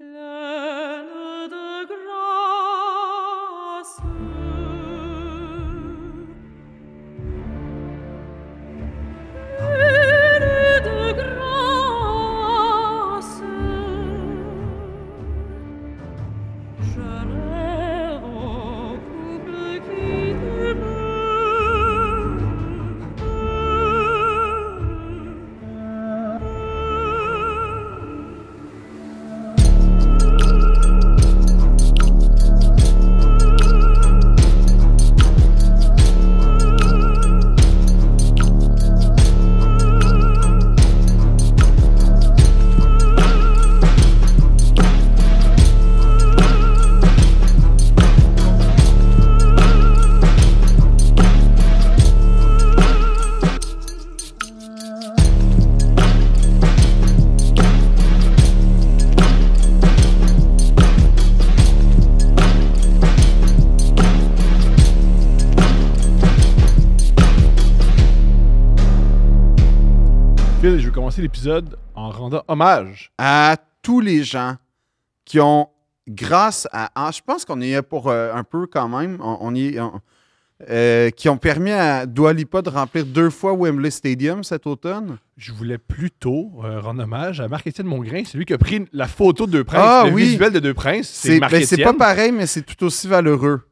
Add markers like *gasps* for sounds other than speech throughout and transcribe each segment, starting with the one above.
love. en rendant hommage à tous les gens qui ont, grâce à. Ah, je pense qu'on y est pour euh, un peu quand même. On, est. Euh, qui ont permis à Dualipa de remplir deux fois Wembley Stadium cet automne. Je voulais plutôt euh, rendre hommage à Marc-Étienne Mongrain, celui qui a pris la photo de Deux Princes, ah, le visuel de Deux Princes. C'est C'est ben, pas pareil, mais c'est tout aussi valeureux.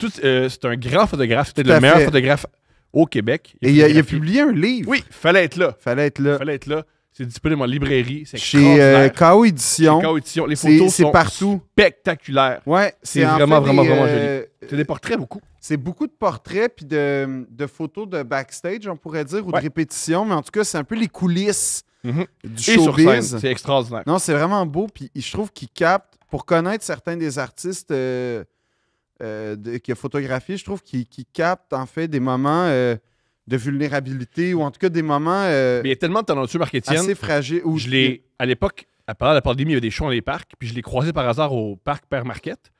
c'est un grand photographe, c'était le meilleur photographe au Québec. Et a, il a, publié un livre. Oui, fallait être là. Fallait être là. Fallait être là. C'est disponible en librairie. C'est Chez euh, KO Édition. Chez KO Édition. Les photos sont partout. spectaculaires. Ouais, c'est vraiment, vraiment, vraiment joli. Euh, c'est des portraits beaucoup. C'est beaucoup de portraits puis de, photos de backstage, on pourrait dire, ou de répétition. Mais en tout cas, c'est un peu les coulisses mhm. du showbiz. C'est extraordinaire. Non, c'est vraiment beau. Puis je trouve qu'ils capte, pour connaître certains des artistes euh, qui ont photographié, je trouve qu'ils qu captent en fait des moments de vulnérabilité ou en tout cas des moments. Euh, Mais il y a tellement de talentueux marketing. Assez fragile. Où je l'ai, à l'époque, à part la pandémie, il y a des shows dans les parcs, puis je l'ai croisé par hasard au parc Père Marquette.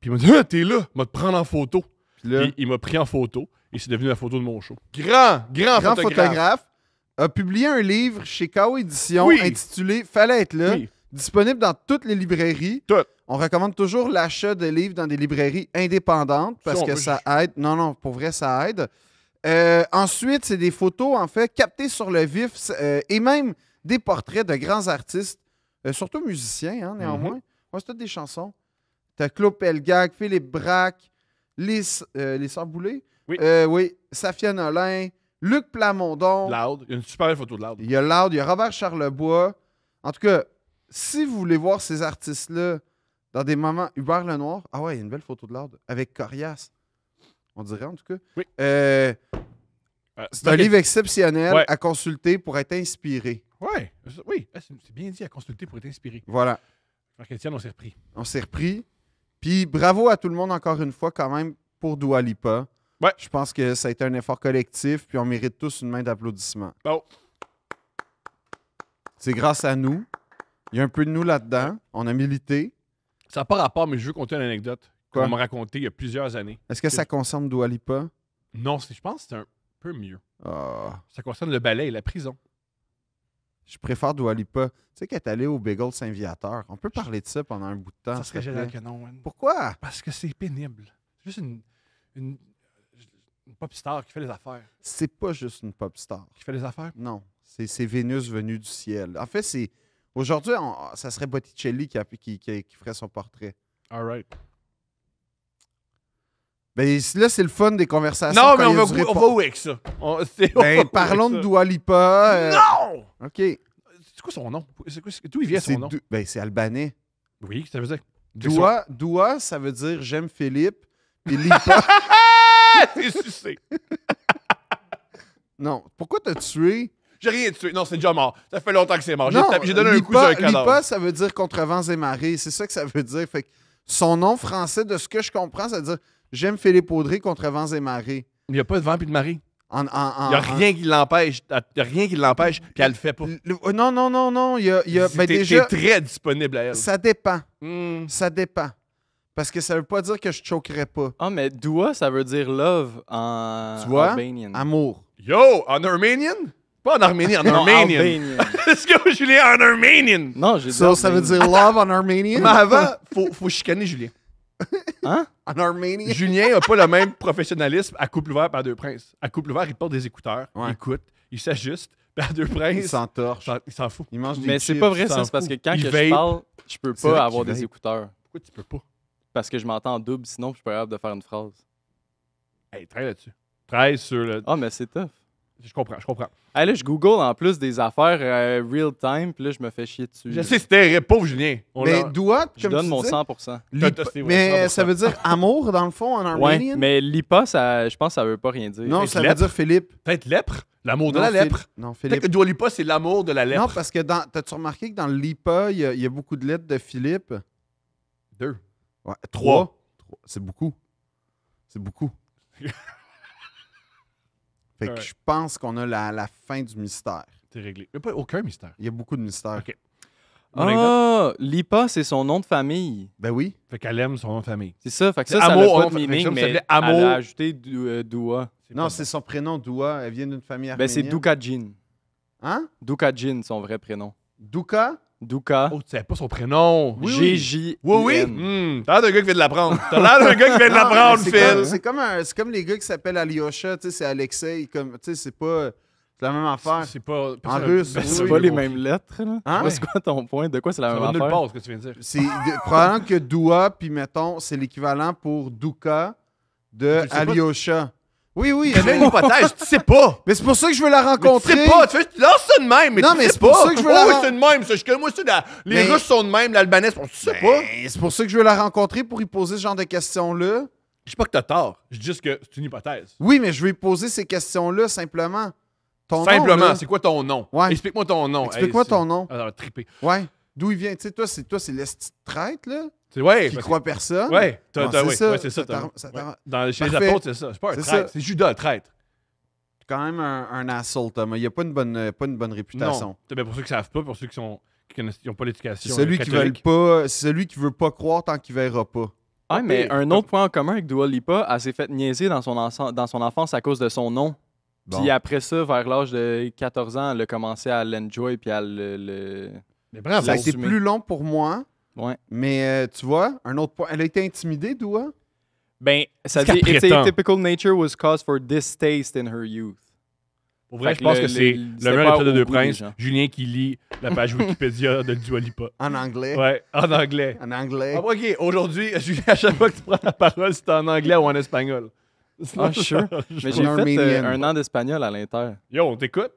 Puis il m'a dit ah, T'es là, m'a te prendre en photo. Puis il m'a pris en photo et c'est devenu la photo de mon show. Grand, grand, grand photographe. a publié un livre chez KO Édition intitulé Fallait être là. Disponible dans toutes les librairies. On recommande toujours l'achat de livres dans des librairies indépendantes parce que ça aide. Non, non, pour vrai, ça aide. Euh, ensuite, c'est des photos, en fait, captées sur le vif euh, et même des portraits de grands artistes, euh, surtout musiciens, hein, néanmoins. moi mm-hmm. ouais, c'est des chansons. T'as Claude Pelgag, Philippe Braque, Les, les Sœurs Boulay, oui. Safia Nolin, Luc Plamondon. Loud. Il y a une super photo de Loud. Il y a Loud, il y a Robert Charlebois. En tout cas, si vous voulez voir ces artistes-là dans des moments Hubert Lenoir, ah ouais, il y a une belle photo de Loud avec Corias on dirait en tout cas. Euh, euh, c'est un livre exceptionnel à consulter pour être inspiré. Ouais. Oui, ah, c'est bien dit, à consulter pour être inspiré. Voilà. Marc-Étienne, on s'est repris. On s'est repris. Puis bravo à tout le monde encore une fois quand même pour Doualipa. Ouais. Je pense que ça a été un effort collectif, puis on mérite tous une main d'applaudissement. Bon. C'est grâce à nous. Il y a un peu de nous là-dedans. On a milité. Ça n'a pas rapport, mais je veux compter une anecdote Quoi? m'a raconté il y a plusieurs années. Est-ce que ça concerne Doualipa? Non, je pense que c'est un peu mieux. Ah. Ça concerne le ballet et la prison. Je préfère Doualipa. Tu sais qu'elle est allée au Bagel Saint-Viateur. On peut parler de ça pendant un bout de temps. Ça serait génial que non. Pourquoi? Parce que c'est pénible. C'est juste une, pop star qui fait les affaires. C'est pas juste une pop star. Qui fait les affaires? Non. C'est Vénus venue du ciel. En fait, c'est. Aujourd'hui, ça serait Botticelli qui, qui ferait son portrait. All right. Ben, là, c'est le fun des conversations. Non, mais on, va, on va, où avec ça? On, ben, parlons de Doua Lipa. Euh, non! OK. C'est quoi son nom? D'où il vient son nom? Ben, c'est albanais. Oui, ça veut dire. Doua, ça veut dire j'aime Philippe. Et Lipa. *laughs* T'es sucé. non. Pourquoi t'as tué? J'ai rien tué. Non, c'est déjà mort. Ça fait longtemps que c'est mort. J'ai donné un coup sur un cadavre. Lipa, ça veut dire contre vents et marées. C'est ça que ça veut dire. Fait que son nom français, de ce que je comprends, ça veut dire J'aime Philippe Audrey contre vents et marées. Il n'y a pas de vent et de marée. il n'y a rien qui l'empêche. Il a rien qui l'empêche, puis elle le fait pas. Oh, non, non, non, non. Il y a, il y a ben très disponible à elle. Ça dépend. Hmm. Ça dépend. Parce que ça veut pas dire que je choquerai pas. Ah, mais doi, ça veut dire love en tu vois? Amour. Yo, en Arménien? Pas en Arménie, en Arménien. *laughs* Est-ce que Julien en Arménien? Non, j'ai dit. ça veut dire love en Arménien? mais avant, faut, faut chicaner Julien. Hein? En Arménie. Julien n'a pas le même professionnalisme à couple ouvert par deux princes. À couple ouvert, il porte des écouteurs, il écoute, il s'ajuste. *laughs* Par deux princes. Il s'entorche. Il s'en fout. Mais c'est pas vrai, ça. C'est parce que quand je parle, je peux pas avoir des écouteurs. Pourquoi tu peux pas? Parce que je m'entends en double, sinon je suis pas capable de faire une phrase. Hey, là-dessus. 13 sur le. Ah, mais c'est tough. Je comprends, je comprends. Allez, je Google en plus des affaires euh, real-time, puis là, je me fais chier dessus. Je sais, c'était pauvre Julien. mais doit Je donne mon 100%. Mais ça veut dire *laughs* amour, dans le fond, en Ouais, mais l'IPA, je pense que ça veut pas rien dire. Non, ça veut dire Philippe. Peut-être lèpre? L'amour de la lèpre. Non, Peut-être c'est l'amour de la lèpre. Non, parce que dans. T'as-tu remarqué que dans l'IPA, il y, a- beaucoup de lettres de Philippe? Deux. Ouais, Trois. C'est beaucoup. C'est beaucoup. *laughs* Fait que je pense qu'on a la, la, fin du mystère. C'est réglé. Il n'y a pas aucun mystère. Il y a beaucoup de mystères. OK. Ah, Lipa, c'est son nom de famille. Ben oui. Fait qu'elle aime son nom de famille. C'est ça, fait que ça, elle a ajouté euh, Doua. Non, c'est son prénom, Doua. Elle vient d'une famille arménienne. Ben c'est Doukajin. Hein? Doukajin, son vrai prénom. Douka? Duka. Oh, tu pas son prénom. Oui, oui. Oui, oui. Hmm. T'as l'air d'un gars qui vient de l'apprendre. T'as l'air d'un *laughs* gars qui vient de l'apprendre, Phil. C'est comme, c'est comme les gars qui s'appellent Alyosha, tu sais, c'est Alexei. tu sais, c'est pas. C'est la même affaire. C'est pas. en russe, c'est pas les mêmes lettres, là. Hein? C'est quoi ton point? De quoi c'est la même affaire? que tu viens de dire. C'est probablement que Dua, puis mettons, c'est l'équivalent pour Duka de Aliosha. Oui, oui. C'est une hypothèse, tu sais pas. Mais c'est pour ça que je veux la rencontrer. tu sais pas, tu fais, lances ça de même, non, mais c'est Pour ça que je veux la... Oh, rencontrer. c'est de même, ça. Je connais, moi, c'est les Russes sont de même, l'Albanais, tu sais ben, pas. C'est pour ça que je veux la rencontrer pour y poser ce genre de questions-là. Je sais pas que t'as tort, je dis juste que c'est une hypothèse. Oui, mais je vais poser ces questions-là simplement. Ton Simplement, c'est quoi ton nom? Explique-moi ton nom. Explique-moi ton nom. Alors, ah, triper. Ouais d'où il vient. Tu sais, toi, c'est toi, c'est l'est traite, là. Ouais, qui croit personne. Ouais, c'est oui. ça. c'est ça, chez les apôtres, c'est ça. C'est pas un traître. C'est Judas, le traître. Quand même un, un assault, Thomas. Il n'y a pas une bonne, pas une bonne réputation. Non. Mais ben, pour ceux qui ne savent pas, pour ceux qui n'ont qui ont pas l'éducation. Euh, celui qui veut pas, celui qui veut pas croire tant qu'il verra pas. Ah, ah mais ben, un autre point en commun avec Dua Lipa, elle s'est faite niaiser dans son, dans son enfance à cause de son nom. Puis après ça, vers l'âge de 14 ans, elle a commencé à l'enjoy puis à le mais bravo. Ça a été plus long pour moi. Ouais. Mais euh, tu vois, un autre point. Elle a été intimidée, Doua? Ben, ça dit typical nature was caused for distaste in her youth. Pour vrai, je pense que c'est le meilleur épisode de Deux Princes. Julien qui lit la page Wikipédia de Dualipa. *laughs* En anglais. Ouais, en anglais. En anglais. Ah, ok, aujourd'hui, *laughs* Julien, à chaque fois que tu prends la parole, c'est en anglais ou en espagnol. Ah, sure. *laughs* Mais j'ai fait euh, un an d'espagnol à l'intérieur. Yo, on t'écoute.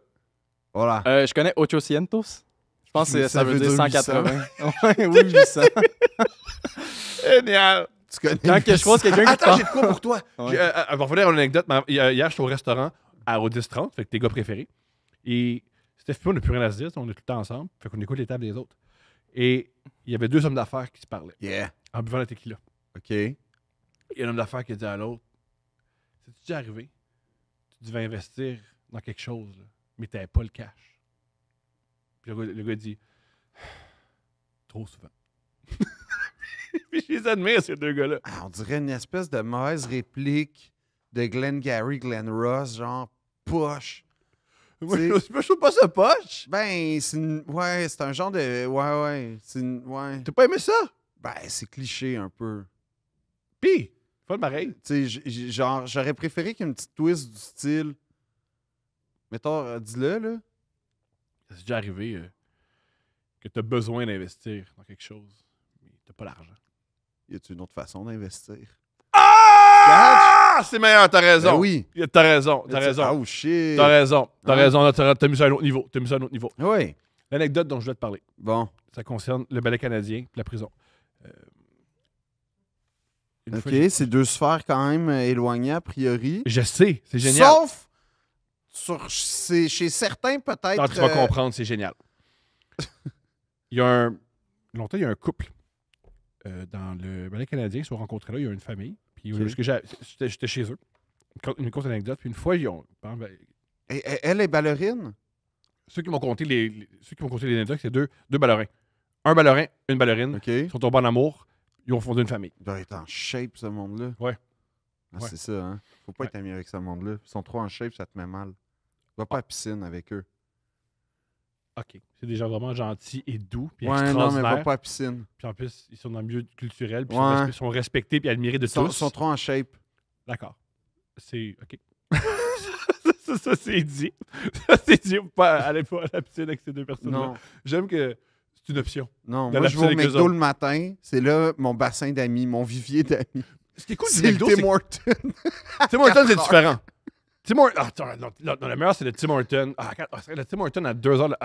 Voilà. Euh, je connais Ochocientos. Je pense que ça, veut, dire 180. *laughs* oui, 800. *laughs* Génial. Tu connais Quand je croise quelqu'un Attends, j'ai de quoi pour toi. *laughs* Euh, euh, on va revenir à une anecdote. Hier, j'étais au restaurant à 10-30, fait que tes gars préférés. Et c'était on n'a plus rien à se dire, on est tout le temps ensemble. Fait qu'on écoute les tables des autres. Et il y avait deux hommes d'affaires qui se parlaient. Yeah. En buvant la tequila. OK. Il y a un homme d'affaires qui a dit à l'autre C'est-tu déjà arrivé Tu devais investir dans quelque chose, mais tu n'avais pas le cash le, gars, dit *sighs* Trop souvent. *laughs* Puis je les admire, ces deux gars-là. Ah, on dirait une espèce de mauvaise réplique de Glenn Gary, Glenn Ross, genre poche. Moi, je, trouve pas ça poche. Ben, c'est une... ouais, c'est un genre de. Ouais, ouais. C'est une... T'as pas aimé ça? Ben, c'est cliché un peu. Pis, pas le pareil. Tu sais, genre, j'aurais préféré qu'il y ait une petite twist du style. Mettons, euh, dis-le, là. C'est déjà arrivé euh, que tu as besoin d'investir dans quelque chose, mais tu pas l'argent. Y a-tu une autre façon d'investir? Ah! C'est meilleur, t'as raison. Ben oui. T'as raison, t'as raison. Ah, oh shit. T'as raison, t'as hein? raison. T'as mis ça à un autre niveau. T'as mis ça à un autre niveau. Oui. L'anecdote dont je voulais te parler. Bon. Ça concerne le ballet canadien et la prison. Euh, ok, c'est deux sphères quand même éloignées a priori. Je sais, c'est génial. Sauf sur, chez certains, peut-être. Ah, tu vas euh, comprendre, c'est génial. il y a un. Longtemps, il y a un couple euh, dans le ballet ben, canadien Ils se sont rencontrés là. Il y a une famille. Puis j'étais chez eux. Une courte anecdote. Puis une fois, ils ont. Ben, elle est ballerine? Ceux qui m'ont compté les, ceux qui les anecdotes, c'est deux, deux ballerins. Un ballerin, une ballerine. Ils sont tombés en amour. Ils ont fondé une famille. Ils doivent être en shape, ce monde-là. Ouais. Ah, c'est ça, hein? Faut pas être ami avec ce monde-là. Ils sont trop en shape, ça te met mal. Va pas à piscine avec eux. OK. C'est des gens vraiment gentils et doux. Puis ouais, non, mais va pas à piscine. Puis en plus, ils sont dans le milieu culturel, puis ils sont respectés, puis admirés de ils sont, tous. Ils sont trop en shape. D'accord. C'est OK. *laughs* ça, c'est dit. Ça, c'est dit. Pas, aller pas à la piscine avec ces deux personnes-là. J'aime que c'est une option. Non, moi, je vais au McDo le matin. C'est là mon bassin d'amis, mon vivier d'amis. Ce qui est cool, c'est le Tim Morton. Tim Hortons c'est différent. *laughs* Tim Hortons. Ah, non, le meilleur, c'est le Tim Hortons. Ah, ah le Tim Hortons à 2h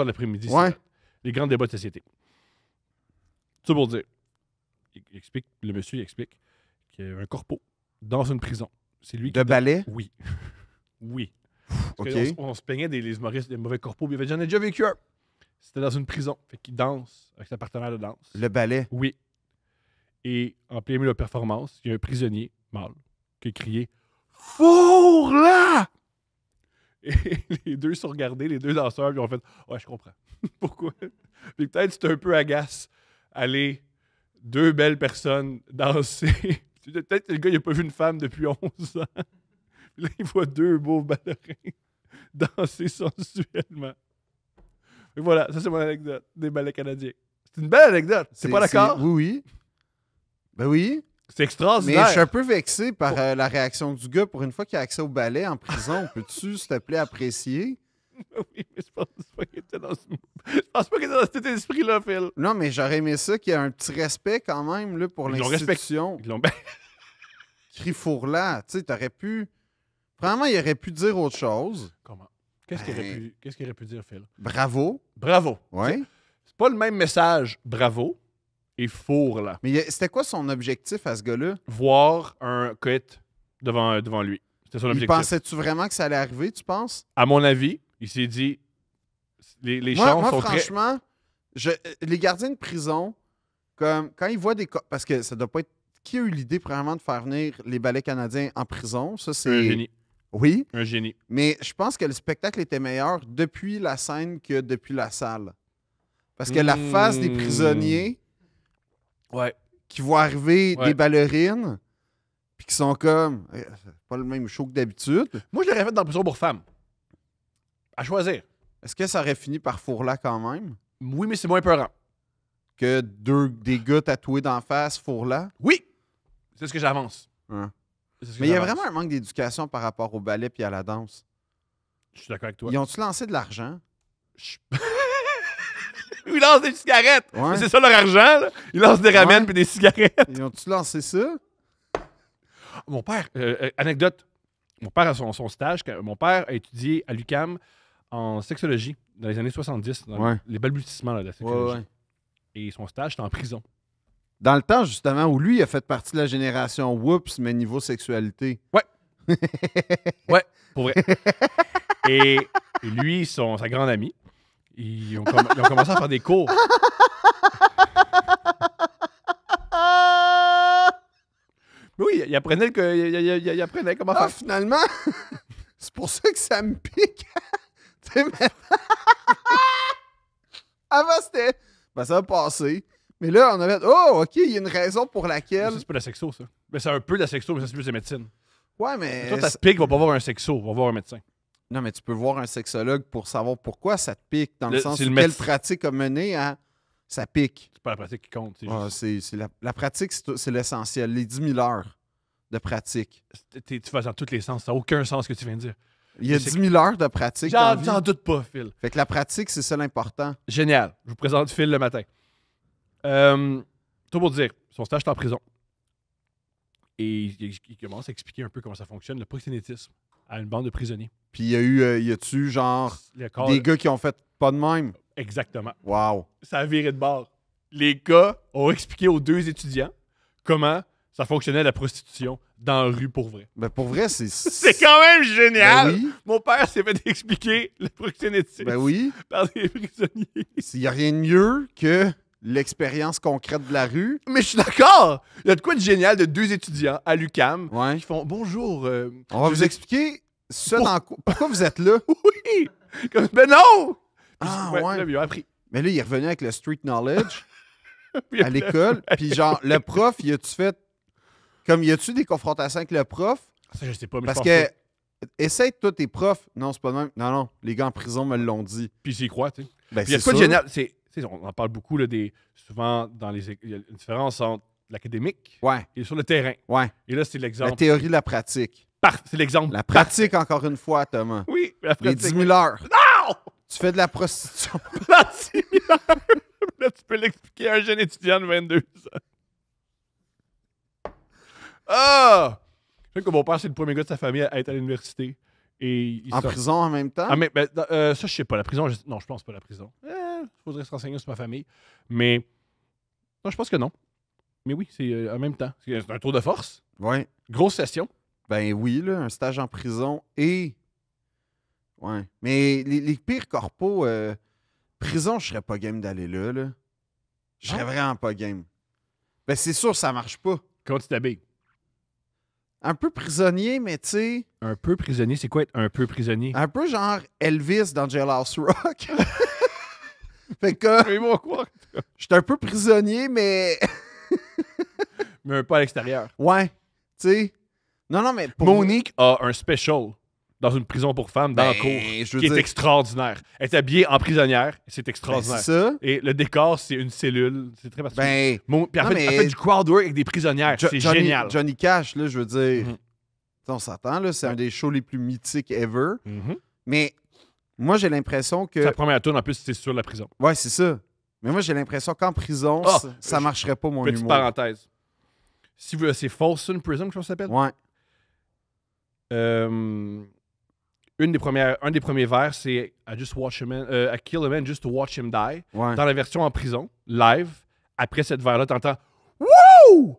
à l'après-midi. Les grands débats de société. Tout pour dire. Il, explique, le monsieur explique qu'il y a un corpo dans une prison. C'est lui De ballet? Oui. *laughs* oui. On, se peignait des des mauvais corpos. il avait J'en déjà vécu un. C'était dans une prison. Fait qu'il danse avec sa partenaire de danse. Le ballet? Oui. Et en plein milieu de la performance, il y a un prisonnier mal qui a crié Four là Et *laughs* les deux se regardés, les deux danseurs, puis ont fait Ouais, je comprends. *laughs* Pourquoi? Puis peut-être c'est un peu agace aller deux belles personnes danser. *laughs* peut-être que le gars, il n'a pas vu une femme depuis 11 ans. Puis là, il voit deux beaux ballerins danser sensuellement. Et voilà, ça, c'est mon anecdote des ballets canadiens. C'est une belle anecdote. C'est pas d'accord? Oui, oui. Ben oui. C'est extraordinaire. Mais je suis un peu vexé par euh, la réaction du gars. Pour une fois qu'il a accès au ballet en prison, *laughs* peux-tu, s'il te plaît, apprécier? *laughs* Oui, mais je pense pas qu'il était dans, je pense pas qu'il était dans cet esprit-là, Phil. Non, mais j'aurais aimé ça qu'il y ait un petit respect quand même là, pour l'institution. Ils l'ont *laughs* Crifourla, tu sais, t'aurais pu... Probablement, il aurait pu dire autre chose. Comment? Qu'est-ce qu'il aurait, ben pu... aurait, pu dire, Phil? Bravo. Bravo. Oui. C'est pas le même message, bravo et fourre là. Mais c'était quoi son objectif à ce gars-là? Voir un cohète devant, devant lui. C'était son objectif. Pensais-tu vraiment que ça allait arriver, tu penses? À mon avis, il s'est dit. Les, les moi, moi, franchement, je, euh, les gardiens de prison, comme quand ils voient des. Parce que ça doit pas être. Qui a eu l'idée, premièrement, de faire venir les ballets canadiens en prison? Ça, c'est. Un génie. Oui. Un génie. Mais je pense que le spectacle était meilleur depuis la scène que depuis la salle. Parce que la face des hmm. prisonniers Ouais. Qui vont arriver des ballerines, puis qui sont comme. Eh, pas le même show que d'habitude. Moi, je l'aurais fait dans Prison pour femmes. À choisir. Est-ce que ça aurait fini par fourla quand même? Oui, mais c'est moins peurant. Que deux, des gars tatoués d'en face fourla? Oui! C'est ce que j'avance. Hein. mais il y a vraiment un manque d'éducation par rapport au ballet puis à la danse. Je suis d'accord avec toi. Ils ont-tu lancé de l'argent? Je... *laughs* ils lancent des cigarettes. C'est ça leur argent, là. Ils lancent des ramen puis des cigarettes. Ils ont-tu lancé ça? Mon père, euh, euh, anecdote, mon père a son, stage. Mon père a étudié à l'UCAM en sexologie dans les années 70, les balbutissements de la sexologie. Et son stage, était en prison. Dans le temps, justement, où lui, a fait partie de la génération whoops, mais niveau sexualité. Ouais. *laughs* ouais, pour vrai. et lui, son, sa grande amie, ils ont, commencé à faire des cours. Mais oui, ils apprenaient, que, ils, comment ah, faire. Finalement, *laughs* c'est pour ça que ça me pique. Ah, *laughs* *laughs* Avant, c'était. Ben, ça va passer. Mais là, on avait. Oh, OK, il y a une raison pour laquelle. C'est pas la sexo, ça. Mais c'est un peu de la sexo, mais c'est plus des médecine. Ouais, mais. Ça ta pique va pas voir un sexo, va voir un médecin. Non, mais tu peux voir un sexologue pour savoir pourquoi ça te pique, dans le, sens où quelle pratique a mené à ça pique. C'est pas la pratique qui compte. C'est ah, la, pratique, c'est l'essentiel. Les 10 000 heures de pratique. Tu vas dans tous les sens. Ça n'a aucun sens ce que tu viens de dire. Il y a 10 000 heures de pratique. J'en doute pas, Phil. Fait que la pratique, c'est ça l'important. Génial. Je vous présente Phil le matin. Euh, tout pour dire, son stage est en prison. Et il, commence à expliquer un peu comment ça fonctionne, le proxénétisme à une bande de prisonniers. Puis il y a eu, il euh, y a-tu genre des gars qui ont fait pas de même? Exactement. Wow. Ça a viré de bord. Les gars ont expliqué aux deux étudiants comment ça fonctionnait la prostitution dans la rue pour vrai. Ben pour vrai, c'est. *laughs* C'est quand même génial! Ben Mon père s'est fait expliquer la proxénétisme ben oui. *laughs* par des prisonniers. S'il n'y a rien de mieux que l'expérience concrète de la rue. Mais je suis d'accord. Il y a de quoi de génial de deux étudiants à l'UCAM ouais. qui font bonjour. Euh, On va vous expliquer ce dans pourquoi vous êtes là. *laughs* oui. mais ben non. ah ouais. Mais là, il est revenu avec le street knowledge *laughs* à l'école. Puis genre, le prof, il a-tu fait comme y a-tu des confrontations avec le prof? Ça, je sais pas, mais Parce que, essaye toi tes profs. Non, c'est pas le même. Non, non, les gars en prison me l'ont dit. Puis j'y crois, tu sais. Ben, quoi génial? C'est on en parle beaucoup là, des, souvent dans les il y a une différence entre l'académique ouais. et sur le terrain. Ouais. Et là, c'est l'exemple. La théorie, la pratique. C'est l'exemple. La pratique, encore une fois, Thomas. Oui, la pratique. Les 10 heures. Non! Tu fais de la prostitution. *laughs* la 10 000 Là, tu peux l'expliquer à un jeune étudiant de 22 ans. Ah! Je sais que mon père, c'est le premier gars de sa famille à être à l'université. Et en prison en même temps? Ah, mais, ben, euh, ça, je sais pas. La prison, non, je pense pas à la prison. Eh, il faudrait se renseigner sur ma famille. Mais non, je pense que non. Mais oui, c'est euh, en même temps. C'est un tour de force. Ouais. Grosse session. Ben oui, là, un stage en prison et. Ouais. Mais les, pires corpos, euh, prison, je serais pas game d'aller là. Je serais ah. vraiment pas game. Ben c'est sûr, ça marche pas. Quand tu t'habilles. Un peu prisonnier, mais tu sais. Un peu prisonnier, c'est quoi être un peu prisonnier? Un peu genre Elvis dans Jailhouse Rock. *laughs* *laughs* fait que. Je suis J'étais un peu prisonnier, mais. *laughs* mais pas à l'extérieur. Ouais. Tu sais. Non, non, mais. Monique a un special dans une prison pour femmes dans ben, qui est extraordinaire. Elle est habillée en prisonnière, ben, c'est extraordinaire. ça. Et le décor, c'est une cellule, c'est très particulier. Ben, Puis fait, fait, du crowd avec des prisonnières, c'est génial. Johnny Cash, là, je veux dire, mhm. on s'attend, c'est un des shows les plus mythiques ever. Mhm. Mais moi, j'ai l'impression que. la première tourne, en plus, c'était sur la prison. Ouais, c'est ça. Mais moi, j'ai l'impression qu'en prison, ah, ça, ne marcherait pas, mon humour. Petite parenthèse. Si vous, c'est Folsom Prison, que ça s'appelle? Ouais. Euh, une des premières, un des premiers vers, c'est I just watch a man, euh, kill a man just to watch him die. Dans la version en prison, live, après cette vers-là, t'entends Wouh!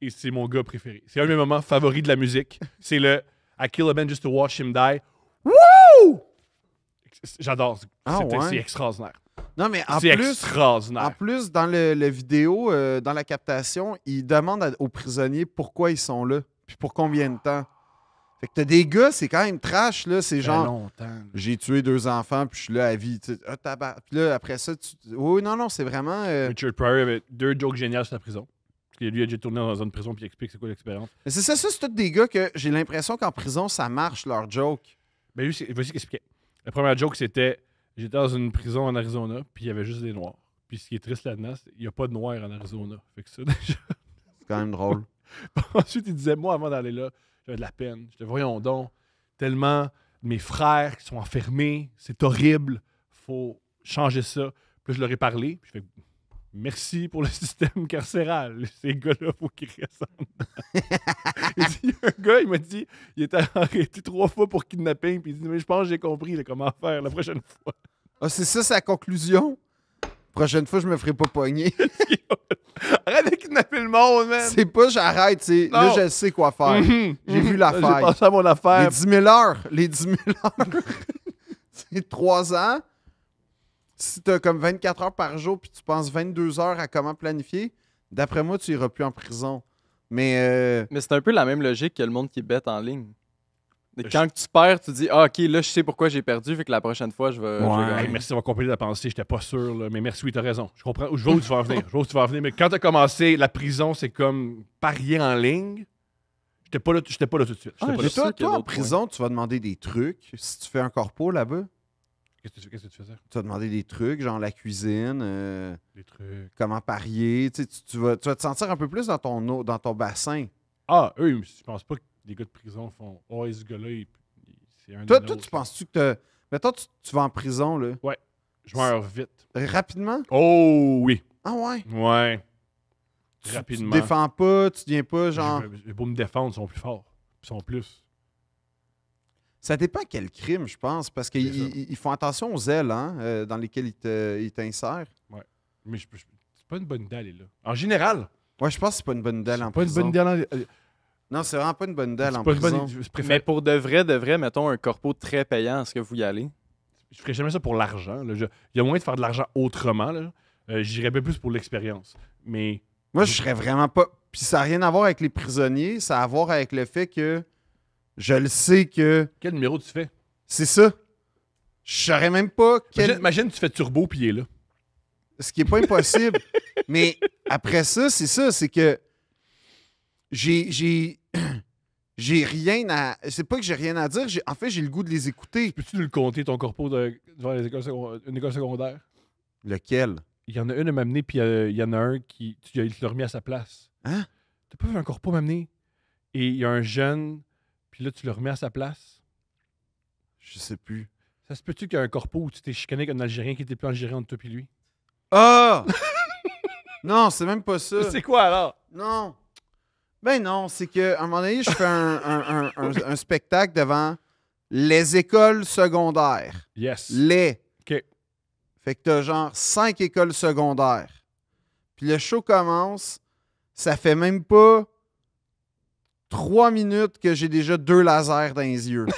Et c'est mon gars préféré. C'est un de mes moments favoris de la musique. c'est le I kill a man just to watch him die. Woo! J'adore. c'était ah c'est extraordinaire. Non, mais en plus, extraordinaire. en plus, dans le, vidéo, euh, dans la captation, ils demandent aux prisonniers pourquoi ils sont là, puis pour combien de temps. Fait que t'as des gars, c'est quand même trash, là. C'est genre. J'ai tué deux enfants, puis je suis là à vie. Ah, puis là, après ça, tu. Oui, non, non, c'est vraiment. Euh, Richard Pryor avait deux jokes géniales sur la prison. Parce que lui, a déjà tourné dans une prison, puis il explique c'est quoi l'expérience. c'est ça, ça, c'est tous des gars que j'ai l'impression qu'en prison, ça marche, leur joke. Mais ben, lui, voici qu'il expliquait. La première joke, c'était j'étais dans une prison en Arizona, puis il y avait juste des noirs. Puis ce qui est triste là-dedans, c'est qu'il n'y a pas de noirs en Arizona. Fait que ça, *laughs* déjà. C'est quand même drôle. *laughs* Ensuite, il disait Moi, avant d'aller là, j'avais de la peine. J'étais, voyons donc, tellement mes frères qui sont enfermés, c'est horrible, faut changer ça. Puis je leur ai parlé, je fais Merci pour le *laughs* système carcéral. Ces gars-là, faut qu'ils ressemblent. » il un gars, il m'a dit, il était arrêté trois fois pour kidnapping, puis il dit, mais je pense que j'ai compris comment faire la prochaine fois. Ah, c'est ça sa conclusion? Prochaine fois, je me ferai pas pogner. *laughs* arrête de kidnapper le monde, man! C'est pas j'arrête, là, je sais quoi faire. Mhm. J'ai vu mhm. l'affaire. J'ai pensé mon affaire. Les 10 000 heures! Les 10 000 heures! *laughs* c'est trois ans si tu as comme 24 heures par jour puis tu penses 22 heures à comment planifier, d'après moi, tu iras plus en prison. Mais, euh, Mais c'est un peu la même logique que le monde qui bête en ligne. quand tu perds, tu dis ah, OK, là, je sais pourquoi j'ai perdu, fait que la prochaine fois, je vais. Ouais. Je vais merci d'avoir complété la pensée, j'étais pas sûr, mais merci, oui, t'as raison. Je comprends. Je vois où tu vas en venir. Je vois où tu vas en venir. Mais quand t'as commencé, la prison, c'est comme parier en ligne. J'étais pas là, pas là tout de suite. Ah, pas Toi, en prison, tu vas demander des trucs si tu fais un corpo là-bas. Qu'est-ce que, tu tu faisais? Tu vas demander des trucs, genre la cuisine, euh, des trucs. comment parier. Tu, vas, tu, vas, te sentir un peu plus dans ton, dans ton bassin. Ah, eux, je pense pas que les gars de prison font Oh, ils ce gars-là, c'est un. Toi, toi tu penses-tu que. Mettons, tu, tu vas en prison, là. Ouais. Je meurs vite. Rapidement? Oh, oui. Ah, ouais? Ouais. Rapidement. Tu te défends pas, tu viens pas, genre. pour me défendre, ils sont plus forts. Ils sont plus. Ça dépend quel crime, je pense, parce qu'ils font attention aux ailes hein, euh, dans lesquelles ils t'insèrent. Oui. Mais c'est pas une bonne idée là. En général. Oui, je pense que c'est pas une bonne idée en pas Une bonne idée euh, Non, c'est vraiment pas une bonne idée en pas Mais pour de vrai, de vrai, mettons un corpo très payant, est-ce que vous y allez? Je ferais jamais ça pour l'argent. Il y a moyen de faire de l'argent autrement. Euh, j'irais bien plus pour l'expérience. Mais. Moi, je serais vraiment pas. Puis ça n'a rien à voir avec les prisonniers, ça a à voir avec le fait que je le sais que. Quel numéro tu fais? C'est ça. Je saurais même pas quel. Imagine, tu fais turbo puis il est là. Ce qui est pas impossible. *laughs* Mais après ça, c'est ça, c'est que j'ai. J'ai, *clears throat* j'ai rien à. C'est pas que j'ai rien à dire. J'ai... En fait, j'ai le goût de les écouter. Peux-tu nous le compter, ton corpo de... devant les une école secondaire? Lequel? Il y en a une à m'amener, puis euh, il y en a un qui. Tu l'as remis à sa place. Hein? Tu pas vu un corpo m'amener? Et il y a un jeune puis là, tu le remets à sa place. Je sais plus. Ça se peut-tu qu'il y un corpo où tu t'es chicané avec un Algérien qui était plus Algérien entre toi et lui? Ah! *laughs* non, c'est même pas ça. C'est quoi alors? Non. Ben non, c'est qu'à un moment donné, je fais un, spectacle devant les écoles secondaires. Yes. Les. OK. Fait que t'as genre cinq écoles secondaires. Puis le show commence, ça fait même pas trois minutes que j'ai déjà deux lasers dans les yeux. *laughs*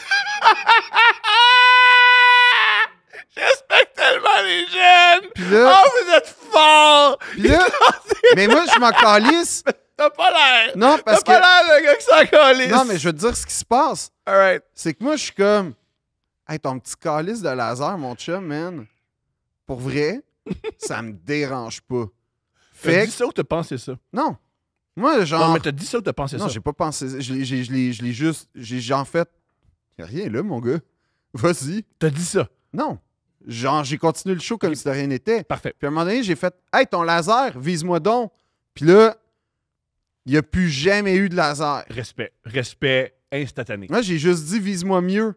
J'espère tellement les jeunes! oh, vous êtes forts! *laughs* mais moi, je m'en calisse. T'as pas l'air! Non, parce que. T'as pas l'air, le gars qui s'en calisse! Non, mais je veux te dire ce qui se passe. right. C'est que moi, je suis comme. Hey, ton petit calice de laser, mon chum, man. Pour vrai, *laughs* ça me dérange pas. Fait que... ça ou t'as pensé ça? Non. Moi, genre. Non, mais t'as dit ça ou t'as pensé ça? Non, j'ai pas pensé. Je je, l'ai juste. J'ai en fait. Y'a rien là, mon gars. *laughs* Vas-y. T'as dit ça? Non. Genre, j'ai continué le show comme si de rien n'était. Parfait. Puis à un moment donné, j'ai fait Hey, ton laser, vise-moi donc. Puis là, il a plus jamais eu de laser. Respect. Respect instantané. Moi, j'ai juste dit vise-moi mieux.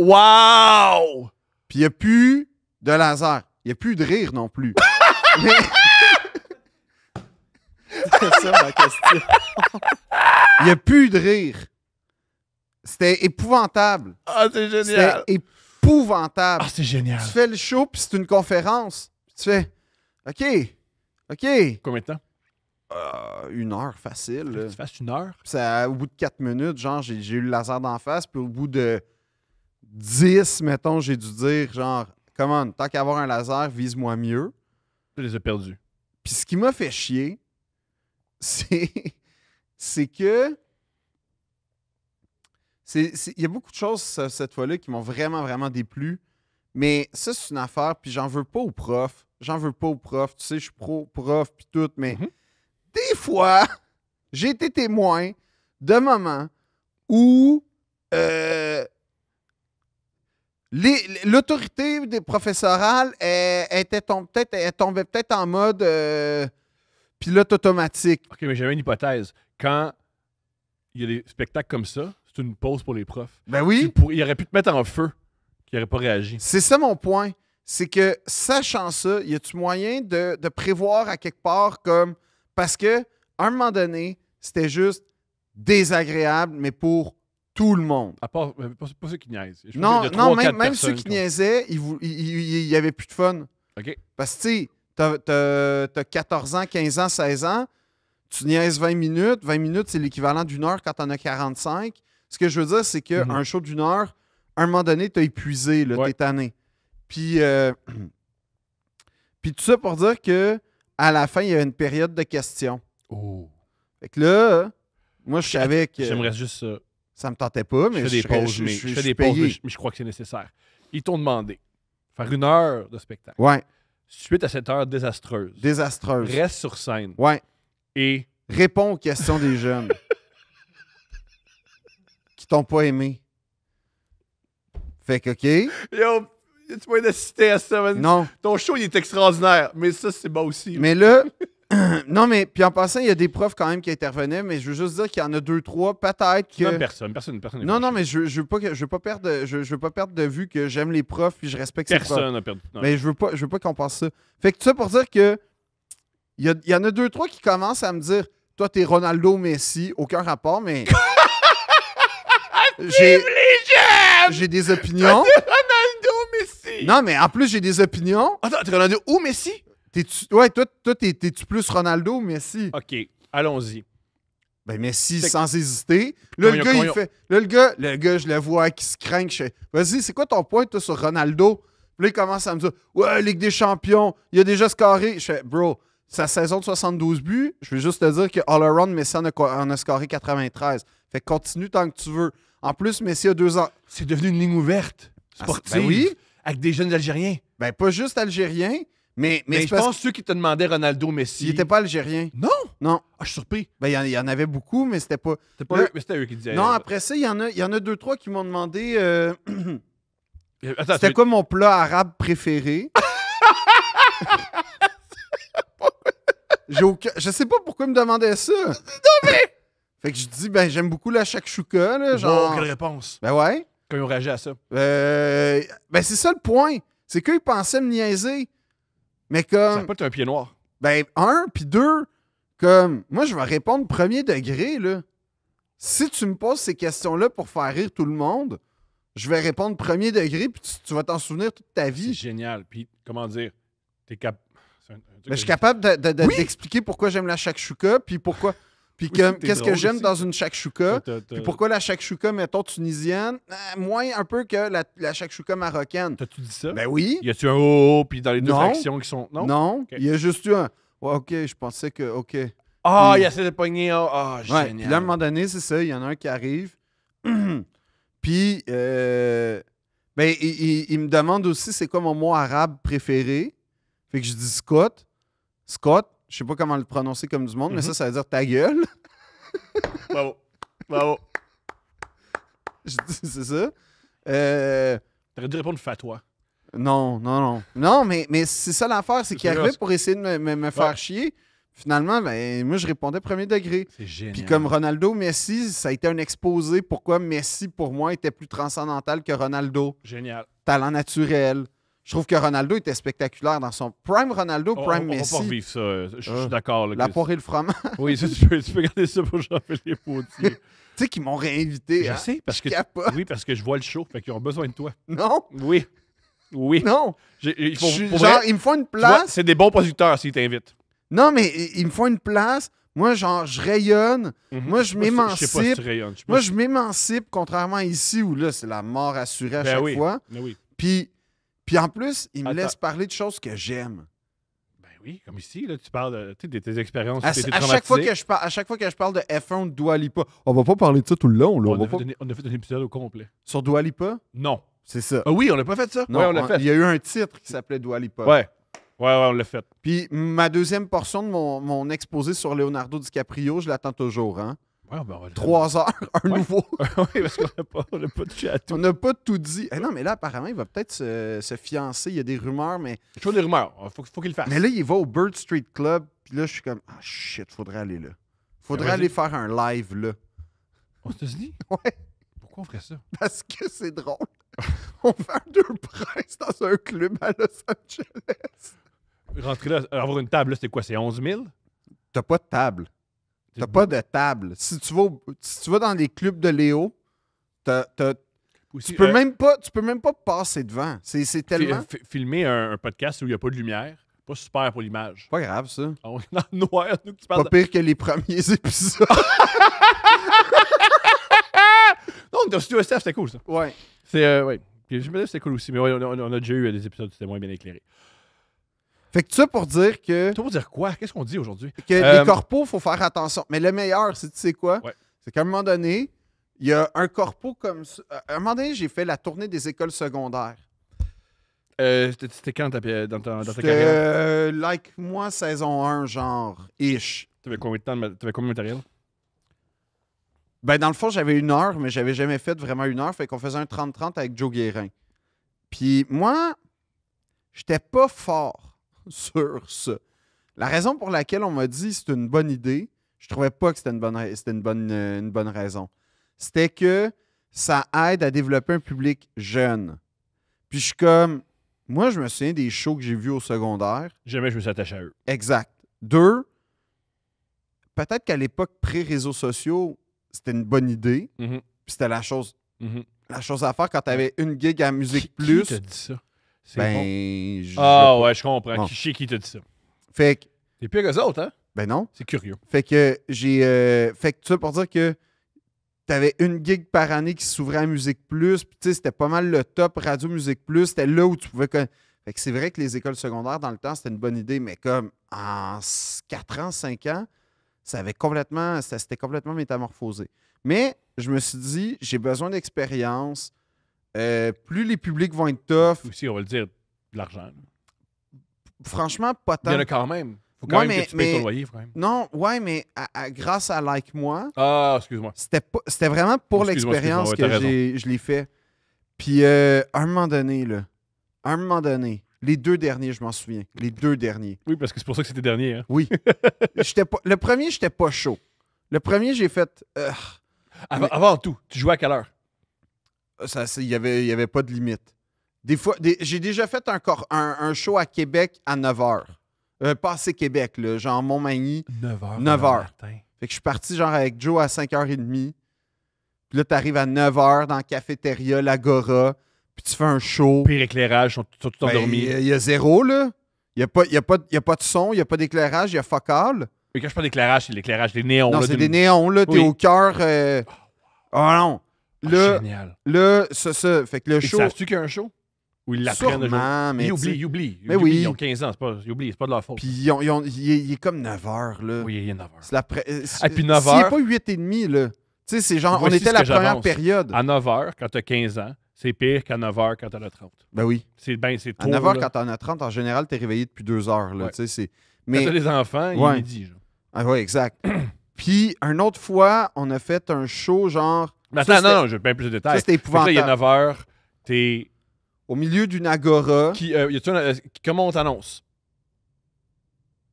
Wow! Puis il a plus de laser. Il a plus de rire non plus. *laughs* Mais... Il n'y a plus de rire. C'était épouvantable. Ah, c'est génial. C'était épouvantable. Ah, c'est génial. Tu fais le show, puis c'est une conférence. Tu fais OK, OK. Combien de temps? Euh, une heure facile. Tu fasses une heure? au bout de quatre minutes, genre, j'ai, eu le laser d'en face, puis au bout de dix, mettons, j'ai dû dire, genre, comment, tant qu'avoir un laser, vise-moi mieux. Tu les as perdus. Puis ce qui m'a fait chier, c'est que il y a beaucoup de choses cette fois-là qui m'ont vraiment, vraiment déplu. Mais ça, c'est une affaire, puis j'en veux pas aux profs. J'en veux pas aux prof. Tu sais, je suis pro-prof, puis tout. Mais mhm. des fois, *laughs* j'ai été témoin de moments où euh, l'autorité des professorales elle, était peut-être tombait peut-être en mode. Euh, pilote automatique. OK, mais j'avais une hypothèse. Quand il y a des spectacles comme ça, c'est une pause pour les profs. Ben oui. Pour... il aurait pu te mettre en feu, qu'il n'aurait pas réagi. C'est ça mon point. C'est que, sachant ça, il y a-tu moyen de, prévoir à quelque part comme. Parce que, à un moment donné, c'était juste désagréable, mais pour tout le monde. À part, ceux qui niaisent. non, non même, ceux qui niaisaient, il n'y avait plus de fun. OK. Parce que, tu sais, T'as, 14 ans, 15 ans, 16 ans. Tu niaises 20 minutes. 20 minutes, c'est l'équivalent d'une heure quand t'en as 45. Ce que je veux dire, c'est mhm. qu'un show d'une heure, à un moment donné, t'as épuisé, là, t'es tanné. Puis, euh, *clears throat* puis tout ça pour dire que à la fin, il y a une période de questions. Oh. Fait que là, moi, je savais que. J'aimerais juste ça. Ça me tentait pas, mais je fais des pauses, mais je, je crois que c'est nécessaire. Ils t'ont demandé faire une heure de spectacle. Ouais suite à cette heure désastreuse. Désastreuse. Reste sur scène. Ouais. Et. Réponds aux questions des jeunes *laughs* qui t'ont pas aimé. Fait que, OK. Yo, tu m'as cité à ça, Non. Ton show, il est extraordinaire, mais ça, c'est bon aussi. Mais là, *laughs* *clears throat* non, mais puis en passant, il y a des profs quand même qui intervenaient, mais je veux juste dire qu'il y en a deux, trois, peut-être que. Non, personne, personne, personne. Non, non, mais je, veux pas que, je veux pas perdre, je, veux pas perdre de vue que j'aime les profs puis je respecte personne ces profs. Personne n'a Mais je veux pas, je veux pas qu'on pense ça. Fait que ça pour dire que il y, en a deux, trois qui commencent à me dire, toi t'es Ronaldo Messi, aucun rapport, mais. *laughs* j'ai j'ai des opinions. Ronaldo Messi. Non, mais en plus j'ai des opinions. Attends, t'es Ronaldo ou Messi? T'es-tu, ouais, toi, t'es, tu plus Ronaldo Messi? OK, allons-y. Ben, Messi, sans hésiter. Là, le gars, il fait. le gars, le gars, je le vois qui se craint. vas-y, c'est quoi ton point, sur Ronaldo? là, il commence à me dire, ouais, Ligue des champions, il a déjà scoré. Je fais, bro, sa saison de 72 buts, je veux juste te dire que all around, Messi en a, scoré 93. Fait continue tant que tu veux. En plus, Messi a deux ans. C'est devenu une ligne ouverte, ah, ben sportive, oui. avec des jeunes Algériens. Ben, pas juste Algériens. Mais, mais, je pense ceux qui te demandaient Ronaldo Messi. Ils n'étaient pas algérien. Non! Non. Ah, je suis surpris. Ben, il y, en avait beaucoup, mais c'était pas. C'était pas eux, mais c'était eux qui disaient. Non, euh, après ça, il y, en a, y en a deux, trois qui m'ont demandé. Euh, *clears throat* c'était quoi mon plat arabe préféré? Je sais pas pourquoi ils me demandaient ça. Non, Fait que je dis, ben, j'aime beaucoup la shakshuka, là. Genre... Oh, quelle réponse. Ben ouais. Quand ils ont réagi à ça. Euh, ben, c'est ça le point. C'est qu'ils pensaient me niaiser. Mais comme. Ça pas être un pied noir. Ben, un, puis deux, comme. Moi, je vais répondre premier degré, là. Si tu me poses ces questions-là pour faire rire tout le monde, je vais répondre premier degré, puis tu, vas t'en souvenir toute ta vie. C'est génial. Puis, comment dire, t'es capable. Mais je suis capable de, pourquoi j'aime la shakshuka, puis pourquoi. Puis qu'est-ce que j'aime dans une shakshuka? Puis pourquoi la shakshuka, mettons, tunisienne? Euh, moins un peu que la, la shakshuka marocaine. T'as-tu dit ça? Ben oui. Y a-tu un oh, oh, oh puis dans les deux factions qui sont. Non. Non. Il y a juste eu un. ok, je pensais que. Ok. Ah, y a assez de pogner. Ah, génial. Puis à un moment donné, c'est ça. Il y en a un qui arrive. *clears throat* puis, euh, ben, il, me demande aussi c'est quoi mon mot arabe préféré. Fait que je dis Scott. Scott. Je sais pas comment le prononcer comme du monde, mais mhm. ça, ça veut dire ta gueule. *laughs* Bravo. Bravo. *laughs* C'est ça. Euh, tu aurais dû répondre fatwa. Non, non, non. Non, mais, mais c'est ça l'affaire, c'est qu'il arrivait pour essayer de me, faire chier. Finalement, ben, moi, je répondais premier degré. C'est génial. Puis comme Ronaldo, Messi, ça a été un exposé pourquoi Messi, pour moi, était plus transcendantal que Ronaldo. Génial. Talent naturel. Je trouve que Ronaldo était spectaculaire dans son prime Ronaldo, prime Messi. On va pas vivre ça. Euh, je, suis hein? d'accord. La poire et le fromage. *laughs* oui, tu, peux, tu peux garder ça pour jean les Potier. *laughs* tu sais qu'ils m'ont réinvité. Je hein? sais, parce que, oui, parce que je vois le show. Fait qu'ils ont besoin de toi. Non. Oui. Oui. Non. Ils genre, ils me font une place. C'est des bons producteurs s'ils t'invitent. Non, mais ils me font une place. Moi, genre, je rayonne. Mhm. Moi, je Moi, je m'émancipe. Si Moi, je m'émancipe, contrairement à ici où là, c'est la mort assurée à ben chaque oui. fois. Ben oui. Puis puis en plus, il me laisse parler de choses que j'aime. Ben oui, comme ici, là, tu parles de, tes expériences. À, à chaque fois que je parle, à chaque fois que je parle de F1 de Dualipa, on va pas parler de ça tout le long. Là. On, a on, fait un épisode au complet. Sur Dualipa? Non. C'est ça. Ah oui, on n'a pas fait ça. Non, on l'a fait. Il y a eu un titre qui s'appelait Dualipa. Ouais. Ouais, ouais, on l'a fait. Puis ma deuxième portion de mon, mon exposé sur Leonardo DiCaprio, je l'attends toujours. Hein? Ouais, ben, Trois heures, un nouveau. *laughs* oui, parce qu'on n'a pas, tout à On n'a pas tout dit. Eh non, mais là, apparemment, il va peut-être se, fiancer. Il y a des rumeurs, mais. Il y a des rumeurs. Il ah, faut, qu'il le fasse. Mais là, il va au Bird Street Club. Puis là, je suis comme, ah shit, faudrait aller là. Faudrait ben, aller faire un live là. On se dit? Ouais. Pourquoi on ferait ça? Parce que c'est drôle. *laughs* on fait deux presse dans un club à Los Angeles. Rentrer là, avoir une table, là, c'est quoi? C'est 11 000? T'as pas de table. T'as pas de table. Si tu, vas, tu vas dans les clubs de Léo, tu, peux euh, même pas, tu peux même pas passer devant. C'est, tellement. filmer un, podcast où il n'y a pas de lumière, pas super pour l'image. Pas grave, ça. Ah on est *laughs* dans le noir, nous qui Pas pire que les premiers *laughs* épisodes. non, dans le studio SF, c'était cool, ça. Ouais. C'est, euh, je me que c'était cool aussi, mais on, a, on a déjà eu des épisodes où c'était moins bien éclairé. Fait que tout ça pour dire que. Tout pour dire quoi? Qu'est-ce qu'on dit aujourd'hui? Que les euh, corpos, faut faire attention. Mais le meilleur, c'est tu sais quoi? C'est qu'à un moment donné, il y a un corpo comme ça. Euh, à un moment donné, j'ai fait la tournée des écoles secondaires. Euh, c'était quand dans ta, dans ta carrière? Euh, like moi, saison 1, genre, ish. T'avais combien de temps? T'avais combien de matériel? Ben, dans le fond, j'avais une heure, mais j'avais jamais fait vraiment une heure. Fait qu'on faisait un 30-30 avec Joe Guérin. Puis moi, j'étais pas fort. *laughs* sur ça. La raison pour laquelle on m'a dit c'est une bonne idée, je trouvais pas que c'était une bonne, c'était une bonne, euh, une bonne raison. C'était que ça aide à développer un public jeune. Puis je suis comme, moi, je me souviens des shows que j'ai vus au secondaire. Jamais je me suis attaché à eux. Exact. Deux, peut-être qu'à l'époque pré-réseaux sociaux, c'était une bonne idée. Mm-hmm. Puis c'était la chose, mm-hmm. la chose à faire quand tu avais une gig à Musique Plus. Ben, Ah ouais, je comprends. Qui qui te dit ça? Fait que. T'es pire qu'eux autres, hein? Ben non. C'est curieux. Fait que j'ai. Euh, fait que tu pour dire que t'avais une gig par année qui s'ouvrait à Musique Plus. Puis tu sais, c'était pas mal le top Radio Musique Plus. C'était là où tu pouvais. Fait que c'est vrai que les écoles secondaires, dans le temps, c'était une bonne idée, mais comme en 4 ans, 5 ans, ça avait complètement. ça C'était complètement métamorphosé. Mais je me suis dit, j'ai besoin d'expérience euh, plus les publics vont être tough. Aussi, on va le dire, l'argent. Franchement, pas tant. Il y en a quand même. Faut quand même que tu payes ton loyer, quand même. Non, ouais, mais grâce à Like Moi. Ah, excuse-moi. C'était vraiment pour l'expérience que je l'ai fait. Puis, euh, à un moment donné, là, un moment donné, les deux derniers, je m'en souviens. Les deux derniers. Oui, parce que c'est pour ça que c'était dernier. Hein. Oui. *laughs* pas, le premier, j'étais pas chaud. Le premier, j'ai fait. Euh, avant, tout, tu jouais à quelle heure? il n'y avait, y avait pas de limite. Des fois, j'ai déjà fait un, un, show à Québec à 9 h. passé Québec, là, genre Montmagny. 9 h. 9 h. Fait que je suis parti genre avec Joe à 5h30. Puis là, tu arrives à 9 h dans la cafétéria, l'Agora. Puis tu fais un show. Pire éclairage, sont tout ben, endormis. Il y, a zéro, là. Il n'y a, pas, de son, il n'y a pas d'éclairage, il y a focal. Mais quand je parle d'éclairage, c'est l'éclairage des néons. Non, c'est des néons, là. T'es au cœur. Euh, oh ah, non! Ah, là, génial. Là, ça, ça. Fait que le show. tu qu'il y a un show? Ou il l'apprennent mais Ils oublient, ils ben oublient. Mais oui. Ils ont 15 ans, c'est pas, pas de leur faute. Puis il, est, comme 9 h là. Oui, il est 9 h la pré... Euh, ah, et C'est pas 8 h 30 là. Tu sais, c'est genre, on était la première période. À 9 h, quand t'as 15 ans, c'est pire qu'à 9 h, quand t'en as 30. Ben oui. C'est ben, c'est À 9 h, quand t'en as 30, en général, t'es réveillé depuis 2 h là. Tu sais, c'est. Mais... Quand t'as les enfants, il est midi, genre. Ah exact. *clears throat* puis, une autre fois, on a fait un show genre non, non, je veux bien plus de détails. Ça, c'était épouvantable. 9 heures, t'es. Au milieu d'une agora. Euh, euh, comment on t'annonce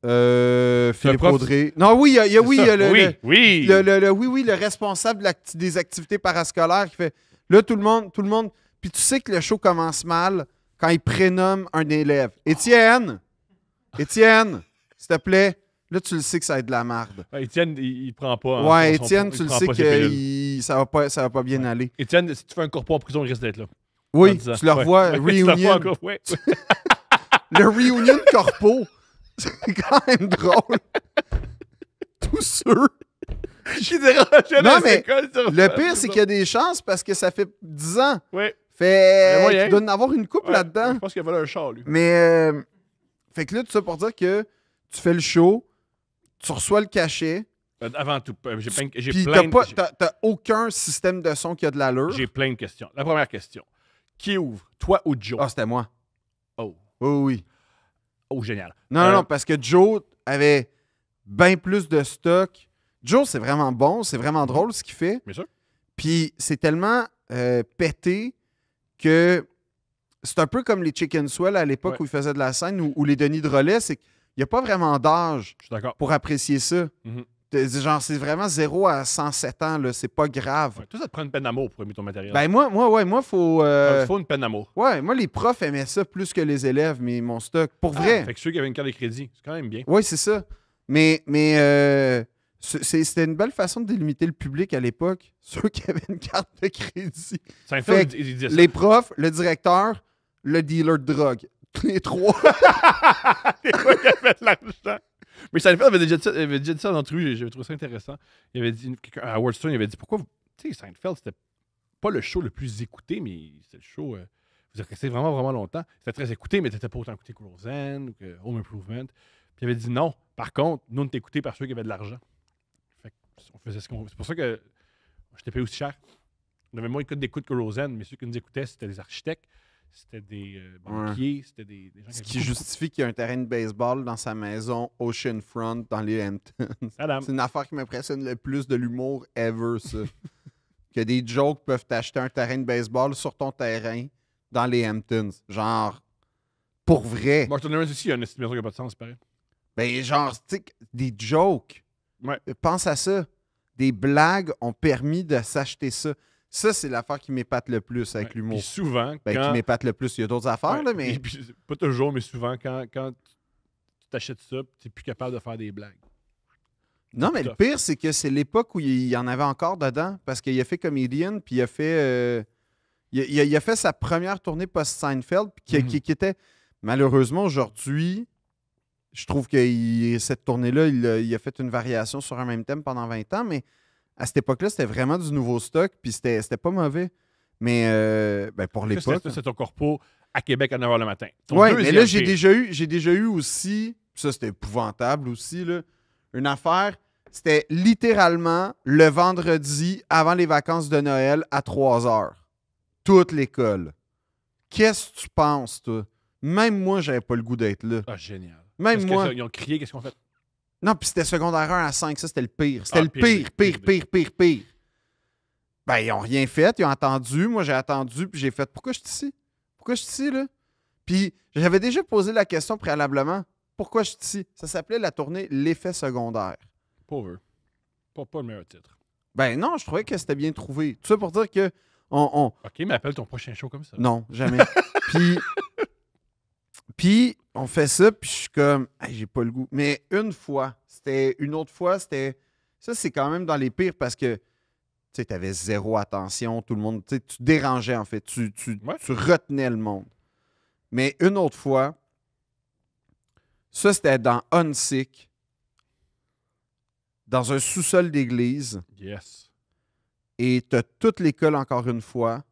euh, Philippe Audrey. Non, oui, il y a, oui, y a le, oui, oui. Le, le responsable des activités parascolaires qui fait là tout le monde, tout le monde. Puis tu sais que le show commence mal quand il prénomme un élève. Étienne, Étienne, s'il te plaît, Là, tu le sais que ça va être de la merde. Ben, Étienne, il, prend pas. Hein. ouais, Étienne, tu le sais que ça va pas, ça va pas bien aller. Étienne, si tu fais un corpo en prison, il risque d'être là. Oui, *laughs* tu le revois, reunion. *laughs* le reunion corpo, *laughs* c'est quand même drôle. Tous ceux qui dérangeaient dans mais Le pire, c'est qu'il y a des chances parce que ça fait 10 ans. Oui. Fait ben, qu'il doit en avoir une coupe là-dedans. Je pense qu'il avait un char, lui. Mais, euh, fait que là, tout ça pour dire que tu fais le show, tu reçois le cachet. Euh, avant tout, euh, j'ai plein, j'ai questions. Tu T'as aucun système de son qui a de l'allure. J'ai plein de questions. La première question qui ouvre Toi ou Joe Ah, c'était moi. Oh. Oui, oh, oui. Oh, génial. Non, non, euh, parce que Joe avait bien plus de stock. Joe, c'est vraiment bon, c'est vraiment mhm. drôle ce qu'il fait. Bien sûr. Puis c'est tellement pété que c'est un peu comme les Chicken Swell à l'époque où il faisait de la scène ou, les Denis Drolet, de c'est il n'y a pas vraiment d'âge pour apprécier ça. Mhm. Genre, c'est vraiment 0 à 107 ans, là. C'est pas grave. toi, ça te prend une peine d'amour pour aimer ton matériel. Ben, moi, moi, ouais, moi, faut. Euh, ah, faut une peine d'amour. Ouais, moi, les profs aimaient ça plus que les élèves, mais mon stock. Pour ah, vrai. Fait que ceux qui avaient une carte de crédit, c'est quand même bien. Oui, c'est ça. Mais, mais euh... C'était une belle façon de délimiter le public à l'époque, *laughs* ceux qui avaient une carte de crédit. Ça les profs, le directeur, le dealer de drogue les trois. les *laughs* fois qui avaient de l'argent. Mais Seinfeld avait déjà dit ça, dans déjà dit dans j'avais trouvé ça intéressant. Il avait dit, à Howard Stern, il avait dit pourquoi Tu sais, Seinfeld, c'était pas le show le plus écouté, mais c'est le show. Euh, vous êtes resté vraiment, vraiment longtemps. C'était très écouté, mais t'étais pas autant écouté que Rosen, ou que Home Improvement. Puis il avait dit non. Par contre, nous, on t'écoutait écoutés par ceux qui avaient de l'argent. on faisait ce qu'on. C'est pour ça que j'étais payé aussi cher. On avait moins de d'écoute que Rosen, mais ceux qui nous écoutaient, c'était les architectes c'était des euh, banquiers, c'était des, des, gens Ce qui justifie qu'il y a un terrain de baseball dans sa maison Oceanfront dans les Hamptons. *laughs* C'est une affaire qui m'impressionne le plus de l'humour ever, ça. *laughs* que des jokes peuvent t'acheter un terrain de baseball sur ton terrain dans les Hamptons. Genre, pour vrai. Martin Lawrence aussi, il y a une estimation qui n'a pas de sens, pareil. Ben, genre, tu sais, des jokes. Pense à ça. Des blagues ont permis de s'acheter ça. Ça, c'est l'affaire qui m'épate le plus avec l'humour. Puis souvent, ben, quand... Qui m'épate le plus. Il y a d'autres affaires, là, mais... pas toujours, mais souvent, quand, quand tu t'achètes ça, tu n'es plus capable de faire des blagues. Non, mais le pire, c'est que c'est l'époque où il y en avait encore dedans, parce qu'il a fait Comedian, puis il a fait... Euh, il, a, fait sa première tournée post-Seinfeld, qui, mhm. qui, était... Malheureusement, aujourd'hui, je trouve que cette tournée-là, il a fait une variation sur un même thème pendant 20 ans, mais à cette époque-là, c'était vraiment du nouveau stock, puis c'était pas mauvais. Mais euh, ben, pour l'époque. Hein. C'est ton corpo à Québec à 9 h le matin. Oui, mais là, j'ai déjà, eu, déjà eu aussi, ça c'était épouvantable aussi, là, une affaire. C'était littéralement le vendredi avant les vacances de Noël à 3 h. Toute l'école. Qu'est-ce que tu penses, toi? Même moi, j'avais pas le goût d'être là. Ah, génial. Même moi. ils ont crié, qu'est-ce qu'on fait? Non, puis c'était secondaire 1 à 5, ça c'était le pire. C'était ah, le pire, pire, pire, pire, pire, Ben, ils n'ont rien fait, ils ont attendu. Moi, j'ai attendu, puis j'ai fait Pourquoi je suis ici Pourquoi je suis ici, là Puis j'avais déjà posé la question préalablement Pourquoi je suis ici Ça s'appelait la tournée L'effet secondaire. Pauvre. Pas, le meilleur titre. Ben non, je trouvais que c'était bien trouvé. Tout ça pour dire que. On, Ok, mais appelle ton prochain show comme ça. Non, jamais. *laughs* puis puis on fait ça, puis je suis comme, j'ai pas le goût. Mais une fois, c'était une autre fois, c'était. Ça, c'est quand même dans les pires parce que tu avais zéro attention, tout le monde. Tu dérangeais, en fait. Tu, retenais le monde. Mais une autre fois, ça, c'était dans Unsick, dans un sous-sol d'église. Yes. Et tu as toute l'école encore une fois.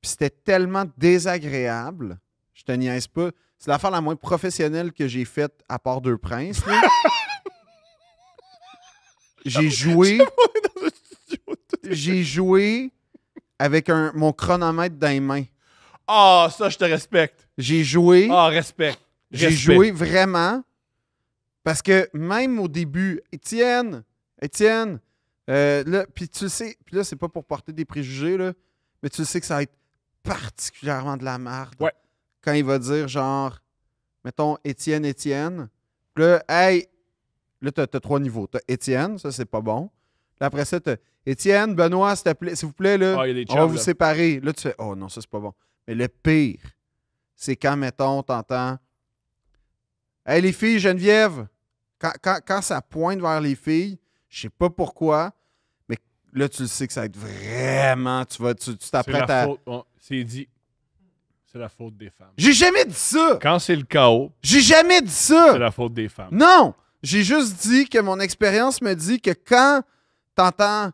Puis c'était tellement désagréable je te niaise pas. C'est l'affaire la moins professionnelle que j'ai faite à part deux princes. *laughs* j'ai joué. j'ai joué avec mon chronomètre dans les mains. Ah, ça, je te respecte. J'ai joué. Ah, respect. J'ai joué vraiment. Parce que même au début, Étienne, Étienne, euh, là, puis tu le sais, puis là, c'est pas pour porter des préjugés, là, mais tu le sais que ça va être particulièrement de la merde. Ouais quand il va dire genre, mettons, Étienne, Étienne. le là, hey, là, tu as, trois niveaux. Tu as Étienne, ça, c'est pas bon. Là, après ça, tu Étienne, Benoît, s'il vous plaît, là, ah, on va vous séparer. Là, tu fais, oh non, ça, c'est pas bon. Mais le pire, c'est quand, mettons, t'entends, hey, les filles, Geneviève, quand, ça pointe vers les filles, je sais pas pourquoi, mais là, tu le sais que ça va être vraiment. Tu vas, tu t'apprêtes à. C'est dit. C'est la faute des femmes. J'ai jamais dit ça! Quand c'est le chaos, J'ai jamais dit ça! c'est la faute des femmes. Non! J'ai juste dit que mon expérience me dit que quand t'entends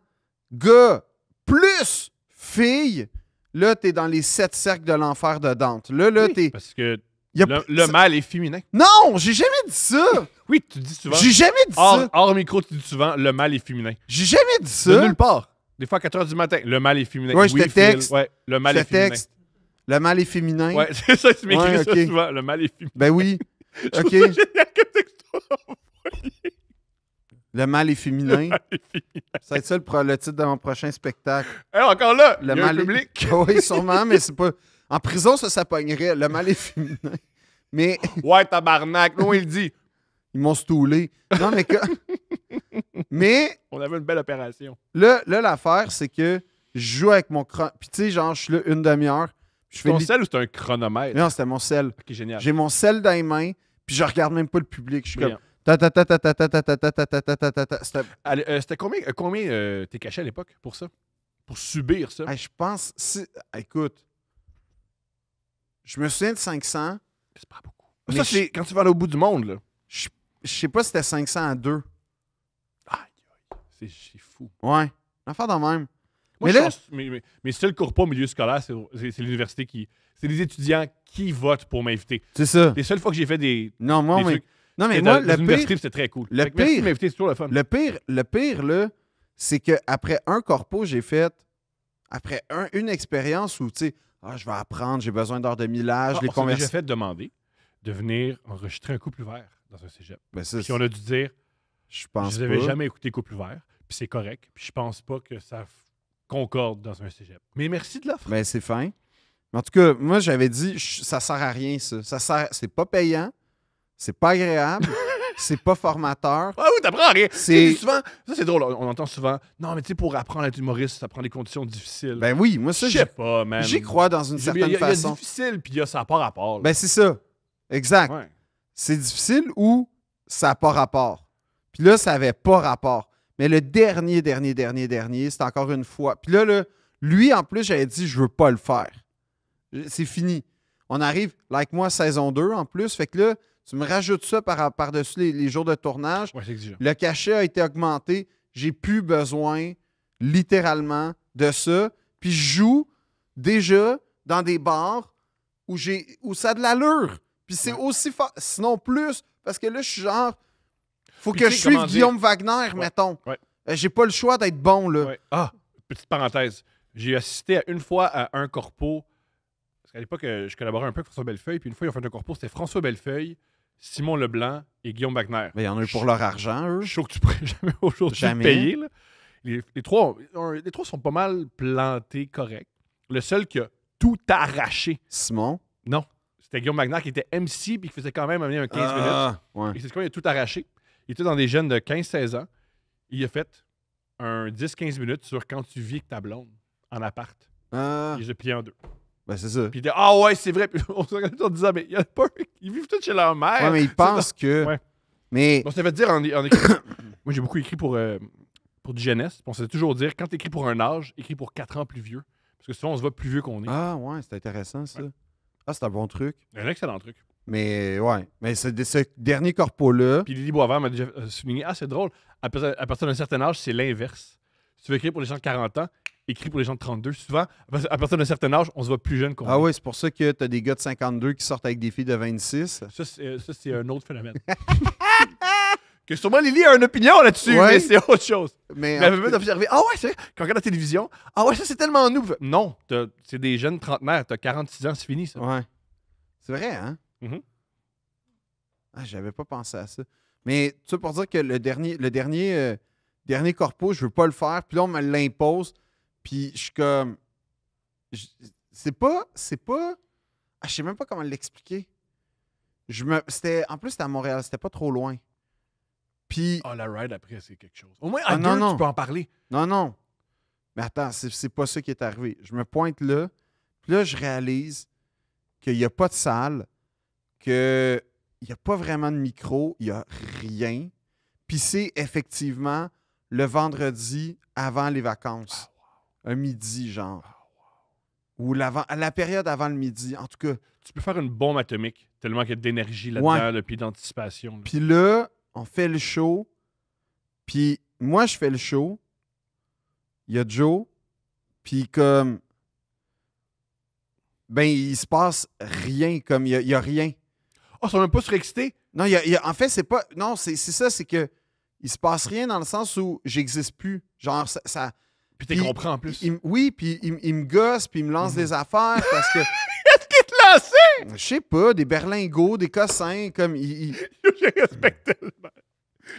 gars plus fille, là, t'es dans les sept cercles de l'enfer de Dante. Là, là, Oui, t'es. Parce que le, mal est féminin. Non! J'ai jamais dit ça! Oui, tu dis souvent. J'ai jamais dit ça! hors micro, tu dis souvent le mal est féminin. J'ai jamais dit ça! De nulle part. Des fois à 4 h du matin, le mal est féminin. Ouais, je te texte. Ouais, le mal est féminin. Le mal est féminin. Oui, *laughs* c'est ça, tu m'écris ça souvent. Le mal est féminin. Ben oui. *laughs* OK. Le mal est féminin. Ça va être ça le, titre de mon prochain spectacle. Eh, encore là, le mal public. *laughs* oui, sûrement, mais c'est pas. En prison, ça, ça Le mal est féminin. Mais. ouais, tabarnak. Non, il dit. Ils m'ont stoulé. Non, mais mais. On avait une belle opération. Là, l'affaire, c'est que je joue avec mon cran. Puis, tu sais, genre, je suis là une demi-heure. C'est fais sel ou c'est un chronomètre? Non, c'était mon sel. Ok, génial. J'ai mon sel dans les mains, puis je regarde même pas le public. Je suis comme. C'était combien, combien t'es caché à l'époque pour ça? Pour subir ça? je pense. Si... Écoute, je me souviens de 500. C'est pas beaucoup. Mais ça, quand tu vas aller au bout du monde. là. Je, sais pas si c'était 500 à 2. Aïe, C'est fou. Ouais. L'affaire de même. Moi, mais, pense, le cours pas au milieu scolaire, c'est l'université qui. C'est les étudiants qui votent pour m'inviter. C'est ça. Les seules fois que j'ai fait des. Non, moi, mais. Trucs, non, mais moi, le pire. c'est très cool. Le pire. toujours le femme. Le pire, le pire là, c'est qu'après un corpo, j'ai fait. Après une expérience où, tu sais, ah, je vais apprendre, j'ai besoin d'heures de millage, les ah, conversations. J'ai fait demander de venir enregistrer un couple vert dans un cégep. Ben, on a dû dire. Je pense. Je n'avais jamais écouté couple vert. puis c'est correct. Puis je pense pas que ça concorde dans un cégep. Mais merci de l'offre. Ben, c'est fin. En tout cas, moi, j'avais dit, ça sert à rien, ça. ça sert, c'est pas payant, c'est pas agréable, *laughs* c'est pas formateur. Ah oui, t'apprends rien. C'est souvent, ça c'est drôle, on entend souvent, non, mais tu sais, pour apprendre à être humoriste, ça prend des conditions difficiles. Ben oui, moi, ça, je sais pas, mais. J'y crois dans une certaine façon. Il y a, façon. C'est difficile, puis il y a ça pas rapport. Ben c'est ça. Exact. C'est difficile ou ça n'a pas rapport. Puis là, ça avait pas rapport. Mais le dernier, dernier, dernier, dernier, c'est encore une fois. Puis là, lui, en plus, j'avais dit, je veux pas le faire. C'est fini. On arrive, like moi, saison 2 en plus. Fait que là, tu me rajoutes ça par-dessus par les, les, jours de tournage. le cachet a été augmenté. J'ai plus besoin, littéralement, de ça. Puis je joue déjà dans des bars où, où ça a de l'allure. Puis c'est aussi fort. sinon plus, parce que là, je suis genre, faut que je suive Guillaume Wagner, mettons. Euh, j'ai pas le choix d'être bon, là. Ah, petite parenthèse. J'ai assisté une fois à un corpo. Parce qu'à l'époque, euh, je collaborais un peu avec François Bellefeuille. Puis une fois, ils ont fait un corpo. C'était François Bellefeuille, Simon Leblanc et Guillaume Wagner. Mais il y en a eu pour leur argent, eux. Je suis que tu pourrais *laughs* jamais aujourd'hui payer. Les, trois, les trois sont pas mal plantés corrects. Le seul qui a tout arraché. Simon? Non. C'était Guillaume Wagner qui était MC puis qui faisait quand même amener un 15 ah, minutes. Et c'est ce il a tout arraché. Il était dans des jeunes de 15-16 ans. Il a fait un 10-15 minutes sur quand tu vis avec ta blonde en appart. Ah. les a plié en deux. Ben, c'est ça. Puis il dit Ah ouais, c'est vrai. Puis *laughs* on se regarde en disant Mais il a Ils vivent tous chez leur mère. Ouais, mais ils *laughs* pensent que. Mais. On s'est fait dire en, en écrit. *coughs* Moi, j'ai beaucoup écrit pour, euh, pour du jeunesse. On s'est toujours dire Quand tu écris pour un âge, écris pour 4 ans plus vieux. Parce que souvent, on se voit plus vieux qu'on est. Ah ouais, c'est intéressant ça. Ah, c'est un bon truc. Un excellent truc. Mais ouais, mais ce, dernier corpo-là. Puis Lily Boisvert m'a déjà euh, souligné Ah, c'est drôle, à partir d'un certain âge, c'est l'inverse. tu veux écrire pour les gens de 40 ans, écrit pour les gens de 32. Souvent, à partir d'un certain âge, on se voit plus jeune qu'on Ah oui, c'est pour ça que tu as des gars de 52 qui sortent avec des filles de 26. Euh, ça, c'est un autre phénomène. *laughs* que sûrement Lily a une opinion là-dessus, mais c'est autre chose. Mais, mais elle observer Ah ouais, c'est quand on regarde la télévision, ah ouais, ça c'est tellement nouveau. Non, c'est des jeunes trentenaires, t'as 46 ans, c'est fini ça. Ouais. C'est vrai, hein? Mhm. Ah, j'avais pas pensé à ça. Mais tu ça pour dire que le dernier, le dernier, euh, dernier corpo, je veux pas le faire. Puis là, on me l'impose. Puis je suis comme. C'est pas. C'est pas. Ah, je sais même pas comment l'expliquer. Je me. En plus, c'était à Montréal. C'était pas trop loin. Puis. Ah, la ride après, c'est quelque chose. Au moins, tu peux en parler. Non, non. Mais attends, c'est pas ça qui est arrivé. Je me pointe là. Puis là, je réalise qu'il n'y a pas de salle que n'y a pas vraiment de micro, il n'y a rien. Puis c'est effectivement le vendredi avant les vacances. Ah, Un midi, genre. Ah, Ou l'avant, la période avant le midi. En tout cas. Tu peux faire une bombe atomique, tellement qu'il y a d'énergie là-dedans, le puis d'anticipation. Puis là, on fait le show. Puis moi, je fais le show. Il y a Joe. Puis comme. Ben, il se passe rien. Comme il n'y a rien. Oh, ah, ça sont même pas surexcités. Non, y a, en fait, c'est pas. Non, c'est ça, c'est que il se passe rien dans le sens où j'existe plus. Genre, ça. puis t'es compris en plus. oui, puis il, me gosse, puis il me lance mhm. des affaires parce que. *laughs* Qu'est-ce qu'il te lançait? Je sais pas, des berlingots, des cossins, comme. Il, Je respecte ben. tellement.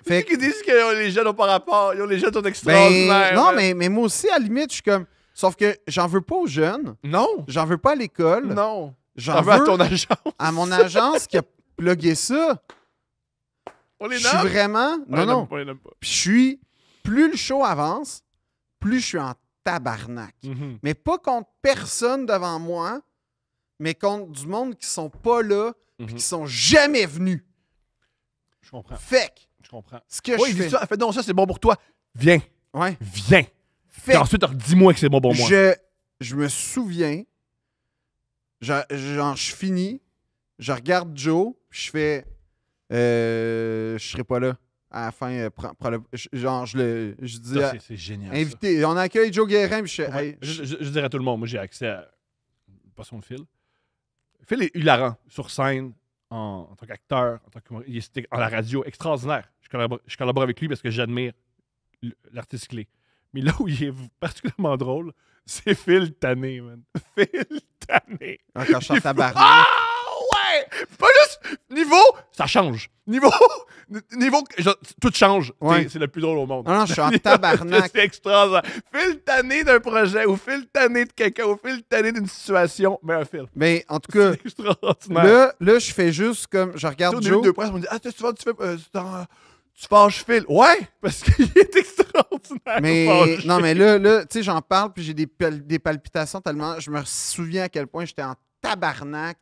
Fait qu'ils disent que les jeunes ont pas rapport, les jeunes sont ben, extraordinaires. non, mais, mais moi aussi, à la limite, je suis comme. Sauf que j'en veux pas aux jeunes. Non. J'en veux pas à l'école. Non. J'en veux à ton agence. à mon agence qui a plugué ça. On Je suis vraiment. non, non. Puis je suis. Plus le show avance, plus je suis en tabarnak. Mhm. Mais pas contre personne devant moi, mais contre du monde qui sont pas là, et puis mhm. qui sont jamais venus. Je comprends. Fait Je comprends. Ce que je fais. Ça, fait non, ça c'est bon pour toi. Viens. Ouais. Viens. Fait. Et ensuite, dis-moi que c'est bon pour moi. Je, je me souviens Genre, je finis, je regarde Joe, puis je fais. Euh, je serai pas là. À la fin, euh, genre, je le. dis. c'est- génial. invité. On accueille Joe Guérin, puis je dirais à tout le monde, moi j'ai accès à. Passons le fil. Phil est hilarant sur scène, en, tant qu'acteur, en tant que, Il la radio, extraordinaire. Je collabore, avec lui parce que j'admire l'artiste clé. Mais là où il est particulièrement drôle, c'est Phil Tanné, man. *laughs* Phil Tanné. Encore à barre. Ah ouais! Pas juste niveau, ça change. Niveau, *laughs* niveau, tout change. C'est le plus drôle au monde. Non, non je suis en *laughs* tabarnak. C'est extraordinaire. Fil tanné d'un projet ou fil tanné de quelqu'un ou fil tanné d'une situation, mais un fil. Mais ben, en tout cas, extraordinaire. Là, là, je fais juste comme je regarde Joe. deux presse, on me dit Ah, tu, tu, fais. Euh, tu fâches Phil. Ouais, *laughs* parce qu'il est extraordinaire. Mais, non, mais là, là tu sais, j'en parle, puis j'ai des, palpitations tellement. Je me souviens à quel point j'étais en tabarnak.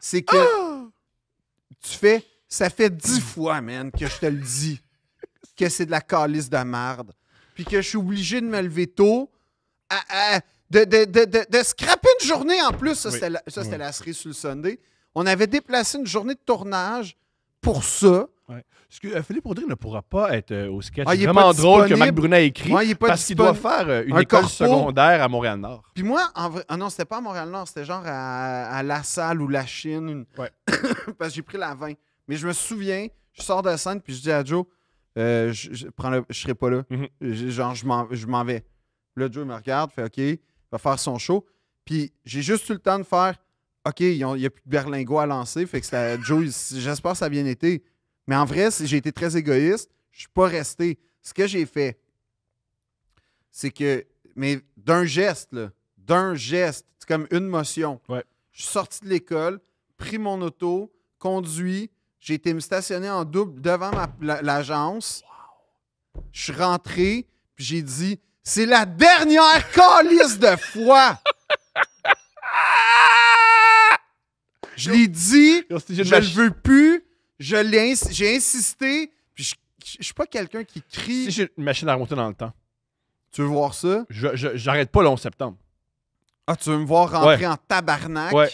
C'est que ah! tu fais. Ça fait dix fois, man, que je te le dis, *laughs* que c'est de la calice de merde. Puis que je suis obligé de me lever tôt. de, de, scraper une journée en plus. Ça, c'était la, la, cerise sur le Sunday. On avait déplacé une journée de tournage pour ça. Ouais. Que, euh, Philippe Audry ne pourra pas être euh, au sketch. c'est ah, vraiment drôle que Mac Brunet a écrit parce qu'il doit faire euh, une école secondaire à Montréal-Nord. Puis moi, en vrai, ah non, c'était pas à Montréal-Nord, c'était genre à, La Salle ou La Chine. *coughs* parce que j'ai pris la 20. Mais je me souviens, je sors de la scène puis je dis à Joe, je, je, je serai pas là. Mhm. Genre, je m'en vais. Là, Joe me regarde, fait OK, il va faire son show. Puis j'ai juste eu le temps de faire OK, il n'y a plus de berlingot à lancer, fait que Joe, j'espère que ça a bien été. Mais en vrai, j'ai été très égoïste. Je suis pas resté. Ce que j'ai fait, c'est que, mais d'un geste, d'un geste, c'est comme une motion. Je suis sorti de l'école, pris mon auto, conduit, j'ai été me stationner en double devant l'agence. Wow. Je suis rentré, puis j'ai dit C'est la dernière *laughs* calice de foi! *laughs* Je l'ai dit, je ne veux plus je j'ai insisté, puis je, je- suis pas quelqu'un qui crie. Si crie. j'ai une machine à remonter dans le temps, Tu veux voir ça? je- n'arrête j'arrête pas le 11 septembre. Ah, tu veux me voir rentrer en tabarnak? Ouais.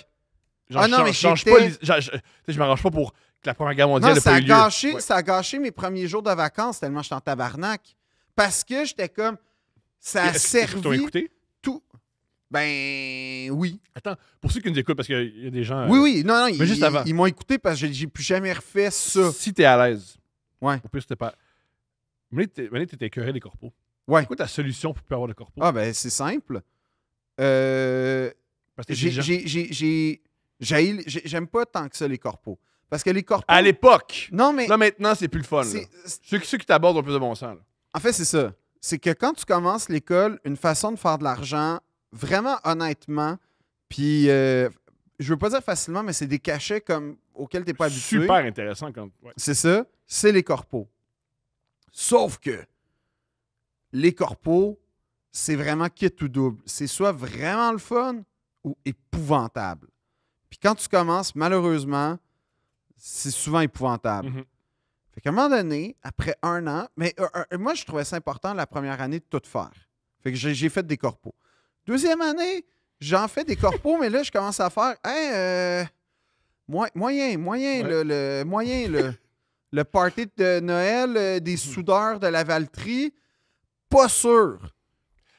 Ah non, je- mais je change pas. Je, je, je m'arrange pas pour que la Première Guerre mondiale Non, ça a, gâché, ça a gâché mes premiers jours de vacances tellement j'étais en tabarnak. Parce que j'étais comme. Ça a servi tout. Ben oui. Attends, pour ceux qui nous écoutent, parce qu'il y a des gens. Oui, oui, non, non, ils, juste avant. m'ont écouté parce que j'ai plus jamais refait ça. Si t'es à l'aise. Ouais. Au plus t'es pas. Mais t'étais écœuré des corpos. Ouais. C'est quoi ta solution pour plus avoir de corpos? Ah, ben c'est simple. Euh, parce que j'ai. J'aime pas tant que ça les corpos. Parce que les corpos. À l'époque! Non, mais. Là, maintenant, c'est plus le fun. Ceux, qui t'abordent un peu de bon sens. En fait, c'est ça. C'est que quand tu commences l'école, une façon de faire de l'argent vraiment honnêtement, puis je euh, je veux pas dire facilement, mais c'est des cachets comme auxquels n'es pas habitué. Super intéressant quand C'est ça, c'est les corpos. Sauf que les corpos, c'est vraiment kit ou double. C'est soit vraiment le fun ou épouvantable. Puis quand tu commences, malheureusement, c'est souvent épouvantable. Mm-hmm. Fait qu'à un moment donné, après un an, mais euh, euh, moi, je trouvais ça important la première année de tout faire. Fait que j'ai fait des corpos. Deuxième année, j'en fais des corpos, *laughs* mais là, je commence à faire hey, euh, moyen, moyen, le, moyen, le, le party de Noël euh, des hmm. soudeurs de la Valtrie. Pas sûr.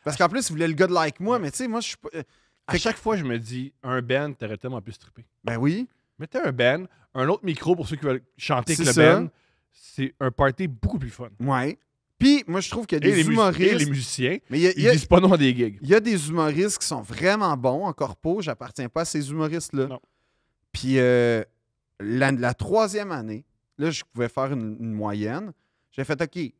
Parce qu'en plus, vous voulez le gars de like moi, mais tu sais, moi, je suis pas. Euh, à chaque fois, je me dis, un band, t'aurais tellement plus trippé. Ben oui. Mettez un Ben, un autre micro pour ceux qui veulent chanter avec le C'est un party beaucoup plus fun. Ouais. Puis, moi, je trouve qu'il y a des humoristes. les musiciens. ils disent pas non des gigs. Il y a des humoristes qui sont vraiment bons en corpo. J'appartiens pas à ces humoristes-là. Puis, euh, la, troisième année, là, je pouvais faire une, moyenne. J'ai fait OK.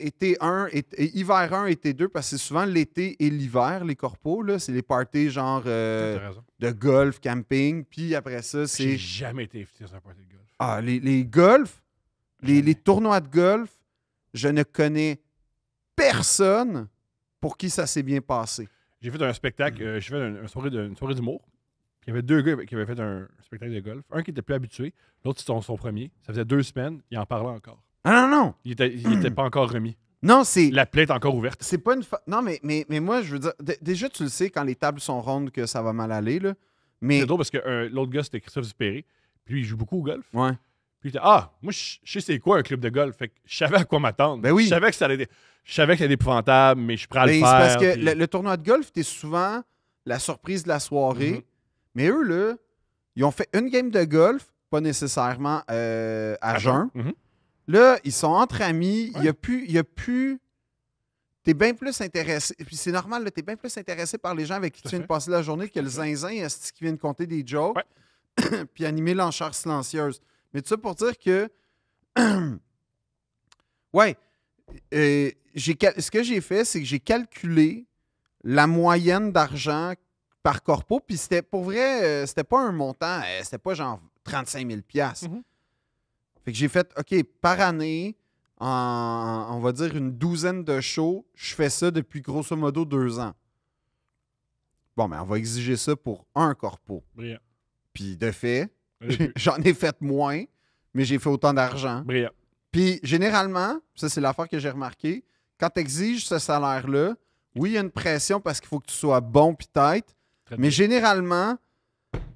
Été 1, et, hiver 1, été 2, parce que c'est souvent l'été et l'hiver, les corpos, là. C'est les parties genre euh, de golf, camping. Puis après ça, c'est. J'ai jamais été invité à un party de golf. Ah, les, les les tournois de golf, je ne connais personne pour qui ça s'est bien passé. J'ai fait un spectacle, euh, j'ai fait une, soirée d'humour. Il y avait deux gars qui avaient fait un spectacle de golf. Un qui était plus habitué, l'autre c'était son, son premier. Ça faisait deux semaines, il en parlait encore. Ah non, non! Il n'était pas encore remis. Non, c'est. La plaie est encore ouverte. C'est pas une. Non, mais, mais, mais moi, je veux dire. Déjà, tu le sais quand les tables sont rondes que ça va mal aller, là. Mais... C'est drôle parce que euh, l'autre gars, c'était Christophe Dupéré. Puis lui, il joue beaucoup au golf. Ouais ah, moi, je sais quoi un club de golf. je savais à quoi m'attendre. Ben je savais que c'était épouvantable, mais je suis prêt à le ben, faire. Parce que le, tournoi de golf, t'es souvent la surprise de la soirée. Mhm. Mais eux, là, ils ont fait une game de golf, pas nécessairement euh, à, jeun. Mhm. Là, ils sont entre amis. Il n'y a plus. Y a plus T'es bien plus intéressé. Puis c'est normal, t'es bien plus intéressé par les gens avec qui tu viens de passer la journée que le zinzin qui vient de compter des jokes. *coughs* puis animer l'enchère silencieuse. Mais tout ça pour dire que. *clears throat* ouais. ce que j'ai fait, c'est que j'ai calculé la moyenne d'argent par corpo. Puis c'était pour vrai, euh, c'était pas un montant, euh, c'était pas genre 35 000 pièces. Fait que j'ai fait, OK, par année, on va dire une douzaine de shows, je fais ça depuis grosso modo deux ans. Bon, mais on va exiger ça pour un corpo. Puis de fait, J'en ai fait moins, mais j'ai fait autant d'argent. Puis généralement, ça c'est l'affaire que j'ai remarqué, quand tu exiges ce salaire-là, oui, il y a une pression parce qu'il faut que tu sois bon puis tête, mais généralement,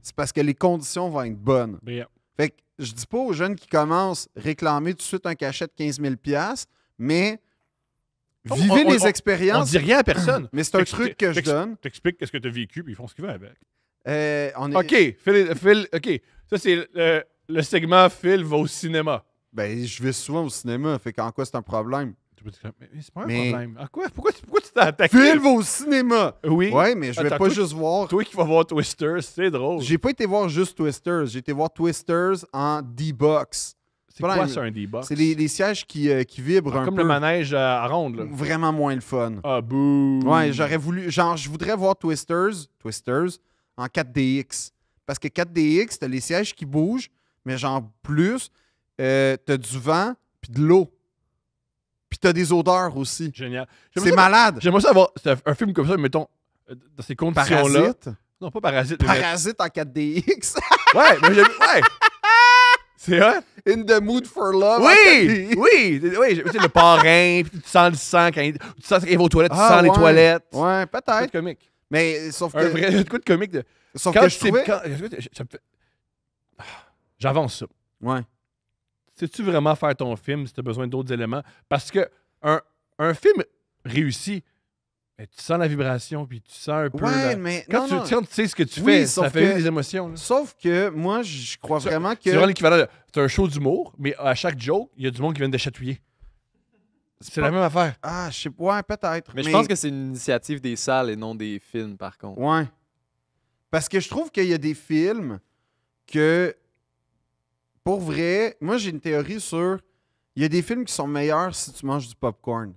c'est parce que les conditions vont être bonnes. Brillant. Fait que je dis pas aux jeunes qui commencent réclamer tout de suite un cachet de 15 000 mais vivez les expériences. On dit rien à personne. *clears throat* mais c'est un truc que je donne. T'expliques qu'est-ce que tu as vécu, puis ils font ce qu'ils veulent avec. Euh, on OK, fais OK. Ça, c'est le, segment Phil va au cinéma. Ben, je vais souvent au cinéma, fait qu'en quoi c'est un problème? c'est pas un problème. Pourquoi, tu t'es attaqué? Phil va au cinéma! Oui. Ouais, mais je vais pas juste voir. Toi qui vas voir Twisters, c'est drôle. J'ai pas été voir juste Twisters, j'ai été voir Twisters en D-Box. C'est quoi ça, un D-Box? C'est les, sièges qui, euh, vibrent ah, un peu. Comme le manège euh, à ronde, là. Vraiment moins le fun. Ah, bouh! Ouais, j'aurais voulu. Genre, je voudrais voir Twisters, Twisters, en 4DX. Parce que 4DX, t'as les sièges qui bougent, mais genre plus, euh, t'as du vent, puis de l'eau. Puis t'as des odeurs aussi. Génial. C'est malade. J'aimerais ça avoir un film comme ça, mettons, euh, dans ces conditions-là. Parasite. Non, pas Parasite. Parasite en 4DX. *laughs* ouais, mais j'ai Ouais. C'est hot. In the mood for love. Oui, oui, oui. Tu sais, le parrain, tu sens le sang quand il, tu sens quand va aux toilettes, tu ah, sens les toilettes. Ouais, peut-être. comique. Mais sauf que. Un vrai *laughs* coup de comique de. Sauf que je ah, J'avance ça. Ouais. Sais-tu vraiment faire ton film si tu as besoin d'autres éléments? Parce que un, film réussi, tu sens la vibration, puis tu sens un peu. mais quand tu, Tiens, tu sais ce que tu fais, ça fait des émotions. Sauf que moi, je crois vraiment que. C'est vraiment l'équivalent C'est un show d'humour, mais à chaque joke, il y a du monde qui vient de chatouiller. C'est la même affaire. Ah, je sais pas, ouais, peut-être. mais, je pense que c'est une initiative des salles et non des films, par contre. Ouais. Parce que je trouve qu'il y a des films que, pour vrai, moi j'ai une théorie sur. Il y a des films qui sont meilleurs si tu manges du popcorn.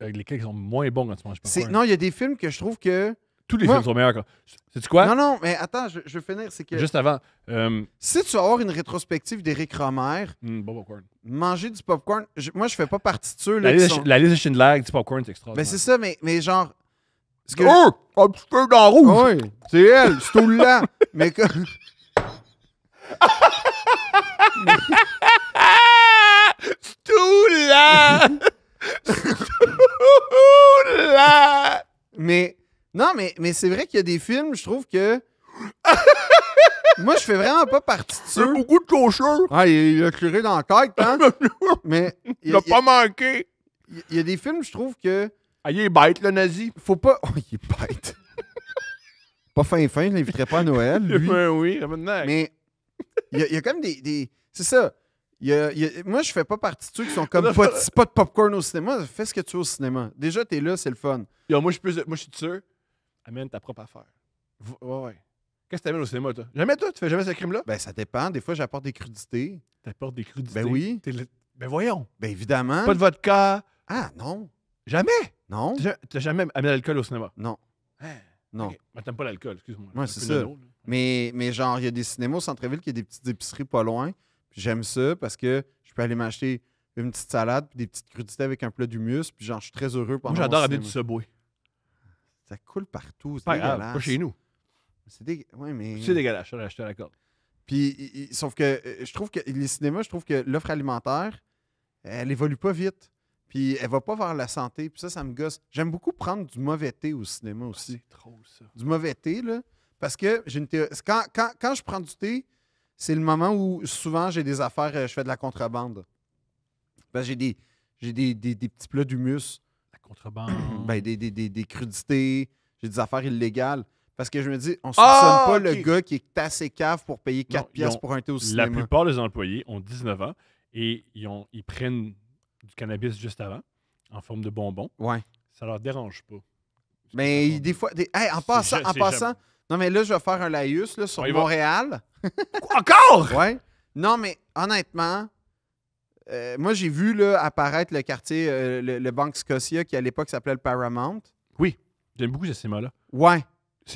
Avec lesquels ils sont moins bons quand tu manges du popcorn. Non, il y a des films que je trouve que. Tous les films sont meilleurs. c'est tu quoi? Non, non, mais attends, je, je vais finir. C'est que. Juste avant. Euh, si tu as une rétrospective d'Éric Romer. Mm, popcorn. Manger du popcorn. moi, je fais pas partie de ceux. la, liste, de Schindler du popcorn, c'est ben, extraordinaire. Mais c'est ça, mais, mais genre Oh! Un petit peu dans rouge! Ah oui, c'est elle, c'est tout le Mais que... *laughs* tout là! tout là! Mais, non, mais, mais c'est vrai qu'il y a des films, je trouve que. *laughs* Moi, je fais vraiment pas partie de ça. Il y a beaucoup de cochons. Ah, il, a tiré dans la tête, hein? *laughs* mais. Il, il a pas manqué. Il y a des films, je trouve que ah, il est bête, le nazi. Faut pas. Oh, *laughs* il est bête. pas fin fin, je l'inviterai pas à Noël. *laughs* Lui. Ben oui, maintenant. Mais il y, a comme des. des... C'est ça. Moi, je fais pas partie de ceux qui sont comme pas, pas de popcorn au cinéma. Fais ce que tu veux au cinéma. Déjà, t'es là, c'est le fun. moi, je suis sûr. Amène ta propre affaire. Ouais, Qu'est-ce que tu amènes au cinéma, toi? Jamais, toi? Tu fais jamais ce crime-là? Ben, ça dépend. Des fois, j'apporte des crudités. T'apportes des crudités? Ben oui. Ben voyons. Ben évidemment. Pas de vodka. Ah, non. Jamais. Non. Tu n'as jamais amené l'alcool au cinéma? Non. Hein? Non. Mais t'aimes pas l'alcool, excuse-moi. Ouais, c'est ça. Mais, genre, il y a des cinémas au centre-ville qui ont des petites épiceries pas loin. j'aime ça parce que je peux aller m'acheter une petite salade puis des petites crudités avec un plat d'humus. Puis genre, je suis très heureux Moi, j'adore aller du Ça coule partout. C'est Pas pas chez nous. C'est dégueulasse, je te Puis, sauf que euh, je trouve que les cinémas, je trouve que l'offre alimentaire, elle évolue pas vite. Puis elle va pas vers la santé. Puis ça, ça me gosse. J'aime beaucoup prendre du mauvais thé au cinéma ah, aussi. trop ça. Du mauvais thé, là. Parce que j'ai Quand, je prends du thé, c'est le moment où souvent j'ai des affaires, euh, je fais de la contrebande. j'ai des, j'ai des, petits plats d'humus. La contrebande. ben, des, crudités. J'ai des affaires illégales. Parce que je me dis, on ne ah, soupçonne pas le gars qui est assez cave pour payer 4 pièces pour un thé au cinéma. La plupart des employés ont 19 ans et ils prennent du cannabis juste avant, en forme de bonbon. Ouais. Ça leur dérange pas. Mais des fois, en passant, en passant, non mais là je vais faire un laïus sur Montréal. Encore Ouais. Non mais honnêtement, euh, moi j'ai vu apparaître le quartier euh, le, Banque Scotia qui à l'époque s'appelait le Paramount. Oui, j'aime beaucoup ce cinéma là. Ouais.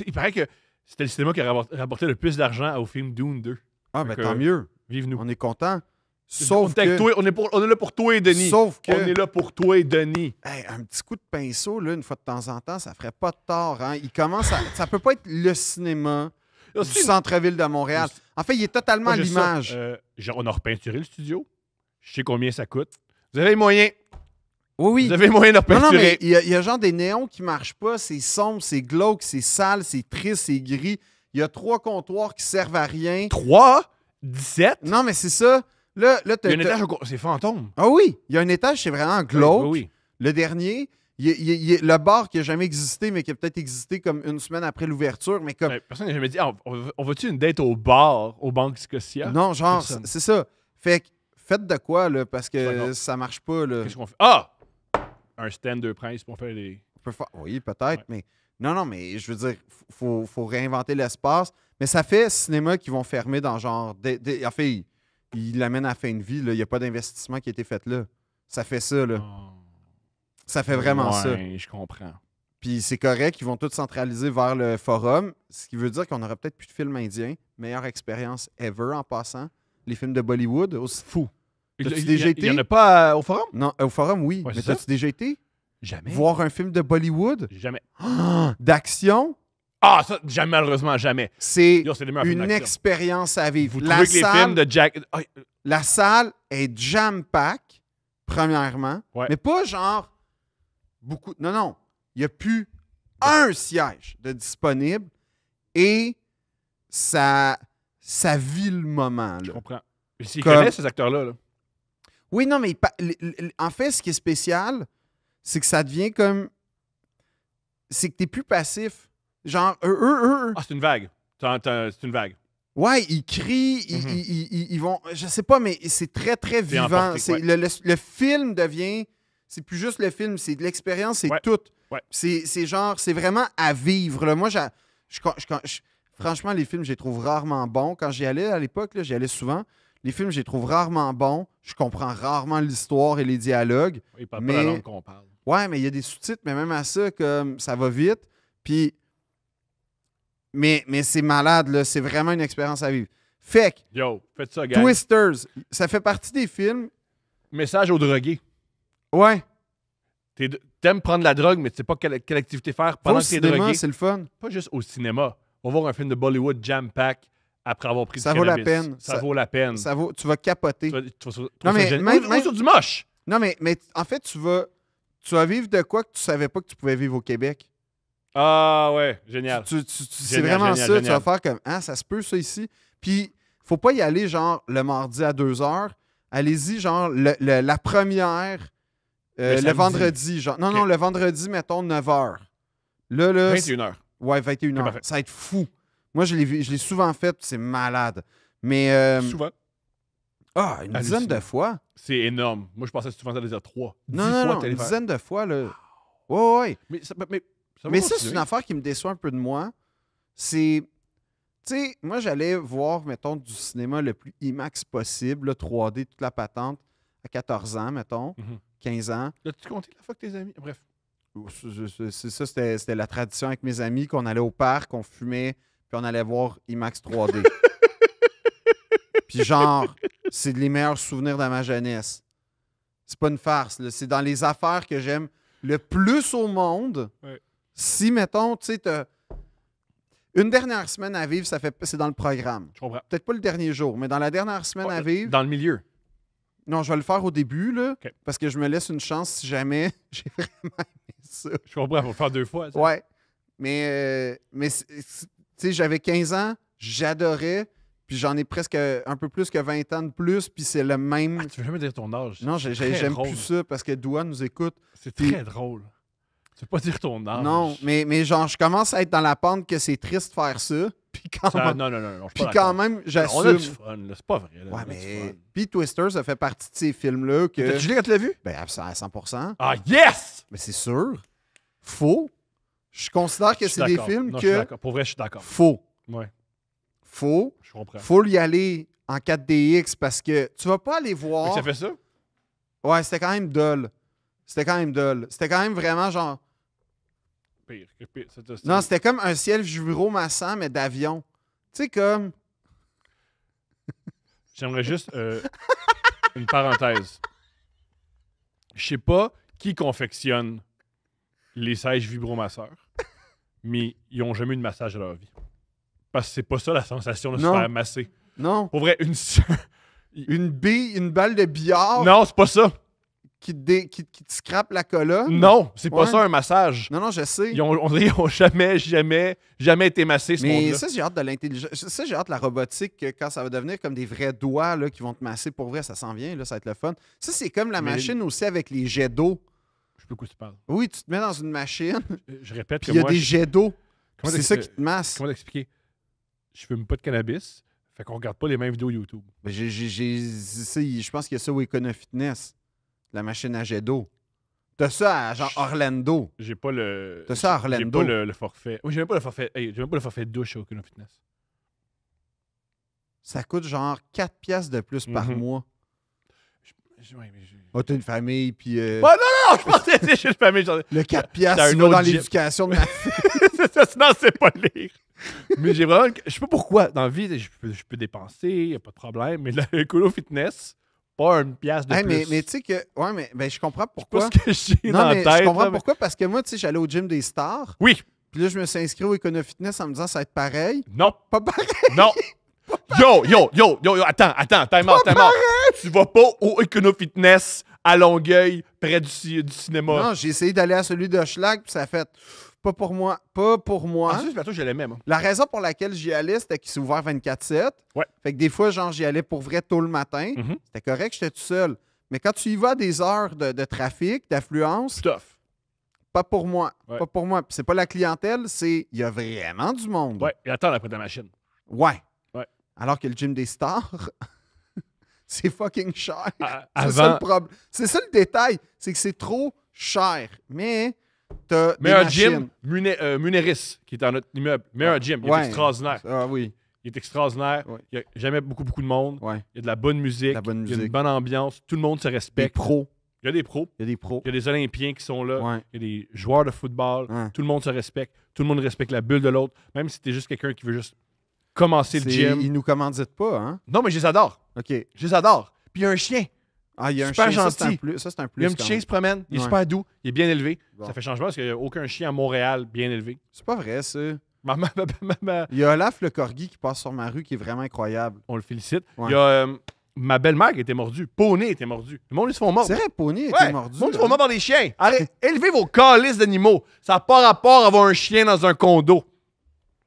Il paraît que c'était le cinéma qui a rapporté le plus d'argent au film Dune 2. Ah, ben tant mieux. Vive nous. On est content. Sauf que... on, est là pour toi et Denis. Sauf que... On est là pour toi et Denis. un petit coup de pinceau, là, une fois de temps en temps, ça ferait pas de tort. Hein? Il commence ça peut pas être le cinéma du centre-ville de Montréal. En fait, il est totalement à l'image. Euh, on a repeinturé le studio. Je sais combien ça coûte. Vous avez les moyens. Oui, oui. Vous avez les moyens de repeinturer. Non, non, mais il y, a genre des néons qui marchent pas. C'est sombre, c'est glauque, c'est sale, c'est triste, c'est gris. Il y a trois comptoirs qui servent à rien. Trois? 17? Non, mais c'est ça il y a un étage, c'est fantôme. Ah oui, il y a un étage, c'est vraiment glauque. Le dernier, le bar qui n'a jamais existé, mais qui a peut-être existé comme une semaine après l'ouverture. Mais comme... personne n'a jamais dit ah, on, va tu une dette au bar, au Banque Scotia Non, genre, c'est ça. Fait que faites de quoi, là, parce que ça ça marche pas. Qu'est-ce qu'on fait Ah Un stand de prince pour faire des... Oui, peut-être, mais. Non, non, mais je veux dire, faut, faut réinventer l'espace. Mais ça fait cinéma qui vont fermer dans genre. Des, il l'amène à fin de vie. Il n'y a pas d'investissement qui a été fait là. Ça fait ça, là. Oh. Ça fait vraiment ça. je comprends. Puis c'est correct, ils vont tous centraliser vers le forum, ce qui veut dire qu'on n'aura peut-être plus de films indiens. Meilleure expérience ever en passant. Les films de Bollywood, aussi. Fou. Il déjà été? n'y en a pas euh, au forum? Non, euh, au forum, oui. Mais t'as-tu déjà été? Jamais. Voir un film de Bollywood? Jamais. *gasps* D'action? Ah, ça, malheureusement, jamais. C'est une expérience à vivre. Vous la les films de Jack... La salle est jam-pack, premièrement, mais pas genre beaucoup... Non, non, il n'y a plus un siège de disponible et ça, ça vit le moment. Je comprends. Ils connaissent ces acteurs-là. Oui, non, mais en fait, ce qui est spécial, c'est que ça devient comme. C'est que tu plus passif. Genre, eux, eux, eux. Ah, c'est une vague. C'est une vague. Ouais, ils crient, mhm. ils, vont. Je sais pas, mais c'est très, très vivant. le, film devient. C'est plus juste le film, c'est de l'expérience, c'est tout. C'est genre, c'est vraiment à vivre. Moi, je, franchement, les films, je les trouve rarement bons. Quand j'y allais à l'époque, j'y allais souvent. Les films, je les trouve rarement bons. Je comprends rarement l'histoire et les dialogues. Oui, mais... pas qu'on parle. Ouais, mais il y a des sous-titres, mais même à ça, comme ça va vite. Puis mais, c'est malade, là. C'est vraiment une expérience à vivre. Fait Yo, faites ça, gars. Twisters, ça fait partie des films. Message aux drogués. Ouais. T'aimes prendre la drogue, mais tu sais pas quelle, activité faire pendant que t'es drogué. c'est le fun. Pas juste au cinéma. On va voir un film de Bollywood jam-pack après avoir pris ça vaut la peine. Ça, vaut la peine. Ça vaut, tu vas capoter. Tu vas, non, mais, sur du moche. Non, mais, mais en fait, tu vas, tu vas vivre de quoi que tu savais pas que tu pouvais vivre au Québec. Ah ouais, génial. c'est vraiment ça, tu vas faire comme Ah, ça se peut ça ici. Puis, faut pas y aller genre le mardi à 2 h. Allez-y, genre le, la première, euh, le, vendredi. genre Non, non, le vendredi, mettons 9 h. Là, là, 21h. Ouais, 21h. ça va être fou. Moi, je l'ai souvent fait, c'est malade. Mais. Euh, souvent. Ah, une dizaine de fois. C'est énorme. Moi, je pensais souvent à dire trois. Non, non, non une dizaine de fois, là. Ouais, ouais. Mais, ça, mais mais ça, c'est une affaire qui me déçoit un peu de moi. C'est. Tu sais, moi, j'allais voir, mettons, du cinéma le plus IMAX possible, le 3D, toute la patente, à 14 ans, mettons, 15 mhm. ans. las tu compté la fois que tes amis. Bref. C'est ça, c'était la tradition avec mes amis qu'on allait au parc, qu'on fumait, puis on allait voir IMAX 3D. *laughs* puis genre, c'est les meilleurs souvenirs de ma jeunesse. C'est pas une farce, c'est dans les affaires que j'aime le plus au monde. Si, mettons, tu sais, une dernière semaine à vivre, ça fait c'est dans le programme. Je comprends. Peut-être pas le dernier jour, mais dans la dernière semaine à vivre. Dans le milieu. Non, je vais le faire au début, là, parce que je me laisse une chance si jamais *laughs* j'ai vraiment aimé ça. Je comprends, va le faire deux fois. Ouais. Mais, euh, mais tu sais, j'avais 15 ans, j'adorais, puis j'en ai presque un peu plus que 20 ans de plus, puis c'est le même. Ah, tu veux jamais dire ton âge. Non, j'aime plus ça parce que Doua nous écoute. C'est très drôle c'est veux pas dire ton âge. Non, mais, mais genre, je commence à être dans la pente que c'est triste faire ça. *laughs* Puis quand même. Non, non, non. non puis quand même, j'assume. On a du fun, là. C'est pas vrai, là. Ouais, mais. Puis Twister, ça fait partie de ces films-là que. tu quand tu l'as vu? Ben, à 100 Ah, yes! Mais c'est sûr. Faux. Je considère que c'est des films que. Je Pour vrai, je suis d'accord. Faux. Ouais. Faux. Je comprends. Faut y aller en 4DX parce que tu vas pas aller voir. Tu ça fait ça? Ouais, c'était quand même dull. C'était quand même dull. C'était quand même vraiment genre non, c'était comme un ciel juro mais d'avion. Tu sais, comme. *laughs* J'aimerais juste euh, une parenthèse. Je sais pas qui confectionne les sièges vibromasseurs, mais ils ont jamais eu de massage à leur vie. Parce que c'est pas ça la sensation de se faire masser. Non. Pour vrai, une. une bille, une balle de billard. Non, c'est pas ça qui te, la colonne. Non, c'est pas ça un massage. Non, non, je sais. Ils ont, jamais, jamais, jamais été massés, ce Mais ça, j'ai hâte de l'intelligence. Ça, j'ai hâte de la robotique quand ça va devenir comme des vrais doigts qui vont te masser pour vrai. Ça s'en vient, là, ça va être le fun. Ça, c'est comme la machine aussi avec les jets d'eau. Je sais plus quoi tu parles. Oui, tu te mets dans une machine, *laughs* Je répète il y a des jets d'eau. C'est ça qui te masse. Comment t'expliquer? Je fume pas de cannabis, fait qu'on regarde pas les mêmes vidéos YouTube. Ben, je pense qu'il y a ça au Econo Fitness la machine à jet d'eau. T'as ça à genre Orlando. J'ai pas le. T'as ça à Orlando. J'ai pas le, forfait. Oui, j'ai même pas le forfait. j'ai même pas le forfait douche au Oculus Fitness. Ça coûte genre 4 piastres de plus par mhm. mois. Ouais, oh, t'as une famille, puis. Euh, bah, non, non, je pensais que *laughs* j'ai une famille. Le 4 piastres, dans l'éducation de ma *laughs* ça, Sinon, c'est pas lire. mais j'ai vraiment. Je sais pas pourquoi. Dans la vie, je peux, je peux dépenser, y a pas de problème. Mais le Colo Fitness, pas une pièce de plus. Mais, mais tu sais que. Ouais, mais ben, je comprends pourquoi. Je ce que j'ai dans mais la tête, Je comprends pourquoi, parce que moi, tu sais, j'allais au gym des stars. Oui. Puis là, je me suis inscrit au Econo Fitness en me disant ça va être pareil. Non. Pas pareil. Non. *laughs* Yo, yo, yo, yo, yo, attends, attends, time out, time out. Tu vas pas au Econo Fitness à Longueuil, près du, cinéma. Non, j'ai essayé d'aller à celui de Schlag, puis ça a fait. Pas pour moi. Pas pour ah, moi. La raison pour laquelle j'y allais, c'était qu'il s'est ouvert 24-7. Ouais. Fait que des fois, genre, j'y allais pour vrai tôt le matin. Mm-hmm. C'était correct, j'étais tout seul. Mais quand tu y vas des heures de, trafic, d'affluence. Pas pour moi. Pas pour moi. c'est pas la clientèle, c'est. Il y a vraiment du monde. Ouais, il attend après ta machine. Ouais. ouais. Alors que le gym des stars. *laughs* c'est fucking cher. Ah, c'est ça le problème. C'est ça le détail. C'est que c'est trop cher. Mais Meilleur gym, euh, qui est dans notre immeuble. Mais ah, gym, il est extraordinaire. Ah oui. Il est extraordinaire. Il y a jamais beaucoup, beaucoup de monde. Il y a de la bonne musique. Il y a une bonne ambiance. Tout le monde se respecte. Il y a des pros. Il y a des pros. Il y a des Olympiens qui sont là. Il y a des joueurs de football. Tout le monde se respecte. Tout le monde respecte la bulle de l'autre. Même si t'es juste quelqu'un qui veut juste commencer le gym. Ils nous commandent pas, hein? Non, mais je les adore. OK. Je les adore. Puis il y a un chien. Ah, il y a un chien, gentil. Ça, c'est un, plus. Il y a un chien qui se promène. Il est super doux. Il est bien élevé. Ça fait changement parce qu'il n'y a aucun chien à Montréal bien élevé. C'est pas vrai, ça. Il y a Olaf le corgi qui passe sur ma rue qui est vraiment incroyable. On le félicite. Il y a euh, ma belle-mère qui était mordue. Poney était mordu. Mon monde, ils se font mordre. C'est vrai, Poney était ouais. mordu. Le monde, se font mordre par des chiens. Allez, *laughs* élevez vos calices d'animaux. Ça n'a pas rapport à avoir un chien dans un condo.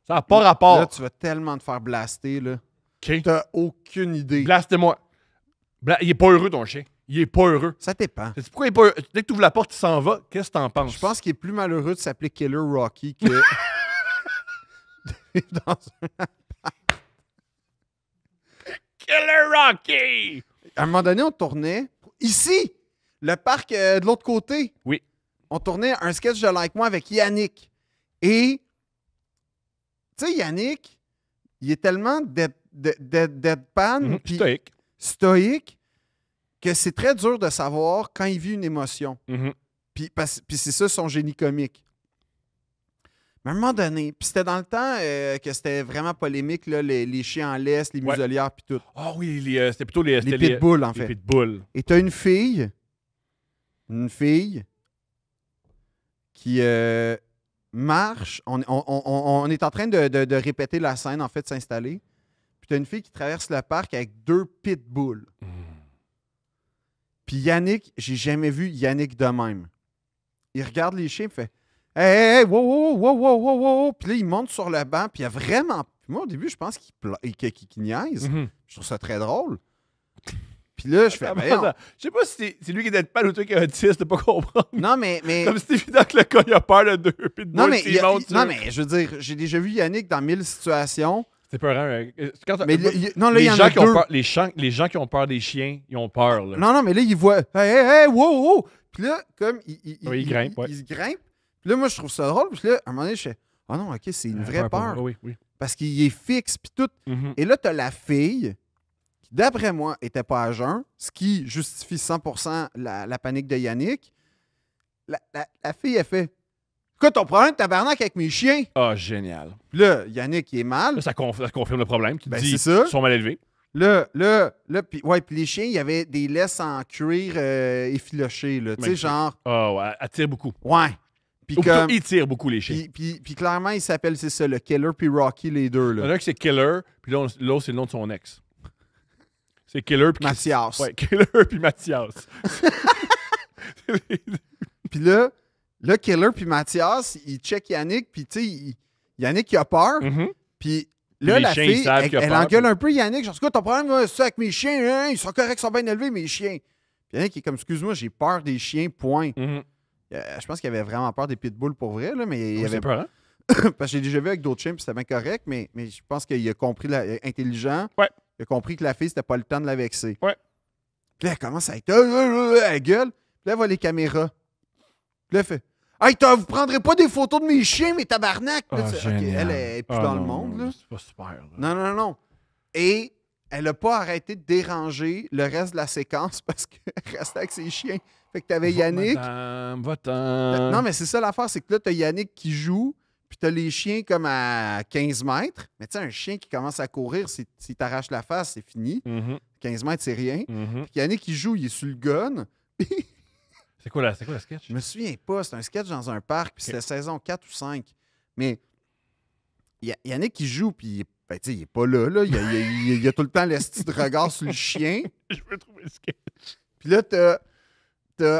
Ça n'a pas rapport. Là, tu vas tellement te faire blaster, là. Tu T'as aucune idée. Blastez-moi. Il est pas heureux, ton chien. Il est pas heureux. Ça dépend. sais pourquoi il est pas heureux? Dès que tu ouvres la porte, il s'en va. Qu'est-ce que t'en penses? Je pense qu'il est plus malheureux de s'appeler Killer Rocky que. *laughs* dans un- Killer Rocky! À un moment donné, on tournait ici, le parc euh, de l'autre côté. Oui. On tournait un sketch de Like Moi avec Yannick. Et, tu sais, Yannick, il est tellement dead- dead- dead- deadpan. Mhm, stoïque que c'est très dur de savoir quand il vit une émotion. Mhm. Puis, c'est ça son génie comique. Mais à un moment donné, puis c'était dans le temps euh, que c'était vraiment polémique, les, chiens en laisse, les muselières, puis tout. Ah oui, euh, c'était plutôt les, les pitbulls, en fait. Les pitbulls. Et t'as une fille, une fille qui euh, marche. On, est en train de, de répéter la scène, en fait, s'installer. Puis t'as une fille qui traverse le parc avec deux pitbulls. Puis Yannick, j'ai jamais vu Yannick de même. Il regarde les chiens, il fait Hey, hey, hey, wow, wow, wow, wow, wow, wow. Puis là, il monte sur le banc, puis il y a vraiment. Moi, au début, je pense qu'il pla... niaise. Mhm. Je trouve ça très drôle. Puis là, je fais. Ah, Je sais pas si c'est lui qui est d'être pâle ou toi qui est autiste, de pas comprendre. Non, mais. mais... Comme c'est évident que le gars, il a peur de deux, puis de non, deux, mais, Non, mais je veux dire, j'ai déjà vu Yannick dans mille situations c'est peur, les, gens qui Ont peur, les, des chiens, ils ont peur. Non, non, mais là, ils voient. Hey, hey, hey, wow, wow! Puis là, comme. Ils, oui, ils grimpent. se grimpent. Puis là, moi, je trouve ça drôle. Puis là, à un moment donné, je fais Ah non, OK, c'est une euh, vraie peur. Parce qu'il est fixe, puis tout. Mm-hmm. Et là, tu as la fille qui, d'après moi, n'était pas à jeun, ce qui justifie 100% la, panique de Yannick. La, la, la fille, elle fait Écoute, on prend tabarnak avec mes chiens. Ah, génial. Là, Yannick, il est mal. Là, ça, confirme le problème. Ben, c'est ça. ils sont mal élevés. Là, là, là, puis ouais, les chiens, il y avait des laisses en cuir et euh, effilochées, là. Tu sais, genre, Ah, ouais, attire beaucoup. ouais. Puis ils tirent beaucoup les chiens. Puis, puis- clairement, ils s'appellent, c'est ça, le Killer puis Rocky, les deux, Il y en a un qui c'est Killer, puis l'autre, c'est le nom de son ex. C'est Killer, puis Mathias. Ouais, *laughs* Killer, puis Mathias. *laughs* Puis là, Là, Killer puis Mathias, il check Yannick, puis tu sais, Yannick, il a peur. Mhm. Puis là, la fille, elle, engueule un peu Yannick. Genre, as ton problème, c'est avec mes chiens, hein? ils sont corrects, ils sont bien élevés, mes chiens. Puis Yannick est comme, excuse-moi, j'ai peur des chiens, point. Mhm. Euh, je pense qu'il avait vraiment peur des pitbulls pour vrai, là, mais il avait peur. *coughs* Parce que j'ai déjà vu avec d'autres chiens, puis c'était bien correct, mais, mais je pense qu'il a compris, euh, intelligent, ouais. il a compris que la fille, c'était pas le temps de la vexer. Puis là, elle commence à être, elle euh, gueule, puis là, elle voit les caméras. Puis là, elle fait, Hey, vous vous prendrez pas des photos de mes chiens, mes tabarnak! Ah, elle est plus ah, dans le monde. non, Là. C'est pas super. Non, non, non. Et elle a pas arrêté de déranger le reste de la séquence *laughs* parce qu'elle restait avec ses chiens. Fait que t'avais va Yannick. Va-t'en. Non, mais c'est ça l'affaire, c'est que là, t'as Yannick qui joue, puis t'as les chiens comme à 15 mètres. Mais tu sais, un chien qui commence à courir, si- s'il t'arrache la face, c'est fini. 15 mhm. mètres, c'est rien. Mhm. Yannick, qui joue, il est sur le gun. *laughs* C'est quoi, le sketch? Je me souviens pas. C'est un sketch dans un parc, c'était saison 4 ou 5. Mais il y, en a qui jouent. puis il n'est pas là. Il, a, tout le temps l'esti de regard sur le chien. *laughs* Je veux trouver le sketch. Puis là, t'as,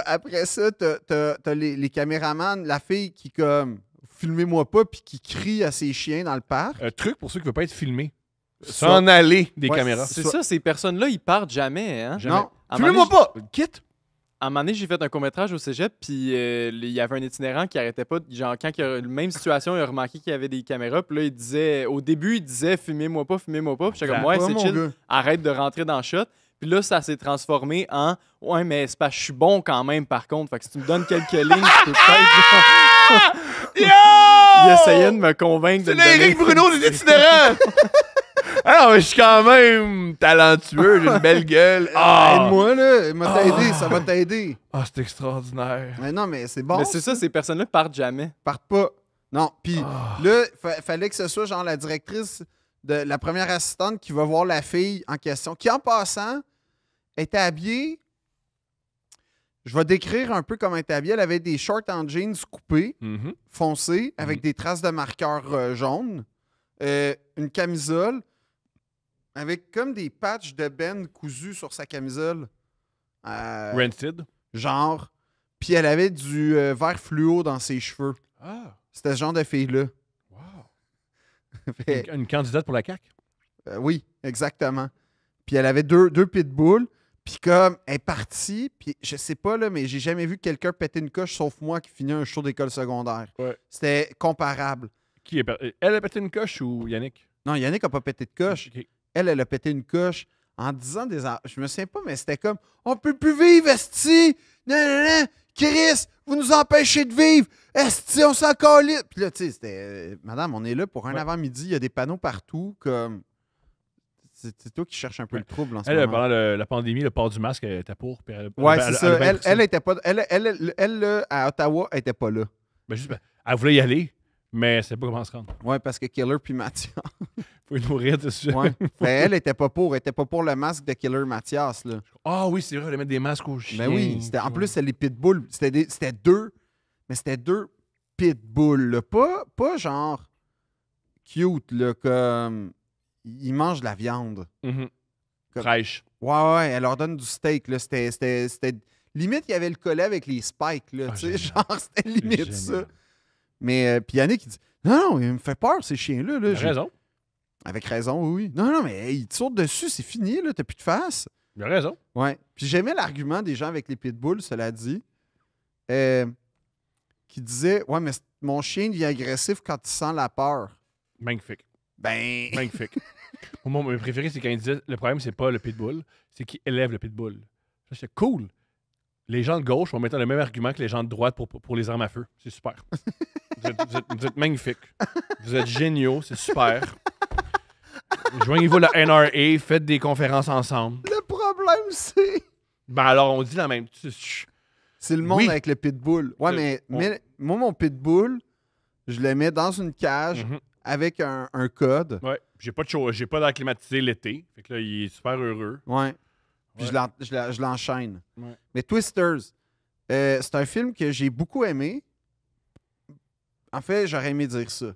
après ça, t'as, les, caméramans, la fille qui, comme, filmez-moi pas, puis qui crie à ses chiens dans le parc. Un truc pour ceux qui ne veulent pas être filmés. S'en aller des caméras. C'est, ça, ces personnes-là, ils partent jamais. Hein? Non. Filmez-moi pas! Quitte! un moment donné, j'ai fait un court-métrage au cégep, puis euh, il y avait un itinérant qui arrêtait pas. Genre, quand il a la même situation, il a remarqué qu'il y avait des caméras, puis là, il disait, au début, il disait, fumez-moi pas, fumez-moi pas. j'étais comme, ouais, c'est chill, arrête de rentrer dans le shot. Puis là, ça s'est transformé en, ouais, mais c'est pas, je suis bon quand même, par contre. Fait que si tu me donnes quelques lignes, je peux peut-être. *laughs* *laughs* il essayait de me convaincre de. Bruno *laughs* Ah, je suis quand même talentueux, j'ai une belle *laughs* gueule. Euh, ah! Aide-moi, là. t'aider, ah! ça va t'aider. Ah, c'est extraordinaire. Mais non, mais c'est bon. Mais c'est ça, ces personnes-là partent jamais. Partent pas. Non, puis là, fallait que ce soit genre la directrice de la première assistante qui va voir la fille en question, qui en passant est habillée. Je vais décrire un peu comment elle était habillée. Elle avait des shorts en jeans coupés, mm-hmm. foncés, avec mm-hmm. des traces de marqueurs euh, jaunes, euh, une camisole, avec comme des patchs de Ben cousus sur sa camisole. Euh, Rented. Genre. Puis elle avait du euh, vert fluo dans ses cheveux. Ah. C'était ce genre de fille-là. Wow. *laughs* une, candidate pour la CAQ? Euh, oui, exactement. Puis elle avait deux, deux pitbulls. Puis comme elle est partie, puis je sais pas là, mais j'ai jamais vu quelqu'un péter une coche sauf moi qui finit un show d'école secondaire. C'était comparable. Qui est Elle a pété une coche ou Yannick? Non, Yannick a pas pété de coche. Elle, elle a pété une coche en disant des. Je me souviens pas, mais c'était comme On peut plus vivre, Esti! Non, non, non! Chris, vous nous empêchez de vivre! Esti, on s'en calait! Puis là, tu sais, c'était. Euh, madame, on est là pour un avant-midi, il y a des panneaux partout, comme. C'est toi qui cherches un peu le trouble en ce Elle, pendant la pandémie, le port du masque elle était pour. elle- Ouais, c'est ça. elle était pas. Elle, à Ottawa, elle était pas là. ben, juste, ben, elle voulait y aller, mais elle savait pas comment se rendre. Ouais, parce que Killer puis Mathieu. *laughs* faut nourrir de elle était pas pour. Elle était pas pour le masque de Killer Mathias. Ah oui, c'est vrai, elle mettre des masques aux ben chiens. Mais oui, en plus, c'est les pitbulls. C'était deux, mais c'était deux pitbulls. Pas, pas genre cute, là, comme ils mangent de la viande. Mhm. Fraîche. Ouais, ouais, elle leur donne du steak. Là. C'était, Limite, il y avait le collet avec les spikes. Là, ah, genre, c'était limite ça. Mais euh, puis Yannick, il dit Non, non, il me fait peur, ces chiens-là. Là, j'ai raison. Avec raison, oui. Non, non, mais il te saute dessus, c'est fini, là, t'as plus de face. Il a raison. Ouais. Puis j'aimais l'argument des gens avec les pitbulls, cela dit, euh, qui disait « Ouais, mais mon chien est agressif quand il sent la peur. Magnifique. Ben. Magnifique. *laughs* mon préféré, c'est quand il disait Le problème, c'est pas le pitbull, c'est qu'il élève le pitbull. Ça, c'est cool. Les gens de gauche vont mettre le même argument que les gens de droite pour, pour les armes à feu. C'est super. *laughs* vous êtes magnifique. Vous êtes géniaux. C'est super. Joignez-vous la NRA, faites des conférences ensemble. Le problème, c'est. Ben alors, on dit la même. C'est le monde avec le pitbull. Ouais, mais, moi, mon pitbull, je le mets dans une cage mhm. avec un, code. Ouais. J'ai pas de j'ai pas l'été. Fait que là, il est super heureux. Ouais. Puis je l'enchaîne. Mais Twisters, euh, c'est un film que j'ai beaucoup aimé. En fait, j'aurais aimé dire ça.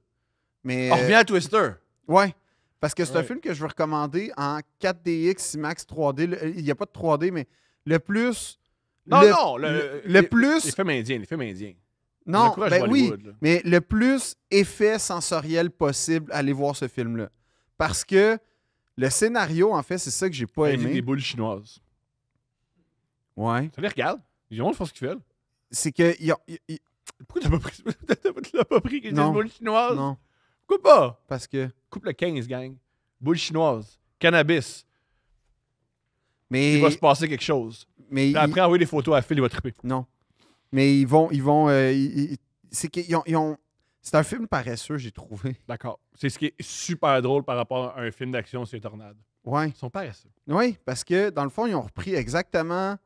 Mais, on revient à Twister. Euh, ouais. Parce que c'est un film que je veux recommander en 4DX, IMAX, 3D. il n'y a pas de 3D, mais le plus. Non, non, le, euh, plus. Les films indiens, les films indiens. Non, mais ben oui, mais le plus effet sensoriel possible, allez voir ce film-là. Parce que le scénario, en fait, c'est ça que j'ai pas ben, aimé. Il y des boules chinoises. Ouais. Ça les regarde. Ils ont, font ce qu'ils veulent. C'est que. Y Pourquoi t'as pas pris, *laughs* t'as pas pris des boules chinoises? Non. Coupe pas! Parce que. Coupe le 15, gang. Boule chinoise. Cannabis. Mais. Il va se passer quelque chose. Mais. après, il... envoyer des photos à Phil, il va triper. Non. Mais ils vont. Ils vont euh, C'est ont... C'est un film paresseux, j'ai trouvé. D'accord. C'est ce qui est super drôle par rapport à un film d'action, c'est Tornade. Ouais. Ils sont paresseux. Oui, parce que dans le fond, ils ont repris exactement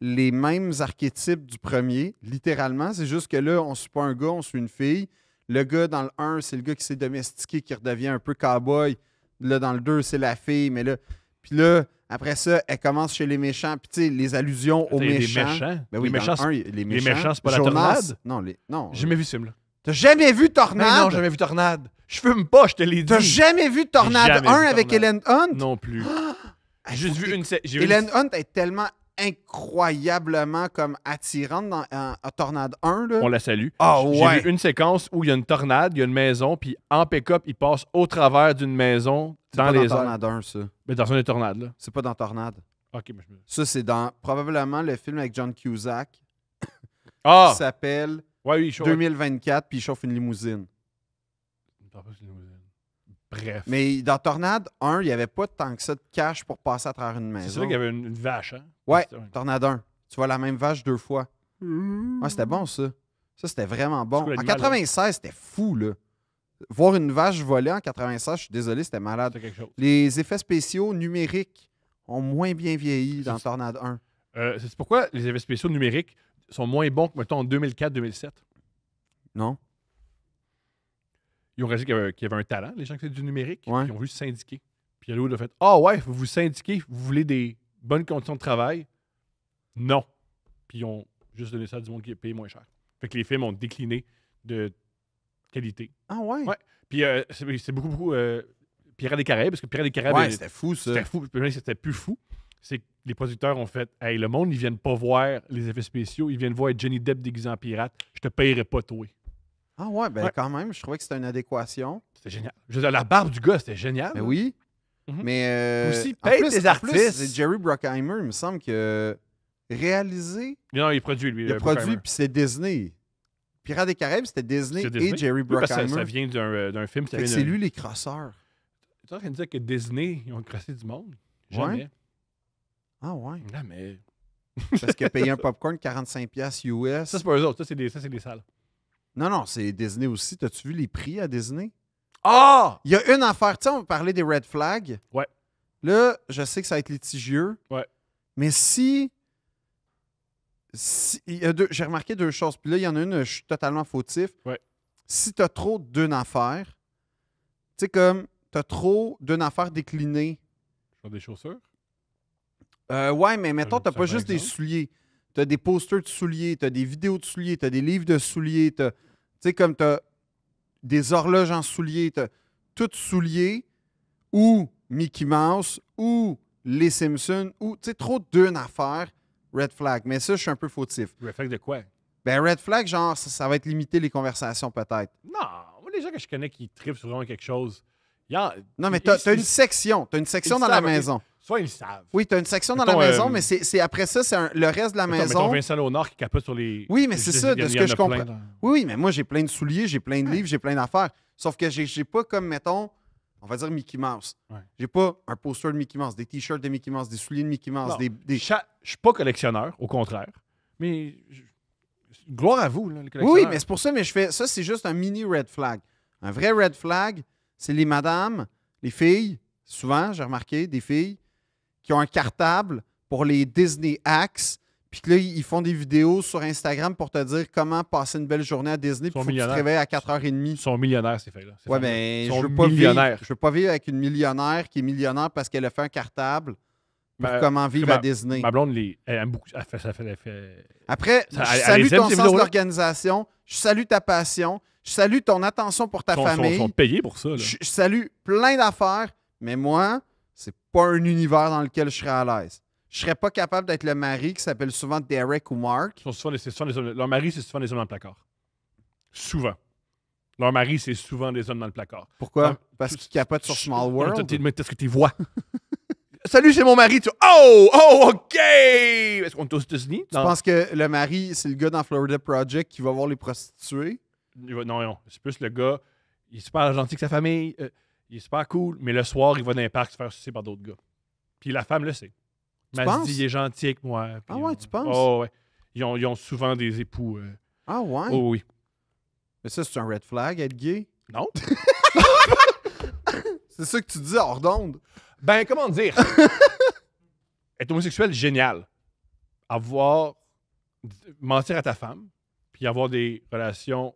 les mêmes archétypes du premier, littéralement. C'est juste que là, on suit pas un gars, on suit une fille. Le gars dans le 1, c'est le gars qui s'est domestiqué, qui redevient un peu cowboy. Là, dans le 2, c'est la fille, mais là. Puis là, après ça, elle commence chez les méchants. Puis tu sais, les allusions aux méchants. Ben les méchants. les, méchants les méchants. c'est pas la tornade. Non, J'ai jamais vu ce film-là. T'as jamais vu Tornade? Non, j'ai jamais vu Tornade. Je fume pas, je te l'ai dit. T'as jamais vu Tornade 1 avec Ellen Hunt? Non plus. *gasps* Ah, j'ai juste vu une. Hélène Helen Hunt est tellement incroyablement comme attirante dans Tornade 1. On la salue. Ah, j'ai vu une séquence où il y a une tornade, il y a une maison, puis en pick-up, il passe au travers d'une maison dans pas les dans Tornade 1, ça. Mais dans une tornade, là. C'est pas dans Tornade. Ok, mais je me... Ça, c'est dans probablement le film avec John Cusack. *coughs* ah! Qui s'appelle 2024, puis il chauffe une limousine. une limousine. Bref. Mais dans Tornade 1, il n'y avait pas tant que ça de cash pour passer à travers une maison. C'est sûr qu'il y avait une, vache, hein? Ouais, Tornade 1. Tu vois la même vache deux fois. c'était bon, ça. Ça, c'était vraiment bon. En 96, c'était fou, là. Voir une vache voler en 96, je suis désolé, c'était malade. Les effets spéciaux numériques ont moins bien vieilli dans Tornade 1. Euh, c'est pourquoi les effets spéciaux numériques sont moins bons que, mettons, en 2004-2007? Non ils ont réalisé qu'il y, avait, un talent, les gens qui faisaient du numérique, qui ils ont vu se syndiquer. Puis Hollywood a fait Ah ouais, vous vous syndiquez, vous voulez des bonnes conditions de travail Non. Puis ils ont juste donné ça à du monde qui est payé moins cher. Fait que les films ont décliné de qualité. Ah ouais? Ouais, Puis euh, c'est beaucoup, beaucoup euh, Pirates des Caraïbes, parce que Pirates des Caraïbes, Ouais, c'était fou ça. c'était fou. Puis C'était plus fou. C'est que les producteurs ont fait Hey, le monde, ils viennent pas voir les effets spéciaux, ils viennent voir Johnny Depp déguisé en pirate. Je te paierai pas, toi. Ah ouais, ben quand même, je trouvais que c'était une adéquation. C'était génial. Je veux dire, la barbe du gars, c'était génial. Mais ben oui. Mhm. Mais euh, aussi, paye plus, artistes. Jerry Bruckheimer, il me semble que euh, réalisé. Non, il produit, lui. Il euh, produit, puis c'est Disney. Pirates des Caraïbes, c'était Disney, et Jerry Bruckheimer. ça vient euh, d'un film. Qui c'est lui, les crosseurs. Tu es en que Disney, ils ont crossé du monde? Jamais. Ah ouais? Non, mais... Parce que payer un *laughs* popcorn 45$ US... Ça, c'est pas eux autres. Ça, c'est des salles. Non, non, c'est Disney aussi. T'as-tu vu les prix à Disney? Ah! Il y a une affaire. Tu sais, on va parler des red flags. Ouais. Là, je sais que ça va être litigieux. Ouais. Mais si. si J'ai remarqué deux choses. Puis là, il y en a une, je suis totalement fautif. Ouais. Si t'as trop d'une affaire, tu sais, comme t'as trop d'une affaire déclinée. Genre des chaussures? Euh, ouais, mais mettons, t'as pas juste des souliers tu as des posters de souliers, tu as des vidéos de souliers, tu as des livres de souliers, tu sais, comme tu as des horloges en souliers, tu as tout souliers ou Mickey Mouse, ou les Simpsons, ou, tu sais, trop d'une affaire, red flag. Mais ça, je suis un peu fautif. Red flag de quoi? Ben, red flag, genre, ça, va être limiter les conversations, peut-être. Non, moi, les gens que je connais qui tripent sur vraiment quelque chose, a… Non, mais tu une section. Tu une section dans la maison. Soit ils le savent. Oui, tu as une section dans la maison, euh, mais c'est après ça, c'est le reste de la maison. mettons, maison. Mettons Vincent nord qui capote sur les. Oui, mais c'est ça, de ce que je comprends. Oui, oui, mais moi, j'ai plein de souliers, j'ai plein de livres, j'ai plein d'affaires. Sauf que j'ai pas comme, mettons, on va dire Mickey Mouse. J'ai pas un poster de Mickey Mouse, des t-shirts de Mickey Mouse, des souliers de Mickey Mouse, des. Je suis pas collectionneur, au contraire. Mais. Gloire à vous, là, les collectionneurs. Oui, mais c'est pour ça, mais je fais. Ça, c'est juste un mini red flag. Un vrai red flag, c'est les madames, les filles, souvent, j'ai remarqué, des filles qui ont un cartable pour les Disney axe Puis là, ils font des vidéos sur Instagram pour te dire comment passer une belle journée à Disney. Puis tu te réveilles à 4h30. Ils sont millionnaires, ces faits là Ouais, mais ben, je veux veux pas vivre avec une millionnaire qui est millionnaire parce qu'elle a fait un cartable pour ben, comment vivre à Disney. Ma blonde, elle aime beaucoup. ça Après, je salue ton sens d'organisation. Je salue ta passion. Je salue ton attention pour ta famille. Ils sont, payés pour ça. je salue plein d'affaires. Mais moi, pas un univers dans lequel je serais à l'aise. Je serais pas capable d'être le mari qui s'appelle souvent Derek ou Mark. leur mari, c'est souvent des hommes dans le placard. Souvent. Leur mari, c'est souvent des hommes dans le placard. Pourquoi? Hein? Parce qu'ils capotent sur Small World. Est-ce que tu vois? *laughs* Salut, c'est mon mari. Oh, oh, OK. Est-ce qu'on est tous états Je Tu penses que le mari, c'est le gars dans Florida Project qui va voir les prostituées? Non, non. C'est plus le gars. Il est super gentil avec sa famille. Euh, il est super cool, mais le soir, il va dans un parc se faire sucer par d'autres gars. Puis la femme le sait. Elle se dit, il est gentil avec moi. ah ouais, tu penses? Oh, ouais. Ils ont, ils ont souvent des époux. Euh. Ah ouais? Oh oui. Mais ça, c'est un red flag, être gay? Non. *laughs* *laughs* c'est ça que tu dis hors d'onde. Ben, comment dire? *laughs* être homosexuel, génial. Avoir. mentir à ta femme, puis avoir des relations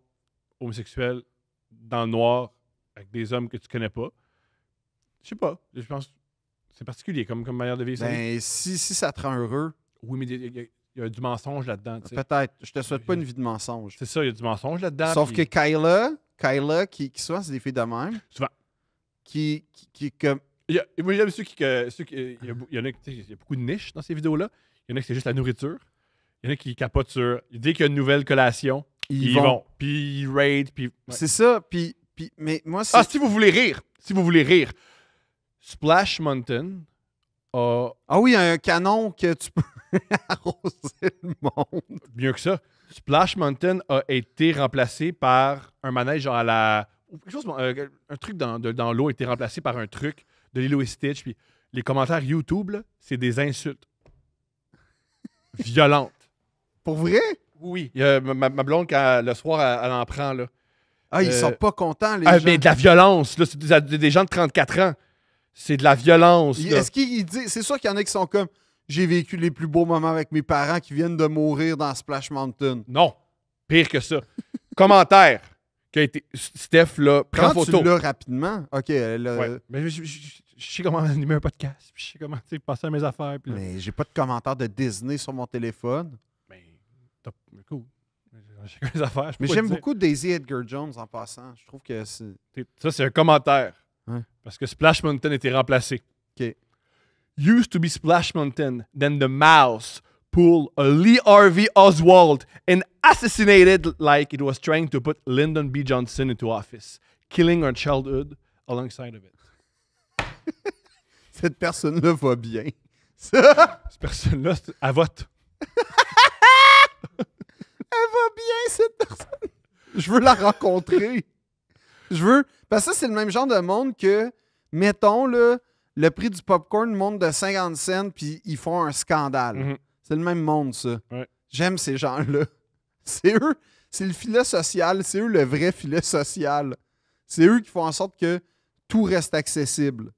homosexuelles dans le noir, avec des hommes que tu connais pas. Je sais pas. Je pense que c'est particulier comme, manière de vivre. Ben, si, ça te rend heureux. Oui, mais il y, a du mensonge là-dedans. Peut-être. Je te souhaite pas une vie de mensonge. C'est ça, il y a du mensonge là-dedans. Sauf que Kyla, Kyla qui, qui souvent, c'est des filles de même. Souvent. Qui, qui, comme. Il y, a, qui. il, y a, beaucoup de niches dans ces vidéos-là. Il y en a qui c'est juste la nourriture. Il y en a qui capotent sur. Dès qu'il y a une nouvelle collation, ils, vont. Puis ils raid. C'est ça. Puis mais moi, Ah, si vous voulez rire, si vous voulez rire, Splash Mountain a. Ah oui, un canon que tu peux *laughs* arroser le monde. Mieux que ça, Splash Mountain a été remplacé par un manège à la. Euh, un truc dans, l'eau a été remplacé par un truc de Lilo et Stitch. Puis les commentaires YouTube, c'est des insultes violentes. Pour vrai? Oui. ma, blonde, le soir, elle en prend, là. Ah, ils euh, sont pas contents, les ah, gens. Mais de la violence, là, c'est des, gens de 34 ans. C'est de la violence. Est-ce qu'ils dit. C'est sûr qu'il y en a qui sont comme j'ai vécu les plus beaux moments avec mes parents qui viennent de mourir dans Splash Mountain. Non, pire que ça. *laughs* Commentaire qui été Steph là, prends photo. rapidement. OK, je, sais comment animer un podcast, je sais comment passer à mes affaires Mais j'ai pas de commentaire de Disney sur mon téléphone. Mais cool. *laughs* Mais j'aime beaucoup Daisy Edgar Jones en passant. Je trouve que c'est. Ça, c'est un commentaire. Parce que Splash Mountain était remplacé. OK. Used to be Splash Mountain, then the mouse pulled a Lee Harvey Oswald and assassinated like it was trying to put Lyndon B. Johnson into office, killing our childhood alongside of it. *laughs* Cette personne-là va bien. *laughs* Cette personne-là, elle vote va bien, cette personne. Je veux la rencontrer. Je veux. Parce que c'est le même genre de monde que, mettons, le prix du popcorn monte de 50 cents, puis ils font un scandale. Mhm. C'est le même monde, ça. J'aime ces gens-là. C'est eux. C'est le filet social. C'est eux le vrai filet social. C'est eux qui font en sorte que tout reste accessible.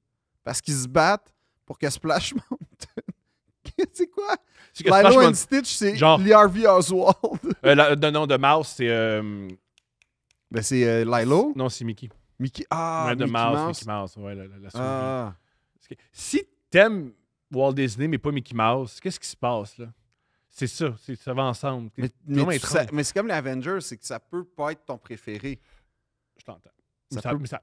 Parce qu'ils se battent pour que Splash *laughs* monte. *laughs* c'est quoi? Lilo and Stitch, c'est genre... Oswald. *laughs* euh, nom de, Mouse, c'est. Euh, ben, c'est euh, Lilo. Non, c'est Mickey. Mickey. Ah, ouais, de Mickey Mouse, Mickey Mouse. Ouais, la, souris. Ah. Si t'aimes Walt Disney, mais pas Mickey Mouse, qu'est-ce qui se passe, là? C'est ça, ça va ensemble. Mais, c'est comme les Avengers, c'est que ça peut pas être ton préféré. Je t'entends. Ça, ça, peut... ça,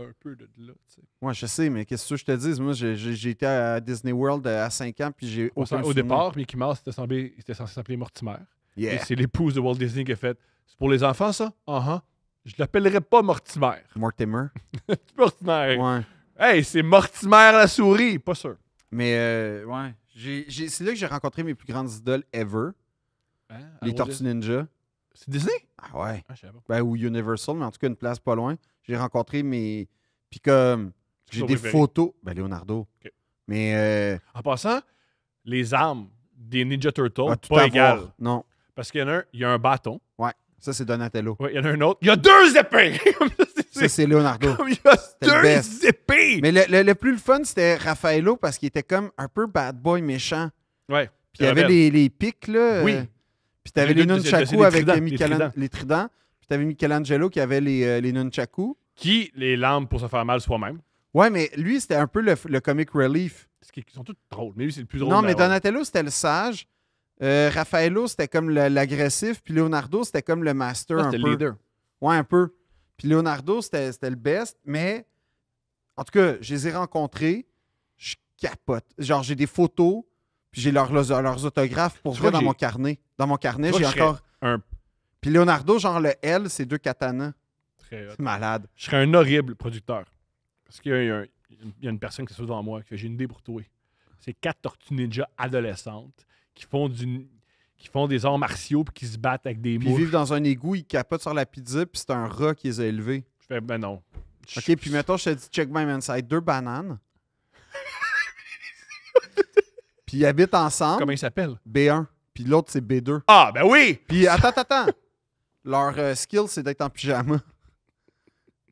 un peu de là. Tu sais. Ouais, je sais, mais qu'est-ce que je te dis? Moi, j'ai été à Disney World euh, à 5 ans, puis j'ai Au, au départ, Mickey Mouse était, était censé s'appeler Mortimer. c'est l'épouse de Walt Disney qui a fait C'est pour les enfants, ça? Uh -huh. Je l'appellerai pas Mortimer. *laughs* Mortimer? Mortimer. Ouais. Hey, c'est Mortimer la souris, pas sûr. Mais, euh, ouais. C'est là que j'ai rencontré mes plus grandes idoles ever. Ah, les Tortues Ninja. C'est Disney? Ah ouais. Ah, ben, ou Universal, mais en tout cas, une place pas loin. J'ai rencontré mes. Puis comme. J'ai des photos. Ben, Leonardo. Mais. Euh, en passant, les armes des Ninja Turtles, ah, pas égales. Non. Parce qu'il y en a un, il y a un bâton. Ouais. Ça, c'est Donatello. il y en a un autre. Il y a deux épées! *laughs* ça, c'est Leonardo. il y a deux épées! Mais le, plus le fun, c'était Raffaello parce qu'il était comme un peu bad boy méchant. Ouais. il y avait les, les, pics, là. Oui. Euh, puis t'avais les nunchaku avec euh, les, les tridents. Puis t'avais Michelangelo qui avait les, euh, les nunchaku. Qui les lames pour se faire mal soi-même. Ouais, mais lui, c'était un peu le, le comic relief. Ce qui sont tous drôles, mais lui, c'est le plus drôle. Non, mais Donatello, c'était le sage. Euh, Raffaello, c'était comme l'agressif. Puis Leonardo, c'était comme le master. C'était le leader. Ouais, un peu. Puis Leonardo, c'était le best. Mais en tout cas, je les ai rencontrés. Je capote. Genre, j'ai des photos puis j'ai leurs, autographes pour vrai dans mon carnet. Dans mon carnet, j'ai encore. Puis Leonardo, genre le L, c'est deux katanas. C'est malade. Je serais un horrible producteur. Parce qu'il y, a, une personne qui se devant moi, que j'ai une idée pour toi. C'est quatre tortues ninja adolescentes qui font qui font des arts martiaux puis qui se battent avec des mots. Ils vivent dans un égout, ils capotent sur la pizza puis c'est un rat qui les a élevés. Je fais ben non. Ok, puis mettons, je te dis check my inside deux bananes ils habitent ensemble. Comment ils s'appellent? B1. Puis l'autre, c'est B2. Ah, ben oui! Puis attends, attends, *laughs* Leur euh, skill, c'est d'être en pyjama.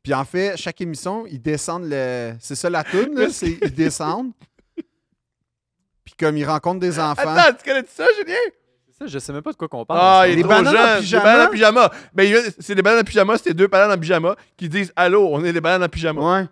Puis en fait, chaque émission, ils descendent le. C'est ça la toune, là? *laughs* c'est... Ils descendent. Puis comme ils rencontrent des enfants. Attends, tu connais ça, Julien? Ça, je sais même pas de quoi qu'on parle. Ah, il est les trop bananes En pyjama. en pyjama. Mais c'est des bananes en pyjama, c'est deux bananes en pyjama qui disent Allô, on est des bananes en pyjama.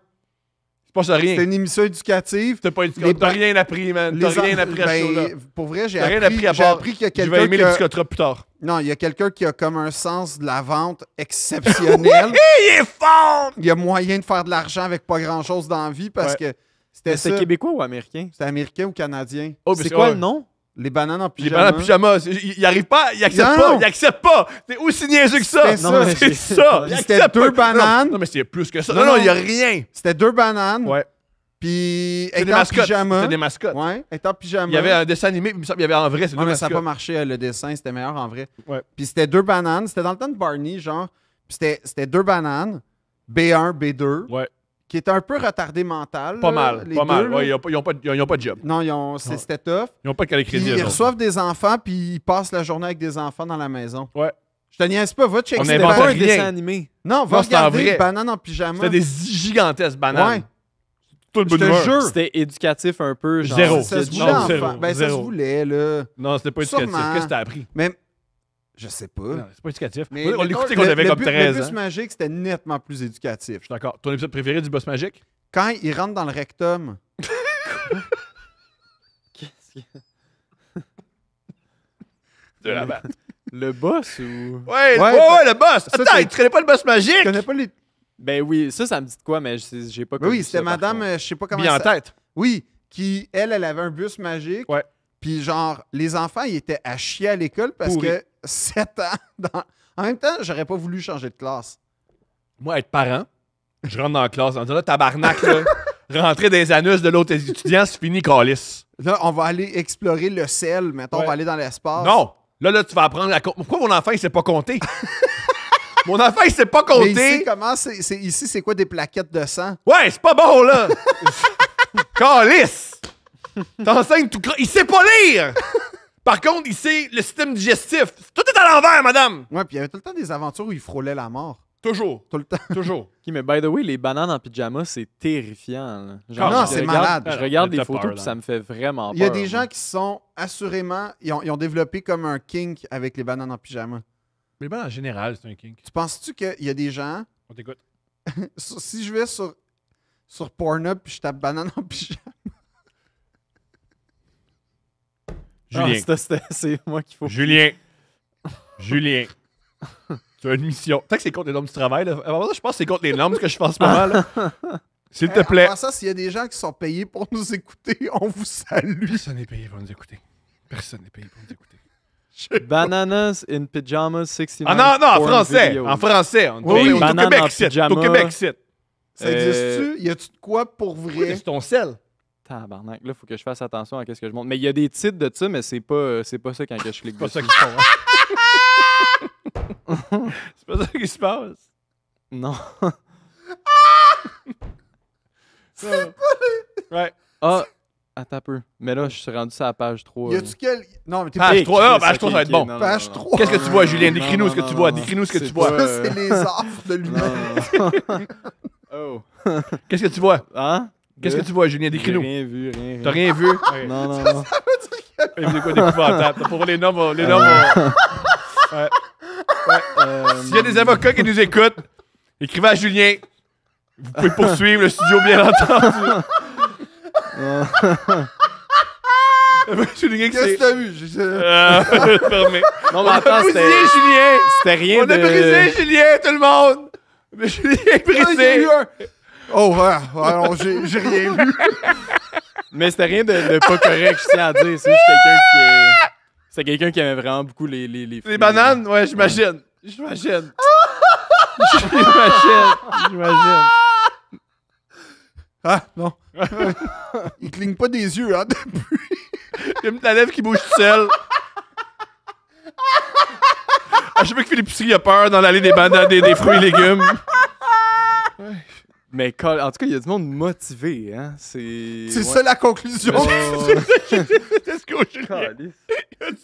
C'était une émission éducative. T'as pas éducatif. T'as rien appris, man. T'as rien appris à ben, Pour vrai, j'ai appris, rien appris à part. appris qu'il y a quelqu'un. Je vais aimer que... les psychotropes plus tard. Non, il y a quelqu'un qui a comme un sens de la vente exceptionnel. *laughs* il est fort! Il y a moyen de faire de l'argent avec pas grand chose dans la vie parce que. C'était québécois ou américain? C'était américain ou canadien. Oh, c'est quoi le nom? Les bananes en pyjama. Les bananes en pyjama, il, n'arrivent pas, il accepte pas, il pas. C'est aussi niaisé que ça. *laughs* C'est ça. C'était deux bananes. Non, mais c'est plus que ça. Non, non, il n'y a rien. C'était deux bananes. Ouais. Puis, elle pyjama. C'était des mascottes. Ouais, Étant pyjama. Il y avait un dessin animé, il y avait en vrai. Ouais, mais ça n'a pas marché, euh, le dessin, c'était meilleur en vrai. Ouais. Puis c'était deux bananes. C'était dans le temps de Barney, genre. Puis c'était deux bananes, B1, B2. Ouais qui est un peu retardé mental. Pas mal, pas mal. ils n'ont pas, ils ont pas de job. Non, ils ont, c'était tough. Ils n'ont pas de crédit. Ils, ils reçoivent des enfants, puis ils passent la journée avec des enfants dans la maison. Ouais. Je te niaise pas, va checker. invente pas un dessin animé. Non, va non, regarder des bananes en pyjama. C'était des gigantesques bananes. Ouais. Tout le je C'était éducatif un peu. zéro. Ça, se voulait, zéro. Ben, ça se voulait, là. Non, c'était pas éducatif. Qu'est-ce que t'as appris? Mais je sais pas. C'est pas éducatif. Mais on l'écoutait qu'on avait comme 13 Le bus hein. magique, c'était nettement plus éducatif. Je suis d'accord. Ton épisode préféré du bus magique? Quand il rentre dans le rectum. *laughs* Qu'est-ce qu'il De la Le boss ou. Ouais, ouais, ouais, ben, le boss! Attends, il traînait pas le boss magique! Tu connais pas les. Ben oui, ça, ça me dit de quoi, mais j'ai pas compris. Oui, c'était madame, euh, je sais pas comment. Bien ça... en tête. Oui, qui, elle, elle avait un bus magique. Ouais. Puis genre, les enfants, ils étaient à chier à l'école parce que 7 *laughs* ans. En même temps, j'aurais pas voulu changer de classe. Moi, être parent, je rentre dans la classe en disant là, tabarnak, là. *laughs* rentrer des anus de l'autre étudiant, c'est fini, calice. Là, on va aller explorer le sel, mettons, on va aller dans l'espace. Non! Là, là, tu vas apprendre la. Pourquoi mon enfant, il sait pas compter? *laughs* mon enfant, il sait pas compter. Mais comment c'est, ici, c'est quoi des plaquettes de sang? Ouais, c'est pas bon, là! CALIS! *laughs* T'enseignes tout cra... Il sait pas lire! *laughs* Par contre, il sait le système digestif. Tout est à l'envers, madame! Ouais, puis il y avait tout le temps des aventures où il frôlait la mort. Toujours. Tout le temps. Toujours. *laughs* mais by the way, les bananes en pyjama, c'est terrifiant. non, c'est malade. Je regarde des photos et ça me fait vraiment peur. Il y a des gens qui sont assurément. Ils ont, développé comme un kink avec les bananes en pyjama. Mais bananes en général, c'est un kink. Tu penses-tu qu'il y a des gens. On t'écoute. Si je vais sur, sur Pornhub je tape banane en pyjama, Julien. Ah, c'est Julien. Julien. *laughs* Tu as une mission. peut que c'est contre les normes du travail. Là. je pense que c'est contre les normes que je pense pas *laughs* mal. S'il te plaît. ça, s'il y a des gens qui sont payés pour nous écouter, *laughs* on vous salue. Personne n'est payé pour nous écouter. Personne n'est payé pour nous écouter. Bananas in pyjamas 69. Ah non, non, en français. En français. On oui, oui, au Québec, Au Québec, c'est. Ça existe-tu? Y a-tu de quoi pour vrai? c'est ton sel tabarnak, là, faut que je fasse attention à ce que je montre. Mais il y a des titres de ça, mais c'est pas, euh, pas ça quand que je *laughs* clique dessus. C'est pas ça qui se passe. *laughs* c'est pas ça qui se passe. Non. *laughs* c'est pas Ouais. Ah, attends un peu. Mais là, je suis rendu ça à page 3. Y a-tu quel. Non, mais t'es page 3. Ah, page 3, ça va être bon. Page 3. Qu'est-ce que tu vois, Julien Décris-nous ce que tu vois. Décris-nous ce que tu vois. c'est les offres de l'humain. Oh. Qu'est-ce que tu vois? Hein? Qu'est-ce que tu vois, Julien? Décris-nous. rien vu, rien, rien. T'as rien vu? Non, *laughs* non, non. Ça veut dire qu'il y Il Pour les noms, les noms. on- euh. Ouais. Euh, S'il y a des avocats qui nous écoutent, écrivez à Julien. Vous pouvez poursuivre le studio, bien entendu. Je *laughs* Julien, qui Qu'est-ce que t'as vu? J'ai- Euh, fermé. Non, mais On a attends, c'était Julien! c'était rien On de... a brisé Julien, tout le monde! Mais Julien est brisé! Oh, ouais, j'ai rien vu. *laughs* Mais c'était rien de, pas correct, je tiens à dire. C'est quelqu'un qui. c'est quelqu'un qui aimait vraiment beaucoup les. Les, les, bananes, ouais, j'imagine. J'imagine. j'imagine. J'imagine. Ah, non. *laughs* Il cligne pas des yeux, hein, depuis. J'aime la lèvre qui bouge tout seul. »« Ah, je sais pas que Philippe il a peur dans l'allée des bananes, des, des fruits et légumes. Mais en tout cas, il y a du monde motivé, hein. C'est c'est ça la conclusion. *laughs* C'est ce que Il y a du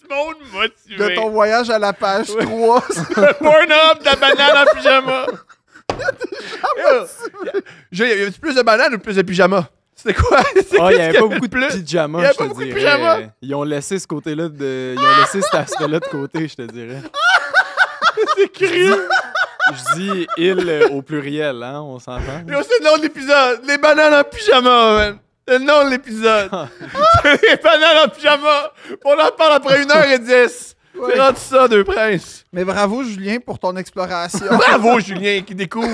monde motivé. De ton voyage à la page 3. burn-up *laughs* de la banane en pyjama. *laughs* Il y a, plus de bananes ou plus de pyjamas? C'était quoi? Ah, il y avait pas beaucoup de pyjamas, je te dirais. Ils ont laissé ce côté-là de... Ils ont laissé cet aspect-là de côté, je te dirais. C'est curieux. Je dis il au pluriel, hein, on s'entend. c'est le nom de l'épisode. Les bananes en pyjama, man. C'est le nom de l'épisode. Ah. *laughs* les bananes en pyjama. On en parle après une heure et dix. Ouais. C'est ça, deux princes. Mais bravo, Julien, pour ton exploration. *laughs* bravo, Julien, qui découvre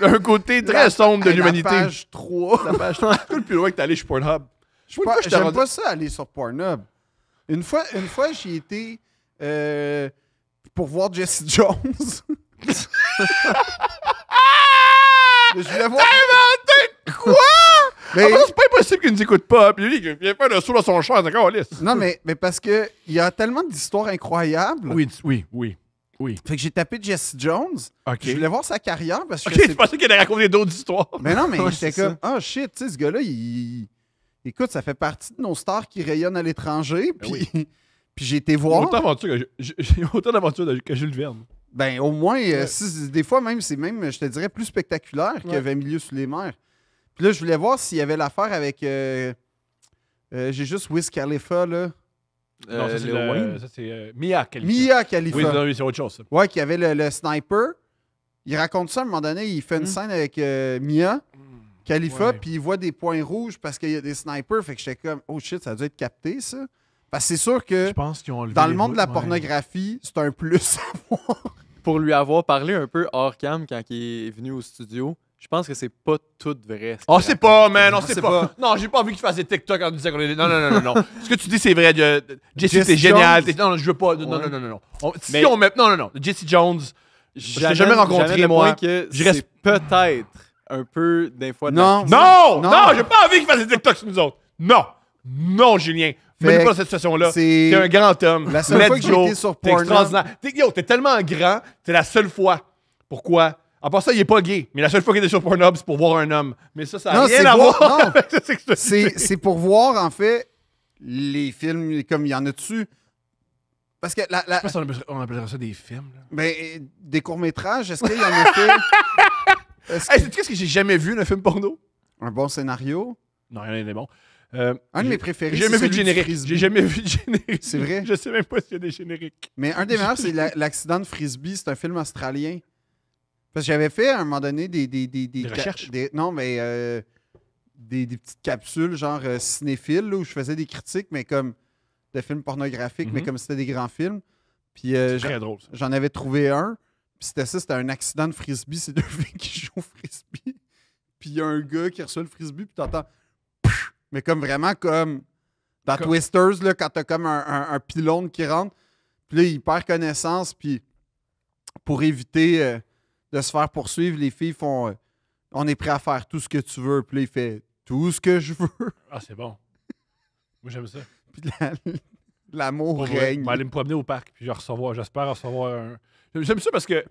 un côté très sombre de l'humanité. La page 3. La page 3. tout le plus loin que t'es allé, Pornhub. Je pas, j'aime pas ça, aller sur Pornhub. Une fois, une fois j'y étais euh, pour voir Jesse Jones. *laughs* *laughs* je voulais voir. T'as inventé quoi? *laughs* Mais... Ah c'est pas impossible qu'il ne nous écoute pas. Puis lui, il vient faire le saut dans son champ, d'accord, Non, mais, mais parce qu'il y a tellement d'histoires incroyables. Oui, oui, oui. Oui. Fait que j'ai tapé Jesse Jones. Je voulais voir sa carrière parce que. Ok, je pensais qu'il allait raconter d'autres histoires. Mais non, mais *laughs* j'étais comme, ah oh, shit, tu sais, ce gars-là, il. Écoute, ça fait partie de nos stars qui rayonnent à l'étranger. Ben puis, puis j'ai été voir. Autant d'aventures que, Jules Verne. Ben, au moins, euh, des fois, même, c'est même, je te dirais, plus spectaculaire ouais. que 20 sous les mers. Puis là, je voulais voir s'il y avait l'affaire avec. Euh, euh, j'ai juste Wiz Khalifa, là. non, ça, c'est le... c'est Mia Khalifa. Mia Khalifa. Oui, c'est autre chose. Ça. Ouais, qui avait le, sniper. Il raconte ça à un moment donné, il fait une hmm. scène avec Mia Khalifa, puis il voit des points rouges parce qu'il y a des snipers. Fait que j'étais comme, oh shit, ça a dû être capté, ça. Parce que c'est sûr que pense dans le monde de la pornographie, c'est un plus à *laughs* voir pour lui avoir parlé un peu hors cam quand il est venu au studio, je pense que c'est pas tout vrai. Ce ah, on sait pas, mais on, sait, pas. Non, j'ai pas envie que tu fasses des TikTok en disant qu'on Non, non, non, non, non. *laughs* Ce que tu dis, c'est vrai. De... Jesse, c'est génial. Non, non, je veux pas. Non, non, non, non. non. Si on met. Non, non, non. Jesse Jones, je l'ai jamais rencontré, moi. Je reste peut-être un peu des fois. Non, non, non, non, j'ai pas envie qu'il fasse des TikTok sur nous autres. Non, non, Julien. Mais pas dans cette situation-là. T'es un grand homme. La seule fois que j'ai été sur Pornhub... yo, t'es tellement grand, c'est la seule fois. Pourquoi? À part ça, il est pas gay. Mais la seule fois qu'il est sur Pornhub, c'est pour voir un homme. Mais ça, ça n'a rien à voir. *laughs* C'est, pour voir, en fait, les films comme il y en a dessus. Parce que la, la... on appellerait ça des films. Mais Ben, euh, des courts-métrages, est-ce qu'il y en a fait? *laughs* Est-ce que... ce que j'ai jamais vu, un film porno? Un bon scénario? Non, il y en a des bons. Euh, un de mes préférés, J'ai jamais, vu de générique. J'ai jamais vu de générique. C'est vrai? Je sais même pas s'il y a des génériques. Mais un des meilleurs, c'est l'accident de Frisbee. C'est un film australien. Parce que j'avais fait à un moment donné des. Des, recherches? non, mais. Euh, des, petites capsules, genre euh, cinéfil où je faisais des critiques, mais comme. des films pornographiques, mais mhm. comme c'était des grands films. Puis. très drôle. J'en avais trouvé un. Puis c'était ça, c'était un accident de Frisbee. C'est deux *laughs* filles qui jouent au Frisbee. Puis il y a un gars qui reçoit le Frisbee, puis t'entends mais comme vraiment comme dans Twisters, là, quand t'as comme un, un, pylône qui rentre, puis là, il perd connaissance, puis pour éviter euh, de se faire poursuivre, les filles font euh, On est prêt à faire tout ce que tu veux, puis là, il fait Tout ce que je veux. Ah, c'est bon. Moi, j'aime ça. Puis l'amour règne. Je vais aller me promener au parc, puis je j'espère recevoir un. J'aime ça parce que.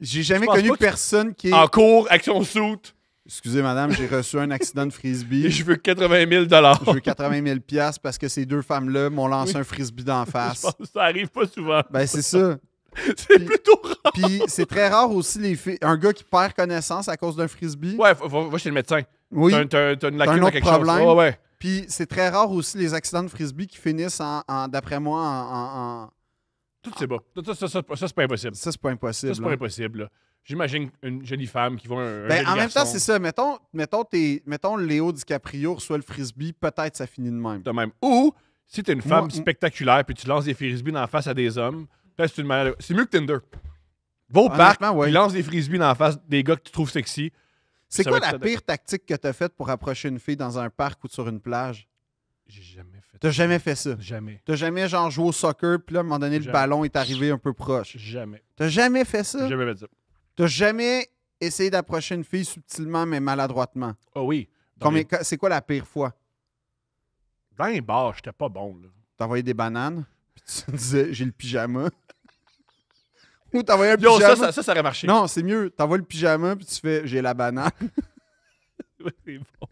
J'ai jamais connu personne qui est. En cours, action soute Excusez, madame, j'ai reçu un accident de frisbee. Et je veux 80 000 Je veux 80 000 parce que ces deux femmes-là m'ont lancé un frisbee d'en *laughs* face. ça arrive pas souvent. Ben, c'est ça. *laughs* c'est plutôt rare. Puis c'est très rare aussi les filles. Un gars qui perd connaissance à cause d'un frisbee. Ouais, va, chez le médecin. Oui. T'as, une lacune un autre quelque problème. Chose. Puis c'est très rare aussi les accidents de frisbee qui finissent, d'après moi, en, Tout c'est bon. Ça, c'est pas impossible. Ça, c'est pas impossible. c'est pas hein. impossible. J'imagine une jolie femme qui voit un. Ben, en même temps, c'est ça. Mettons, mettons, mettons Léo DiCaprio reçoit le frisbee, peut-être ça finit de même. De même. Ou si t'es une femme spectaculaire puis tu lances des frisbees dans la face à des hommes, c'est une C'est mieux que Tinder. Va au parc, ouais. lance des frisbees dans la face des gars que tu trouves sexy. C'est quoi la pire tactique que t'as faite pour approcher une fille dans un parc ou sur une plage? J'ai jamais fait T'as jamais fait ça? Jamais. T'as jamais, genre, joué au soccer, puis là, à un moment donné, le ballon est arrivé un peu proche? Jamais. T'as jamais fait ça? J'ai jamais fait ça. T'as jamais essayé d'approcher une fille subtilement mais maladroitement? Ah oui. C'est quoi la pire fois? Dans les bars, j'étais pas bon, là. T'as des bananes, puis tu disais j'ai le pyjama. *laughs* Ou tu un pyjama. ça, ça, ça, aurait marché. Non, c'est mieux. T'envoies le pyjama, puis tu fais j'ai la banane. *laughs* c'est bon.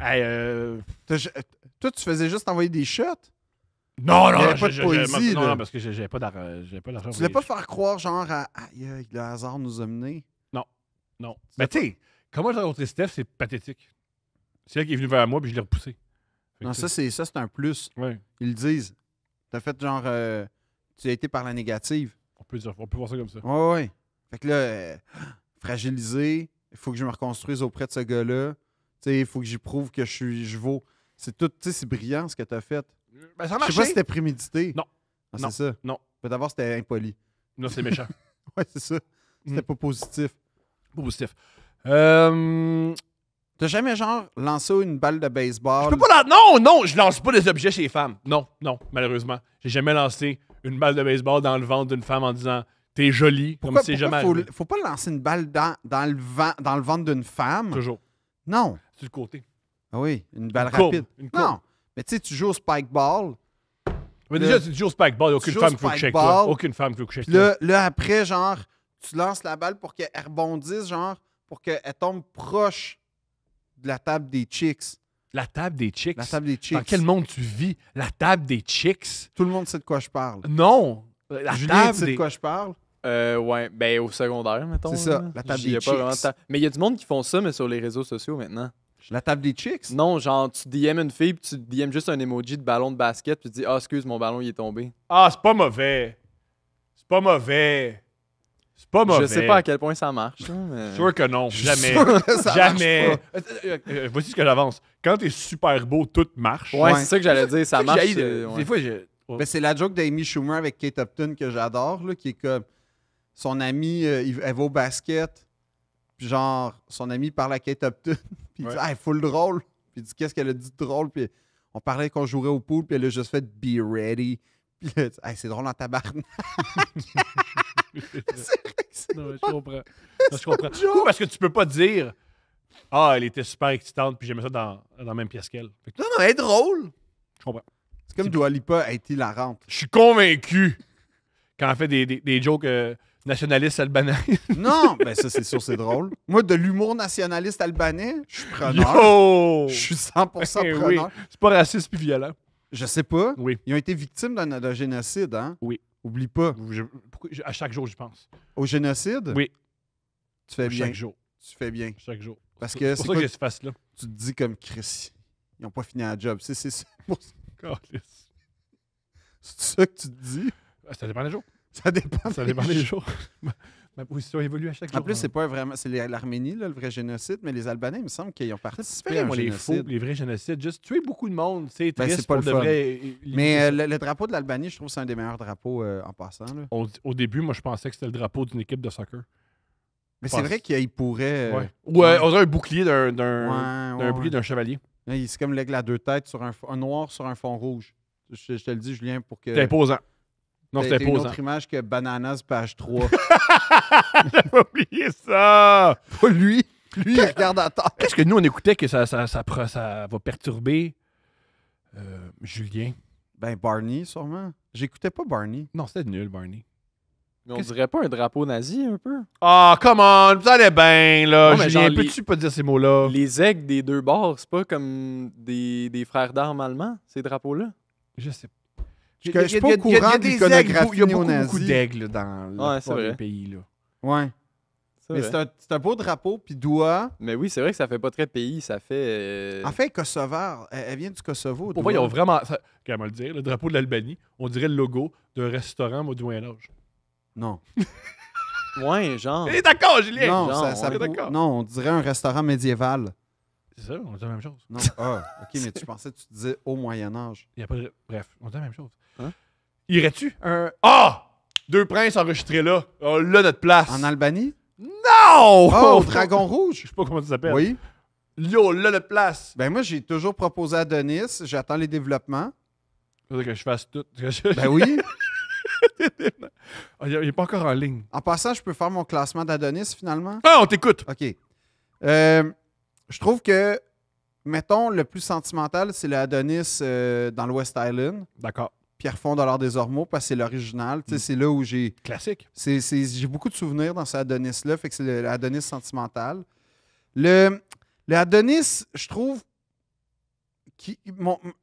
euh, Toi, tu faisais juste envoyer des shots? Non, non, il pas de Non, parce que euh, j'avais pas d'argent. Tu voulais pas faire croire, genre, aïe, le hasard nous a menés? Non, non. Mais tu sais, comment j'ai rencontré Steph, c'est pathétique. C'est elle qui est venue vers moi, puis je l'ai repoussé. Non, ça, c'est ça, c'est un plus. Ils le disent. T'as fait genre. Euh, tu as été par la négative. On peut, dire, on peut voir ça comme ça. Ouais, ouais. Fait que là, euh, *gasps* fragilisé, il faut que je me reconstruise auprès de ce gars-là. Tu sais, il faut que j'y prouve que je suis je vaux. C'est tout, tu sais, c'est brillant ce que t'as fait. Je ben, ça Je sais pas si c'était prémédité. Non. Ah, c'est ça. Non. Peut-être avoir c'était impoli. Non, c'est méchant. *laughs* ouais, c'est ça. C'était mm. pas positif. Pas positif. Euh. T'as jamais, genre, lancé une balle de baseball? Je peux pas Non, non, je lance pas des objets chez les femmes. Non, non, malheureusement. J'ai jamais lancé une balle de baseball dans le ventre d'une femme en disant T'es jolie, comme si jamais. Faut, faut pas lancer une balle dans, le, vent, dans le ventre d'une femme. Toujours. Non. C'est le côté. Ah oui, une balle rapide. Non. Mais tu sais, tu joues au spike ball. Mais déjà, tu joues au spike ball, aucune femme veut coucher toi. Aucune femme veut coucher toi. Là, après, genre, tu lances la balle pour qu'elle rebondisse, genre, pour qu'elle tombe proche de la table des chicks. La table des chicks? La table des chicks. Dans quel monde tu vis? La table des chicks? Tout le monde sait de quoi je parle. Non! La table tu de quoi je parle? Euh, ouais, ben au secondaire, mettons. C'est ça, la table des chicks. Pas Mais il y a du monde qui font ça, mais sur les réseaux sociaux maintenant. La table des chicks? Non, genre, tu DM une fille, puis tu DM juste un emoji de ballon de basket, puis tu dis, ah, excuse, mon ballon, il est tombé. Ah, c'est pas mauvais. C'est pas mauvais. C'est pas mauvais. Je sais pas à quel point ça marche. Mais... Sûr que non. Jamais. Jamais. Euh, euh, euh, voici ce que j'avance. Quand t'es super beau, tout marche. Ouais, c'est ça que j'allais dire. Ça marche. Des fois, je... Ben, c'est la joke d'Amy Schumer avec Kate Upton que j'adore, qui est comme son ami, elle va au basket. Puis genre, son ami parle à Kate Upton. Puis ouais. il dit, hey, full drôle. Puis il dit, qu'est-ce qu'elle a dit de drôle? Puis on parlait qu'on jouerait au pool, puis elle a juste fait be ready. Puis là, dit, hey, c'est drôle en tabarnak. *laughs* c'est Non, *laughs* je comprends. Non, je comprends. parce que tu peux pas dire, ah, elle était super excitante, puis j'aimais ça dans, dans la même pièce qu'elle. Non, non, elle est drôle. Je comprends. C'est comme Dua Lipa a été la rente. Je suis convaincu qu'en fait des, des, jokes. Euh, nationaliste albanais. *laughs* non, mais ben ça, c'est sûr, c'est drôle. Moi, de l'humour nationaliste albanais, je suis preneur. Je suis 100% eh preneur. C'est pas raciste puis violent. Je sais pas. Oui. Ils ont été victimes d'un génocide, hein? Oui. Oublie pas. à chaque jour, je pense. Au génocide? Oui. Tu fais bien. Chaque jour. Tu fais bien. Chaque jour. Parce que c'est pour ça que là. Tu te dis comme Chris, ils n'ont pas fini la job. C'est ça. C'est ça que tu te dis? Ah, ça dépend des jours. Ça dépend. Ça dépend des jours. *laughs* Ma position évolue à chaque fois. En plus, hein. c'est pas vraiment. l'Arménie, le vrai génocide, mais les Albanais, il me semble qu'ils ont participé à Les, vrais génocides. Juste tuer beaucoup de monde, c'est de Mais le, drapeau de l'Albanie, je trouve que c'est un des meilleurs drapeaux euh, en passant. Au, début, moi, je pensais que c'était le drapeau d'une équipe de soccer. Mais c'est vrai qu'il pourrait. Euh, ouais. on a un bouclier d'un d'un d'un chevalier. C'est comme l'aigle à deux têtes sur un, noir sur un fond rouge. Je, je te le dis, Julien, pour que. C'est imposant. Non, c'était une autre image que Bananas, page 3. *laughs* J'avais oublié ça! *laughs* Pas lui. Lui, il regarde à terre. Qu'est-ce que nous, on écoutait que ça, ça, ça, va perturber euh, Julien? Ben, Barney, sûrement. J'écoutais pas Barney. Non, c'était nul, Barney. Mais on dirait pas un drapeau nazi, un peu? Ah, oh, come on! Vous allez bien, là! J'ai Julien, peux-tu pas dire ces mots-là? Les aigles des deux bords, c'est pas comme des, des frères d'armes allemands, ces drapeaux-là? Je sais pas. Je suis pas au courant de l'iconographie Il y a beaucoup, beaucoup d'aigles dans le pays. Là. Ouais. Mais c'est un, beau drapeau, puis doigt. Mais oui, c'est vrai que ça fait pas très pays, ça fait. En euh, fait, Kosovo, elle, vient du Kosovo. Pour moi, ils ont vraiment. Ça, qu'elle le dire, le drapeau de l'Albanie, on dirait le logo d'un restaurant au Moyen-Âge. Non. *laughs* ouais, genre. Eh, d'accord, Julien? Non, on dirait un restaurant médiéval. C'est ça, on dit la même chose. Non, ah, ok, mais *laughs* tu pensais que tu disais au Moyen-Âge. Bref, on dit la même chose. Hein? Irais-tu? Ah! Deux princes enregistrés là. Ah, là, notre place. En Albanie? Non! Oh, *laughs* Dragon Rouge? Je sais pas comment ça s'appelle. Oui. Yo, là, notre place. Ben, moi, j'ai toujours proposé Adonis. J'attends les développements. faudrait que je fasse tout. *laughs* Ben oui. Ah, il n'est pas encore en ligne. En passant, je peux faire mon classement d'Adonis finalement. Ah, on t'écoute. OK. Euh, je trouve que, mettons, le plus sentimental, c'est l'Adonis euh, dans West Island. D'accord. Pierre Fond dans l'art des ormeaux parce que c'est l'original. Mm. C'est là où j'ai. Classique. J'ai beaucoup de souvenirs dans ce Adonis-là, fait que c'est l'Adonis sentimental. Le, le Adonis, je trouve, qui,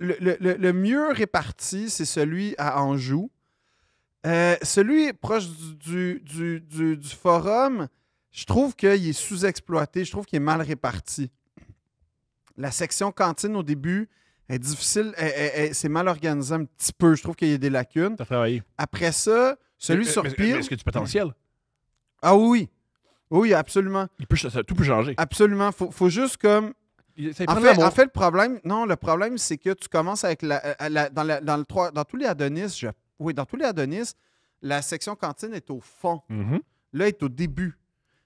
le, mieux réparti, c'est celui à Anjou. Euh, celui proche du, du forum, je trouve qu'il est sous-exploité, je trouve qu'il est mal réparti. La section cantine au début, difficile. C'est mal organisé un petit peu. Je trouve qu'il y a des lacunes. Après ça, celui euh, sur pire. Est-ce que tu potentiel? Ah oui. Oui, absolument. tout peut changer. Absolument. Faut, faut juste comme. en, fait, le problème, non, le problème, c'est que tu commences avec la, euh, dans, le 3, dans tous les Adonis, je, oui, dans tous les Adonis, la section cantine est au fond. Mm-hmm. Là, elle est au début.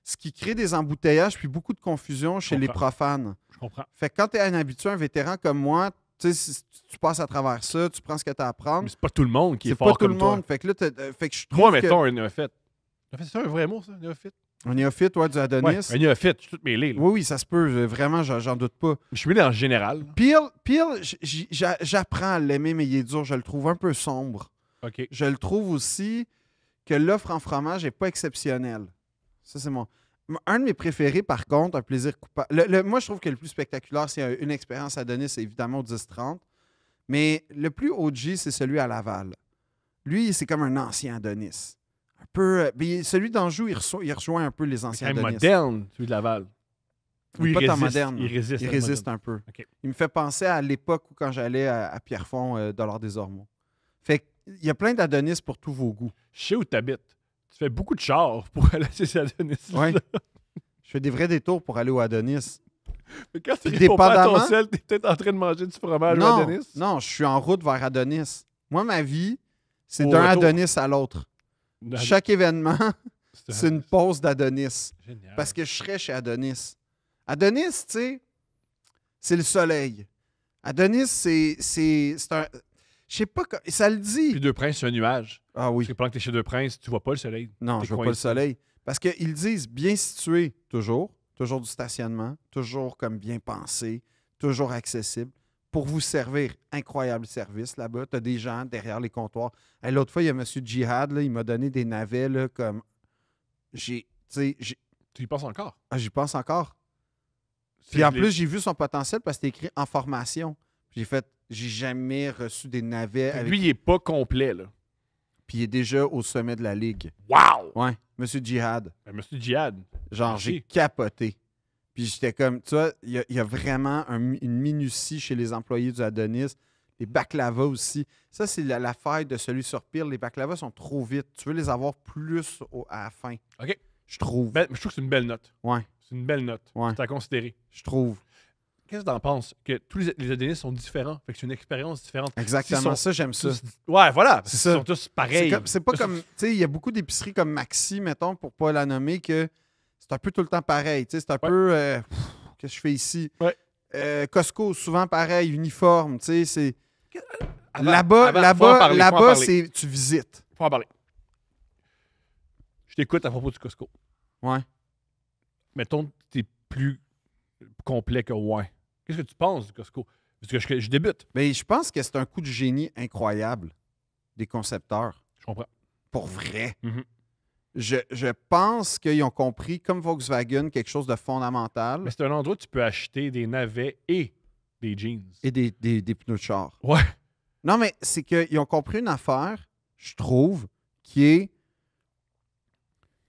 Ce qui crée des embouteillages puis beaucoup de confusion chez les profanes. Je comprends. Fait quand tu es un habitué, un vétéran comme moi, tu sais, si tu passes à travers ça, tu prends ce que tu as à apprendre. Mais c'est pas tout le monde qui est, fort C'est pas tout le monde. Fait que là, euh, fait que je trouve Moi, mettons, un néophyte. C'est ça un vrai mot, ça, néophyte? Un néophyte, ouais, du Adonis. Ouais, un néophyte, je suis tout mêlé. Oui, oui, ça se peut. Euh, vraiment, j'en doute pas. Je suis mêlé en général. Peel, j'apprends à l'aimer, mais il est dur. Je le trouve un peu sombre. OK. Je le trouve aussi que l'offre en fromage n'est pas exceptionnelle. Ça, c'est mon... Un de mes préférés, par contre, un plaisir coupable. moi, je trouve que le plus spectaculaire, c'est une expérience à donner, c'est évidemment au 10-30. Mais le plus OG, c'est celui à Laval. Lui, c'est comme un ancien Adonis. Un peu. Euh, celui d'Anjou, il, rejoint un peu les anciens Adonis. C'est moderne, celui de Laval. Oui, il, pas résiste, moderne. il résiste. Il résiste un peu. Il me fait penser à l'époque où quand j'allais à, Pierrefonds, dans euh, Dollar des Ormeaux. Fait qu'il y a plein d'Adonis pour tous vos goûts. Je sais où habites. Tu fais beaucoup de chars pour *laughs* aller chez Adonis. Oui. Je fais des vrais détours pour aller au Adonis. Mais quand tu réponds pas à ton sel, t'es peut-être en train de manger du fromage à au Adonis. Non, je suis en route vers Adonis. Moi, ma vie, c'est d'un Adonis à l'autre. Chaque événement, c'est une pause d'Adonis. Parce que je serai chez Adonis. Adonis, tu sais, c'est le soleil. Adonis, c'est un, je sais pas. Ça le dit. Puis Deux Princes, c'est un nuage. Ah oui. Parce que pendant que tu es chez Deux Princes, tu vois pas le soleil. Non, je je vois pas le soleil. Parce qu'ils disent bien situé, toujours. Toujours du stationnement. Toujours comme bien pensé. Toujours accessible. Pour vous servir, incroyable service là-bas. Tu as des gens derrière les comptoirs. L'autre fois, il y a M. Jihad, il m'a donné des navets comme. J'ai. Tu y penses encore. Ah, j'y pense encore. Puis en plus, j'ai vu son potentiel parce que c'était écrit en formation. J'ai fait, j'ai jamais reçu des navets. Lui, il est pas complet, là. Puis il est déjà au sommet de la ligue. Wow! Ouais, Monsieur Djihad. Ben, Monsieur Djihad. Genre, j'ai capoté. Puis j'étais comme, tu vois, il y a, vraiment une minutie chez les employés du Adonis. Les baklava aussi. Ça, c'est la, faille de celui sur Pire. Les baklava sont trop vite. Tu veux les avoir plus à la fin. OK. Je trouve. Ben, je trouve que c'est une belle note. Ouais. C'est une belle note. Ouais. C'est à considérer. Je trouve qu'est-ce que en penses? Que tous les, ADN sont différents. Fait que c'est une expérience différente. Exactement ça, j'aime ça. ouais, voilà. C'est ça. Ils sont tous pareils. C'est pas comme, tu sais, il y a beaucoup d'épiceries comme Maxi, mettons, pour pas la nommer, que c'est un peu tout le temps pareil. Tu sais, c'est un peu, euh, qu'est-ce que je fais ici? Ouais. Euh, Costco, souvent pareil, uniforme, tu sais, c'est... Euh, là-bas, là-bas, là-bas, c'est tu visites. Faut en parler. Je t'écoute à propos du Costco. Ouais. Mettons, t'es plus complet que ouais. Qu'est-ce que tu penses du Costco? Parce que je, débute. Mais je pense que c'est un coup de génie incroyable des concepteurs. Je comprends. Pour vrai. Mm-hmm. je, pense qu'ils ont compris, comme Volkswagen, quelque chose de fondamental. Mais c'est un endroit où tu peux acheter des navets et des jeans. Et des, pneus de char. Ouais. Non, mais c'est qu'ils ont compris une affaire, je trouve, qui est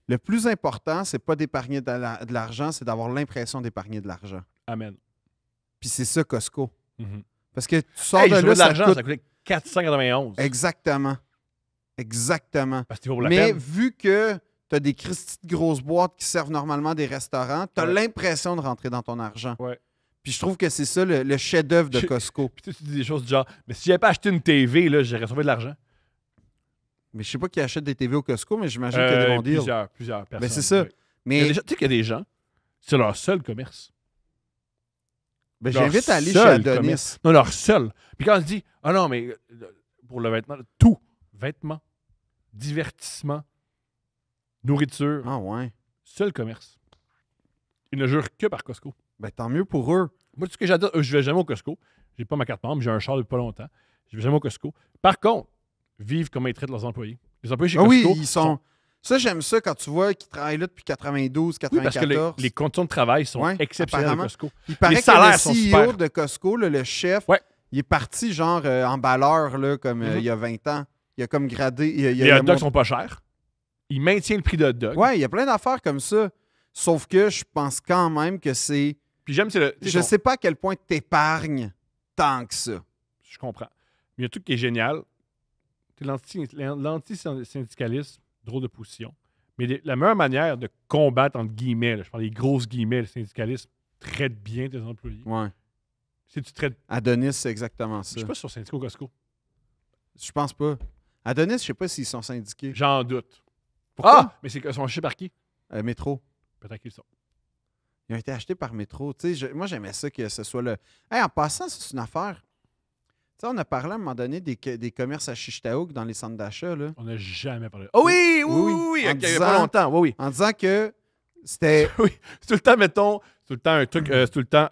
le plus important, c'est pas d'épargner de l'argent, c'est d'avoir l'impression d'épargner de l'argent. Amen. Puis c'est ça, Costco. Mhm. Parce que tu sors de là, ça, coûte... ça coûtait 491. Exactement. Exactement. Parce que la Mais vu que tu as des petites de grosses boîtes qui servent normalement des restaurants, tu as l'impression de rentrer dans ton argent. Ouais. Puis je trouve que c'est ça le, chef-d'œuvre de Costco. *laughs* Puis tu dis des choses du genre, mais si j'avais pas acheté une TV, là, j'aurais sauvé de l'argent. Mais je sais pas qui achète des TV au Costco, mais j'imagine qu'il y a des euh, Plusieurs, plusieurs ben, personnes. Mais c'est ça. Mais... Tu sais qu'il y a des gens, c'est leur seul commerce. Ben, j'invite à aller chez Adonis. Non, leur seul. Puis quand on se dit, ah non, mais euh, pour le vêtement, tout. Vêtements, divertissement, nourriture. Ah ouais. Seul commerce. Ils ne jurent que par Costco. Ben, tant mieux pour eux. Moi, ce que j'adore, euh, je vais jamais au Costco. J'ai pas ma carte membre, j'ai un char depuis pas longtemps. Je vais jamais au Costco. Par contre, vivent comme ils traitent leurs employés. Les employés chez ah Costco. oui, ils sont ça, j'aime ça quand tu vois qu'ils travaille là depuis 92, 94. parce que les, conditions de travail sont exceptionnelles à Costco. Il paraît les que le CEO de Costco, le chef, il est parti genre euh, en balleur là, comme euh, mm-hmm. il y a 20 ans. Il a comme gradé. les hot dogs sont pas chers. Il maintient le prix de hot dog. Ouais, il y a plein d'affaires comme ça. Sauf que je pense quand même que c'est. Puis j'aime, Je ne sais pas à quel point t'épargnes tant que ça. Je comprends. Mais il un truc qui est génial. C'est l'anti-syndicalisme drôle de position. Mais la meilleure manière de combattre, entre guillemets, je parle des grosses guillemets, le syndicalisme traite bien tes employés. Ouais. Si tu traites. Adonis, c'est exactement ça. Je suis pas sur Syndico Costco. Je pense pas. Adonis, je sais pas s'ils sont syndiqués. J'en doute. Pourquoi? Ah! Mais c'est sont achetés par qui? Euh, métro. Peut-être qu'ils sont. Ils ont été achetés par Métro. moi, j'aimais ça que ce soit le. en passant, c'est une affaire on a parlé à un moment donné des, commerces à Chichitaouk dans les centres d'achat. On n'a jamais parlé. Oh oui, oui, oui, oui, pas longtemps. Oui, En disant que c'était. *laughs* oui, tout le temps, mettons, tout le temps un truc, euh, c'est tout le temps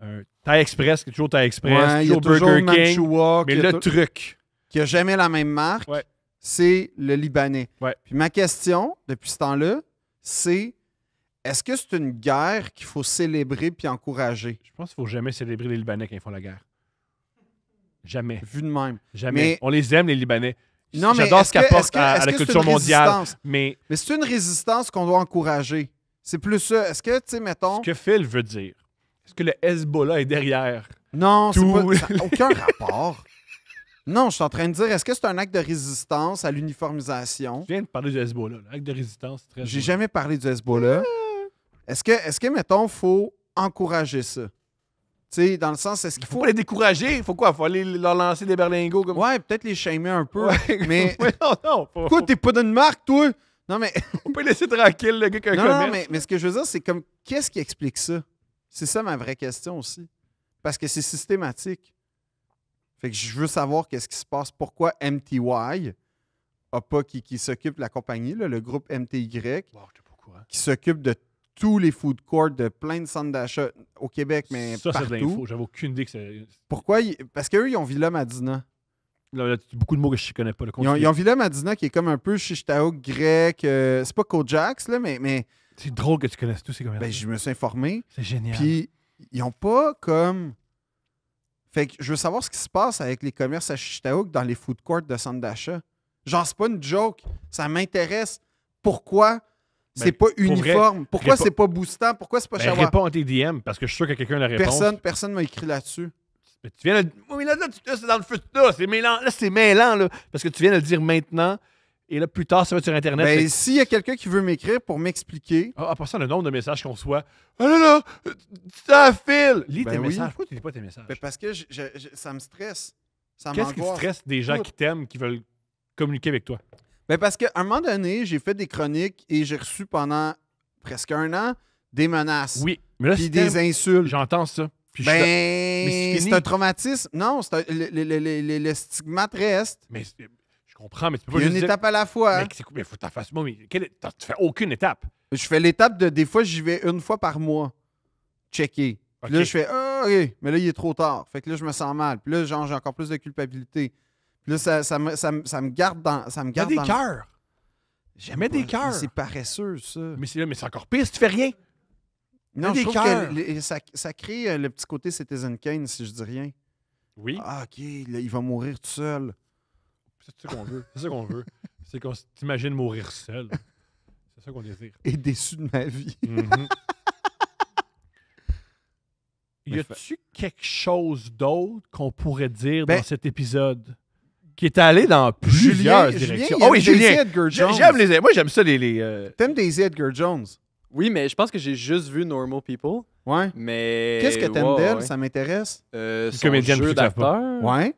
un euh, Thai Express, toujours Thai Express, toujours, Burger King. mais le truc. Qui n'a jamais la même marque, c'est le Libanais. Puis ma question, depuis ce temps-là, c'est est-ce que c'est une guerre qu'il faut célébrer puis encourager? Je pense qu'il ne faut jamais célébrer les Libanais quand ils font la guerre. Jamais. Vu de même. Jamais. On les aime, les Libanais. J'adore ce qu'apporte à, à, la culture mondiale. Mais, mais c'est une résistance qu'on doit encourager. C'est plus ça. Est-ce que, tu sais, mettons. Ce que Phil veut dire, est-ce que le Hezbollah est derrière? Non, c'est *laughs* aucun rapport. Non, je suis en train de dire, est-ce que c'est un acte de résistance à l'uniformisation? Je viens de parler du Hezbollah. L'acte de résistance, c'est très. J'ai jamais parlé du Hezbollah. Est-ce que, est-ce que, mettons, faut encourager ça? sais, dans le sens, est-ce qu'il faut... faut les décourager? Il faut quoi? faut aller leur lancer des berlingots comme Ouais, peut-être les shamer un peu. *laughs* Mais. non, non. t'es pas d'une marque, toi? Non, mais. *laughs* On peut laisser tranquille le gars non, mais, ce que je veux dire, c'est comme. Qu'est-ce qui explique ça? C'est ça ma vraie question aussi. Parce que c'est systématique. Fait que je veux savoir qu'est-ce qui se passe. Pourquoi MTY a pas qui, s'occupe de la compagnie, le groupe MTY, qui s'occupe de tous les food courts de plein de centres d'achat au Québec, mais ça, partout. Ça, c'est de l'info. J'avais aucune idée que c'est... Pourquoi? Parce qu'eux, ils ont Villa Madina. Là, beaucoup de mots que je ne connais pas. Le ils, ont, ils, ont, Villa Madina qui est comme un peu Chichitao grec. Ce euh, c'est pas Kojax, là, mais... C'est drôle que tu connaisses tous ces commerces. Ben, je me suis informé. C'est génial. Puis, ils n'ont pas comme... Fait que je veux savoir ce qui se passe avec les commerces à dans les food courts de centres d'achat. Genre, c'est pas une joke. Ça m'intéresse. Pourquoi ben, c'est pas uniforme. Pourquoi c'est pas boostant? Pourquoi c'est pas Je ben, Réponds pas tes DM parce que je suis sûr que quelqu'un la réponse. Personne, personne m'a écrit là-dessus. Mais tu viens de. Oui, là, là, c'est dans le futur. C'est mêlant. Là, c'est mêlant, là. Parce que tu viens de le dire maintenant. Et là, plus tard, ça va être sur Internet. Mais ben, s'il y a quelqu'un qui veut m'écrire pour m'expliquer. Ah, à part ça, le nombre de messages qu'on reçoit. Ah oh là là, ça file! Lis tes messages. Pourquoi tu lis pas tes messages? parce que je, ça me stresse. Ça Qu'est-ce qui stresse des gens qui t'aiment, qui veulent communiquer avec toi? Ben, parce qu'à un moment donné, j'ai fait des chroniques et j'ai reçu pendant presque un an des menaces. Oui, puis des insultes. J'entends ça. Puis ben, c'est un traumatisme. Non, Le, stigmate reste. Mais je comprends, mais tu peux pas. Juste une étape à la fois. Mais, mais faut que fasses. mais tu fais aucune étape. Je fais l'étape de des fois, j'y vais une fois par mois checker. Puis là, je fais, ah, OK, mais là, il est trop tard. Fait que là, je me sens mal. Puis là, genre, j'ai encore plus de culpabilité. Là, ça, ça, me, ça, me, ça me garde dans. Ça me garde des cœurs. Jamais des cœurs. C'est paresseux, ça. Mais c'est, mais c'est encore pire si tu fais rien. Non, je trouve que ça, ça crée euh, le petit côté Citizen Kane, si je dis rien. Oui, Ah, OK, il va mourir tout seul. c'est ça qu'on veut. C'est ça qu'on veut. *laughs* C'est qu'on t'imagine mourir seul. C'est ça qu'on désire. Et déçu de ma vie. Mhm. *laughs* Y a-tu quelque chose d'autre qu'on pourrait dire ben dans cet épisode? qui est allé dans plusieurs directions. oh oui, J'aime les. Moi, j'aime ça, les. Euh, t'aimes Daisy Edgar Jones? Oui, mais je pense que j'ai juste vu Normal People. Ouais. Mais. Qu'est-ce que t'aimes d'elle? Ça m'intéresse. Euh, son comédienne jeu d'acteur. Ouais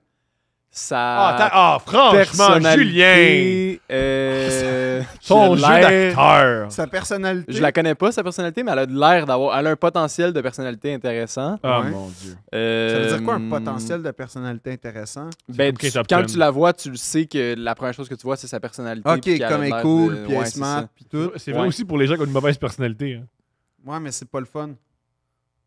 sa ah, ah franchement, Julien! Euh, Son *laughs* jeu d'acteur! Sa personnalité. Je la connais pas, sa personnalité, mais elle a l'air d'avoir. Elle a un potentiel de personnalité intéressant. oh, mon Dieu. Euh, ça veut dire quoi, un potentiel de personnalité intéressant? Ben, quand tu la vois, tu le sais que la première chose que tu vois, c'est sa personnalité. OK, comme elle est cool, puis elle smart, tout. C'est vrai aussi pour les gens qui ont une mauvaise personnalité. Hein. Ouais, mais c'est pas le fun.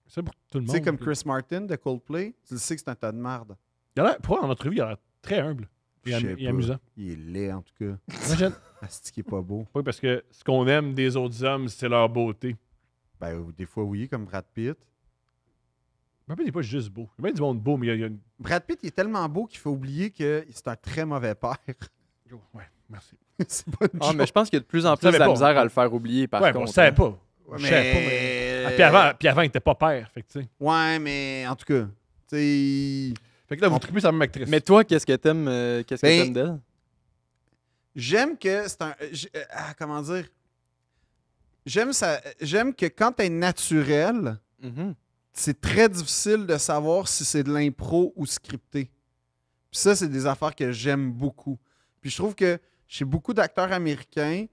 C'est pour tout le monde. Tu sais, comme Chris Martin de Coldplay, tu le sais que c'est un tas de merde. Il a l'air, pourquoi en entrevue, il a l'air très humble. Il, est amusant. Il est laid, en tout cas. c'est ce qui est pas beau. Oui, parce que ce qu'on aime des autres hommes, c'est leur beauté. Ben, des fois, oui, comme Brad Pitt. Brad Pitt n'est pas juste beau. Il y a bien du monde beau, mais il y a, une... Brad Pitt, il est tellement beau qu'il faut oublier que c'est un très mauvais père. Oh, ouais, merci. *laughs* c'est pas ah, mais je pense qu'il y a de plus en plus de la misère à le faire oublier, par ouais, contre. on ne savait hein. pas. je pas. Mais... Ah, puis, avant, il n'était pas père, fait que, Ouais, mais en tout cas, tu sais... Mais toi, qu'est-ce que euh, ben, t'aimes d'elle? J'aime que c'est un. Euh, ah, comment dire? J'aime ça. J'aime que quand t'es naturel, mm-hmm. c'est très difficile de savoir si c'est de l'impro ou scripté. Puis ça, c'est des affaires que j'aime beaucoup. Puis je trouve que chez beaucoup d'acteurs américains,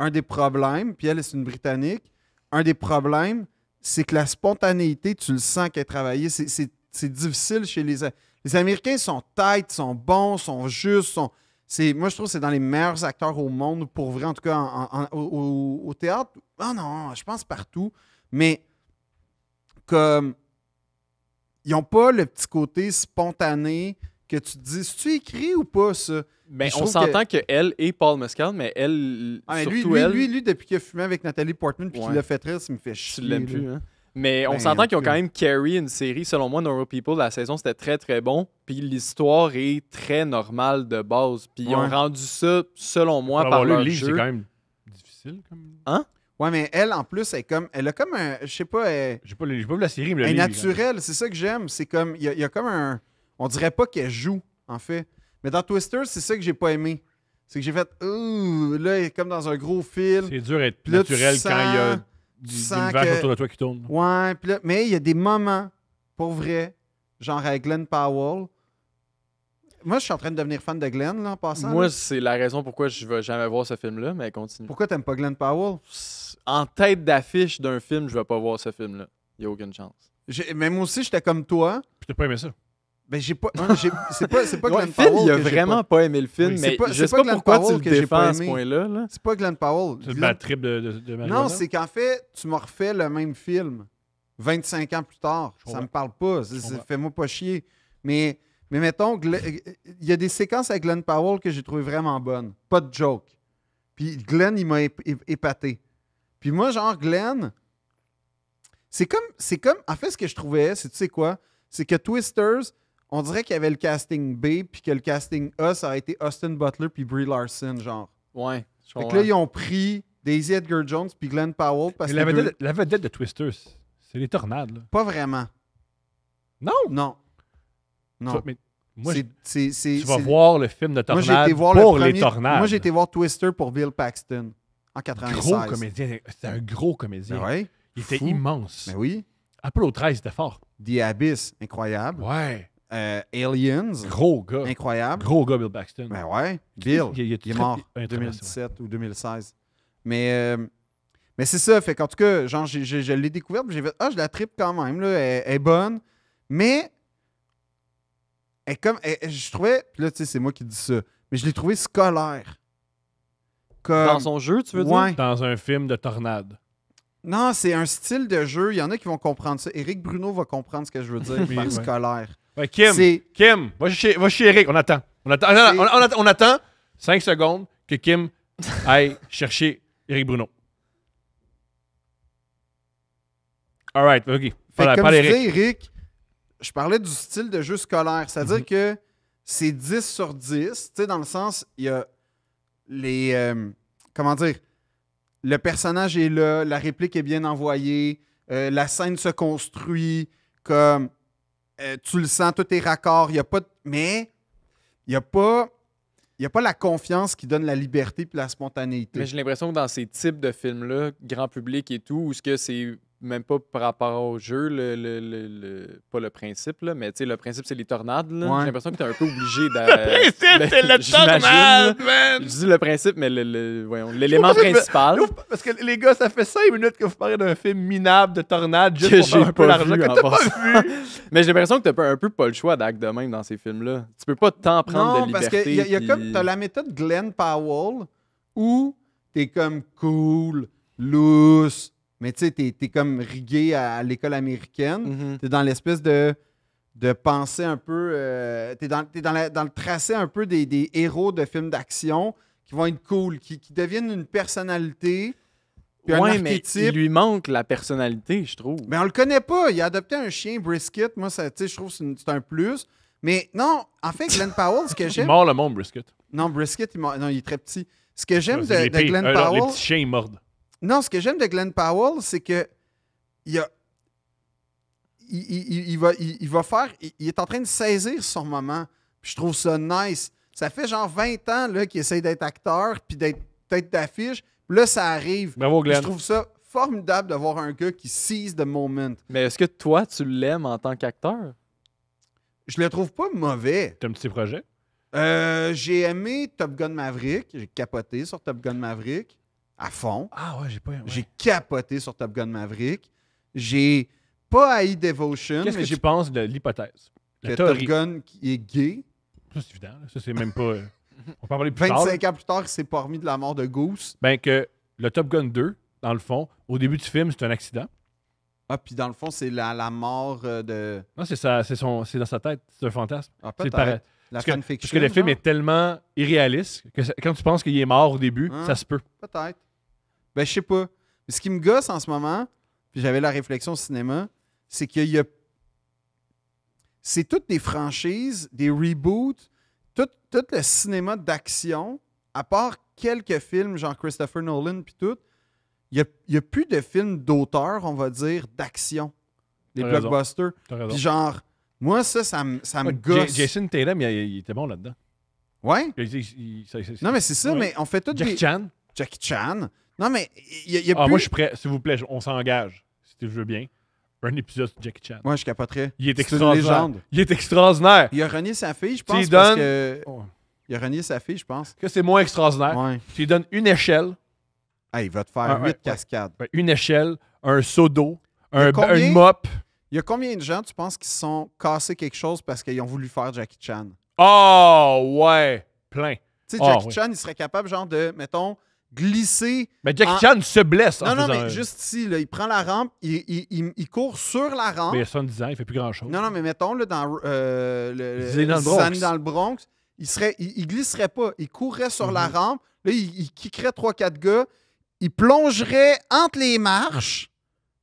un des problèmes, puis elle, est une Britannique, un des problèmes, c'est que la spontanéité, tu le sens qu'elle est C'est c'est difficile chez les. Les Américains sont tight, sont bons, sont justes, C'est, moi, je trouve que c'est dans les meilleurs acteurs au monde, pour vrai, en tout cas au, théâtre. Ah non, je pense partout. Mais comme ils n'ont pas le petit côté spontané que tu te dis, si tu écris ou pas ça? Mais ben, on s'entend que... elle et Paul Mescal, mais elle, ah, lui, depuis qu'il a fumé avec Nathalie Portman puis qu'il l'a fait triste ça me fait chier. Tu l'aimes plus, hein? Mais on ben, s'entend qu'ils ont quand même carry une série. Selon moi, Normal People, la saison, c'était très, très bon. Puis l'histoire est très normale de base. Puis ils ont rendu ça, selon moi, par le livre, c'est quand même difficile. Hein? Ouais, mais elle, en plus, elle, comme, elle a comme un. Je sais pas. Elle... J'ai pas, pas vu la série, mais le Elle est naturelle, hein. c'est ça que j'aime. C'est comme. Il y, a comme un. On dirait pas qu'elle joue, en fait. Mais dans Twister, c'est ça que j'ai pas aimé. C'est que j'ai fait. là, est comme dans un gros film. C'est dur d'être naturel quand il y a du, tu autour de toi qui tourne. Ouais, mais il y a des moments, pour vrai, genre avec Glenn Powell. Moi, je suis en train de devenir fan de Glenn, là, en passant. Moi, c'est la raison pourquoi je vais jamais voir ce film-là, mais continue. Pourquoi t'aimes pas Glenn Powell? En tête d'affiche d'un film, je vais pas voir ce film-là. Il n'y a aucune chance. même aussi, j'étais comme toi. Puis t'as pas aimé ça. Ben, j'ai pas. C'est pas, pas *laughs* Glenn Powell. il a vraiment pas... aimé le film, mais pas, je sais pas, pas pourquoi Powell tu le défends à ce point-là. c'est pas Glenn Powell. C'est la trip de, de, Non, c'est qu'en fait, tu m'as refait le même film 25 ans plus tard. ça me parle pas. Ça Fais-moi pas chier. Mais, mais mettons, il y a des séquences avec Glenn Powell que j'ai trouvé vraiment bonnes. Pas de joke. Puis Glenn, il m'a épaté. Puis moi, genre, Glenn, c'est comme, c'est comme. En fait, ce que je trouvais, c'est tu sais quoi? C'est que Twisters on dirait qu'il y avait le casting B, puis que le casting A, ça a été Austin Butler puis Brie Larson, genre. Ouais. Fait que là, ils ont pris Daisy Edgar Jones puis Glenn Powell. Parce que la, vedette, la de Twisters, c'est les tornades. Là. Pas vraiment. Non. Non. Non. tu vas voir le film de Tornade pour les tornades. Moi, j'ai été voir Twister pour Bill Paxton en 96. Gros comédien. C'était un gros comédien. Ben ouais, Il était immense. Mais ben oui. Apollo 13, c'était fort. The Abyss, incroyable. Ouais. Euh, Aliens. Gros gars. Incroyable. Gros gars, Bill Baxton Ben ouais. Bill. Il, est mort en 2017 ou 2016. Mais, euh, mais c'est ça. Fait qu'en tout cas, genre, je l'ai découvert J'ai ah, je la tripe quand même. Là. Elle, est bonne. Mais, elle, comme, je trouvais, puis là, tu sais, c'est moi qui dis ça, mais je l'ai trouvé scolaire. Comme, Dans son jeu, tu veux dire? Dans un film de tornade. Non, c'est un style de jeu. Il y en a qui vont comprendre ça. Eric Bruno va comprendre ce que je veux dire *laughs* par scolaire. Kim, Kim, va chez, Eric, on attend. On attend, on, 5 secondes que Kim *laughs* aille chercher Eric Bruno. All right, OK. comme je Eric. je parlais du style de jeu scolaire. C'est-à-dire mm-hmm. que c'est 10 sur 10. Tu sais, dans le sens, il y a les... Euh, comment dire? Le personnage est là, la réplique est bien envoyée, euh, la scène se construit comme euh, tu le sens, tout tes raccord, y a pas mais il n'y a pas il a pas la confiance qui donne la liberté et la spontanéité. j'ai l'impression que dans ces types de films-là, grand public et tout, où ce que c'est même pas par rapport au jeu, le, pas le principe, là, mais tu sais, le principe, c'est les tornades. J'ai l'impression que t'es un peu obligé *laughs* d'aller... Le principe, ben, c'est le *laughs* tornade, man! Je dis le principe, mais voyons, l'élément principal. Parce que les gars, ça fait cinq minutes que vous parlez d'un film minable de tornade juste pour faire un peu l'argent que pas *laughs* Mais j'ai l'impression que t'as un peu pas le choix d'acte de même dans ces films-là. Tu peux pas t'en prendre de non, parce que y comme t'as la méthode Glenn Powell où t'es comme cool, loose, mais tu sais, t'es comme rigué à, l'école américaine. Mhm. T'es dans l'espèce de, de pensée un peu. Euh, t'es dans, dans, le tracé un peu des, héros de films d'action qui vont être cool, qui, deviennent une personnalité. Puis un mais il lui manque la personnalité, je trouve. Mais on le connaît pas. Il a adopté un chien, Brisket. Moi, ça, je trouve que c'est un plus. Mais non, en fait, Glenn *laughs* Powell, ce que j'aime. Il mord le monde, Brisket. Non, Brisket, il, non, il est très petit. Ce que j'aime de, Glenn euh, Powell. les petits chiens, ils mordent. Non, ce que j'aime de Glenn Powell, c'est que il, va, il, va faire. Il, est en train de saisir son moment. je trouve ça nice. Ça fait genre 20 ans qu'il essaye d'être acteur puis d'être tête d'affiche. là, ça arrive. Bravo, Glenn. je trouve ça formidable de voir un gars qui seize the moment. Mais est-ce que toi, tu l'aimes en tant qu'acteur? Je le trouve pas mauvais. un petit projet? j'ai aimé Top Gun Maverick. J'ai capoté sur Top Gun Maverick à fond. Ah ouais, j'ai pas. un. J'ai capoté sur Top Gun Maverick. J'ai pas haï Devotion. Qu'est-ce que j'ai pense de l'hypothèse Que Top Gun est gay. c'est évident. Ça, c'est même pas. Euh, *laughs* on peut en parler plus 25 ans plus tard, il s'est pas remis de la mort de Goose. Ben, que le Top Gun 2, dans le fond, au début du film, c'est un accident. Ah, puis dans le fond, c'est la, mort euh, de. Non, c'est son, c'est dans sa tête. C'est un fantasme. Ah, c'est la parce fanfiction. parce que le film est tellement irréaliste que quand tu penses qu'il est mort au début, hein? ça se peut. Peut-être. Ben, je sais pas. Mais ce qui me gosse en ce moment, puis j'avais la réflexion au cinéma, c'est qu'il y a. C'est toutes des franchises, des reboots, tout, tout le cinéma d'action, à part quelques films, genre Christopher Nolan, puis tout. Il n'y a, plus de films d'auteur, on va dire, d'action. Des blockbusters. Puis genre, moi, ça, ça, me gosse. Jason Tatum, il, il, était bon là-dedans. Ouais. non, mais c'est ça, mais on fait tout Jackie Chan. Jackie Chan. Non, mais il y a, y ah, Moi, je suis prêt, s'il vous plaît, on s'engage, si tu veux bien. Un épisode de Jackie Chan. Moi, je capoterais. Il est, extraordinaire. il est extraordinaire. Il a renié sa fille, je pense. Parce oh. Il a renié sa fille, je pense. Que c'est moins extraordinaire. Ouais. Tu lui donnes une échelle. Ah, il va te faire huit cascades. Une échelle, un seau d'eau, un, mop. Il y a combien de gens, tu penses, qui sont cassés quelque chose parce qu'ils ont voulu faire Jackie Chan? Oh, ouais, plein. Tu sais, ah, Jackie Chan, il serait capable, genre, de, mettons, glisser. Mais Jackie Chan se blesse. Non, en non, mais juste ici, il prend la rampe, il, il, il, court sur la rampe. Mais il a il fait plus grand-chose. Non, non, mais mettons, euh, dans, le, dans, le Bronx. il, serait, il, glisserait pas. Il courrait sur la mhm. rampe, là, il, kickerait 3-4 gars, il plongerait entre les marches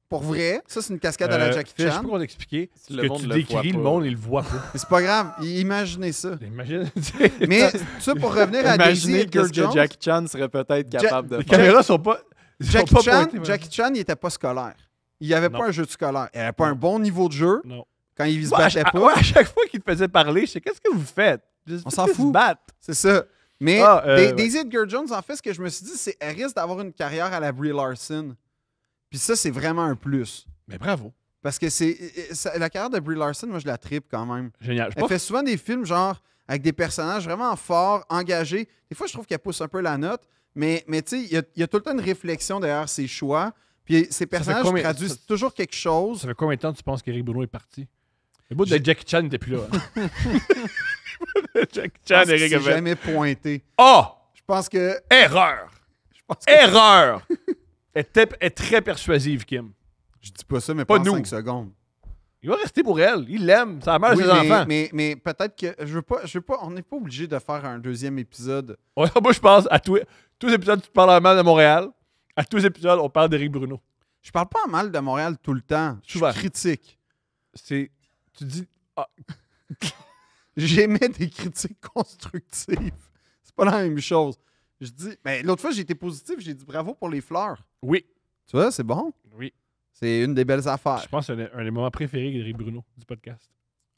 pour vrai, ça c'est une cascade à la euh, Jackie Chan. Je Chan. pas t'expliquer. Le que tu le décris, le monde, il le voit pas. c'est pas grave, imaginez ça. *laughs* Mais ça pour revenir à Daisy que Jackie Chan serait peut-être capable de Les caméras sont pas. Jackie, Chan, Jackie Chan, il était pas scolaire. Il avait pas un jeu de scolaire. Il avait pas un bon niveau de jeu Non. quand il se chaque- pas. à chaque fois qu'il te faisait parler, je sais qu'est-ce que vous faites On s'en fout. C'est ça. Mais ah, euh, Daisy Edgar Jones, en fait, ce que je me suis dit, c'est qu'elle risque d'avoir une carrière à la Brie Larson. Puis ça, c'est vraiment un plus. Mais bravo. Parce que c'est la carrière de Brie Larson, moi, je la tripe quand même. Génial. Elle fait souvent des films genre avec des personnages vraiment forts, engagés. Des fois, je trouve qu'elle pousse un peu la note, mais, mais tu sais, il y, a tout le temps une réflexion derrière ses choix. Puis ces personnages traduisent toujours quelque chose. Ça fait combien de temps tu penses qu'Éric Bruno est parti? Le bout de Jackie Chan n'était plus là. *laughs* Jackie Chan, Eric jamais pointé. Ah! Oh! Je pense que. Erreur! Je Erreur! *laughs* Elle est très persuasive, Kim. Je dis pas ça, mais pas, pas nous. secondes. Il va rester pour elle. Il l'aime. Ça mère ses enfants. Mais, peut-être que. Je veux pas. Je pas on n'est pas obligé de faire un deuxième épisode. *laughs* moi, je pense à tous, tous les épisodes, tu parles mal de Montréal. À tous les épisodes, on parle d'Éric Bruno. Je parle pas mal de Montréal tout le temps. Je suis critique. C'est. Tu dis. J'aimais ah. *laughs* des critiques constructives. C'est pas la même chose. Je dis, ben, l'autre fois, j'ai été positif, j'ai dit bravo pour les fleurs. Oui. Tu vois, c'est bon. Oui. C'est une des belles affaires. Je pense que c'est un, des moments préférés d'Éric Bruno du podcast.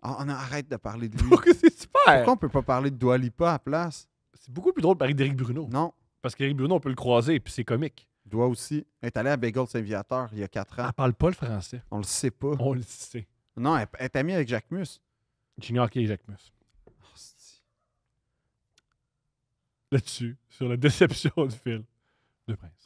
Ah, on arrête de parler de lui. c'est super. Pourquoi on peut pas parler de Doualipa à place? C'est beaucoup plus drôle de parler d'Éric Bruno. Non. Parce qu'Éric Bruno, on peut le croiser, et puis c'est comique. Doit aussi. Elle est allée à Bagel saint il y a quatre ans. Elle parle pas le français. On le sait pas. On le sait. Non, elle, est amie avec Jacques Mus. J'ignore qui est Jacques Mus. là-dessus, sur la *laughs* déception du film. de Prince.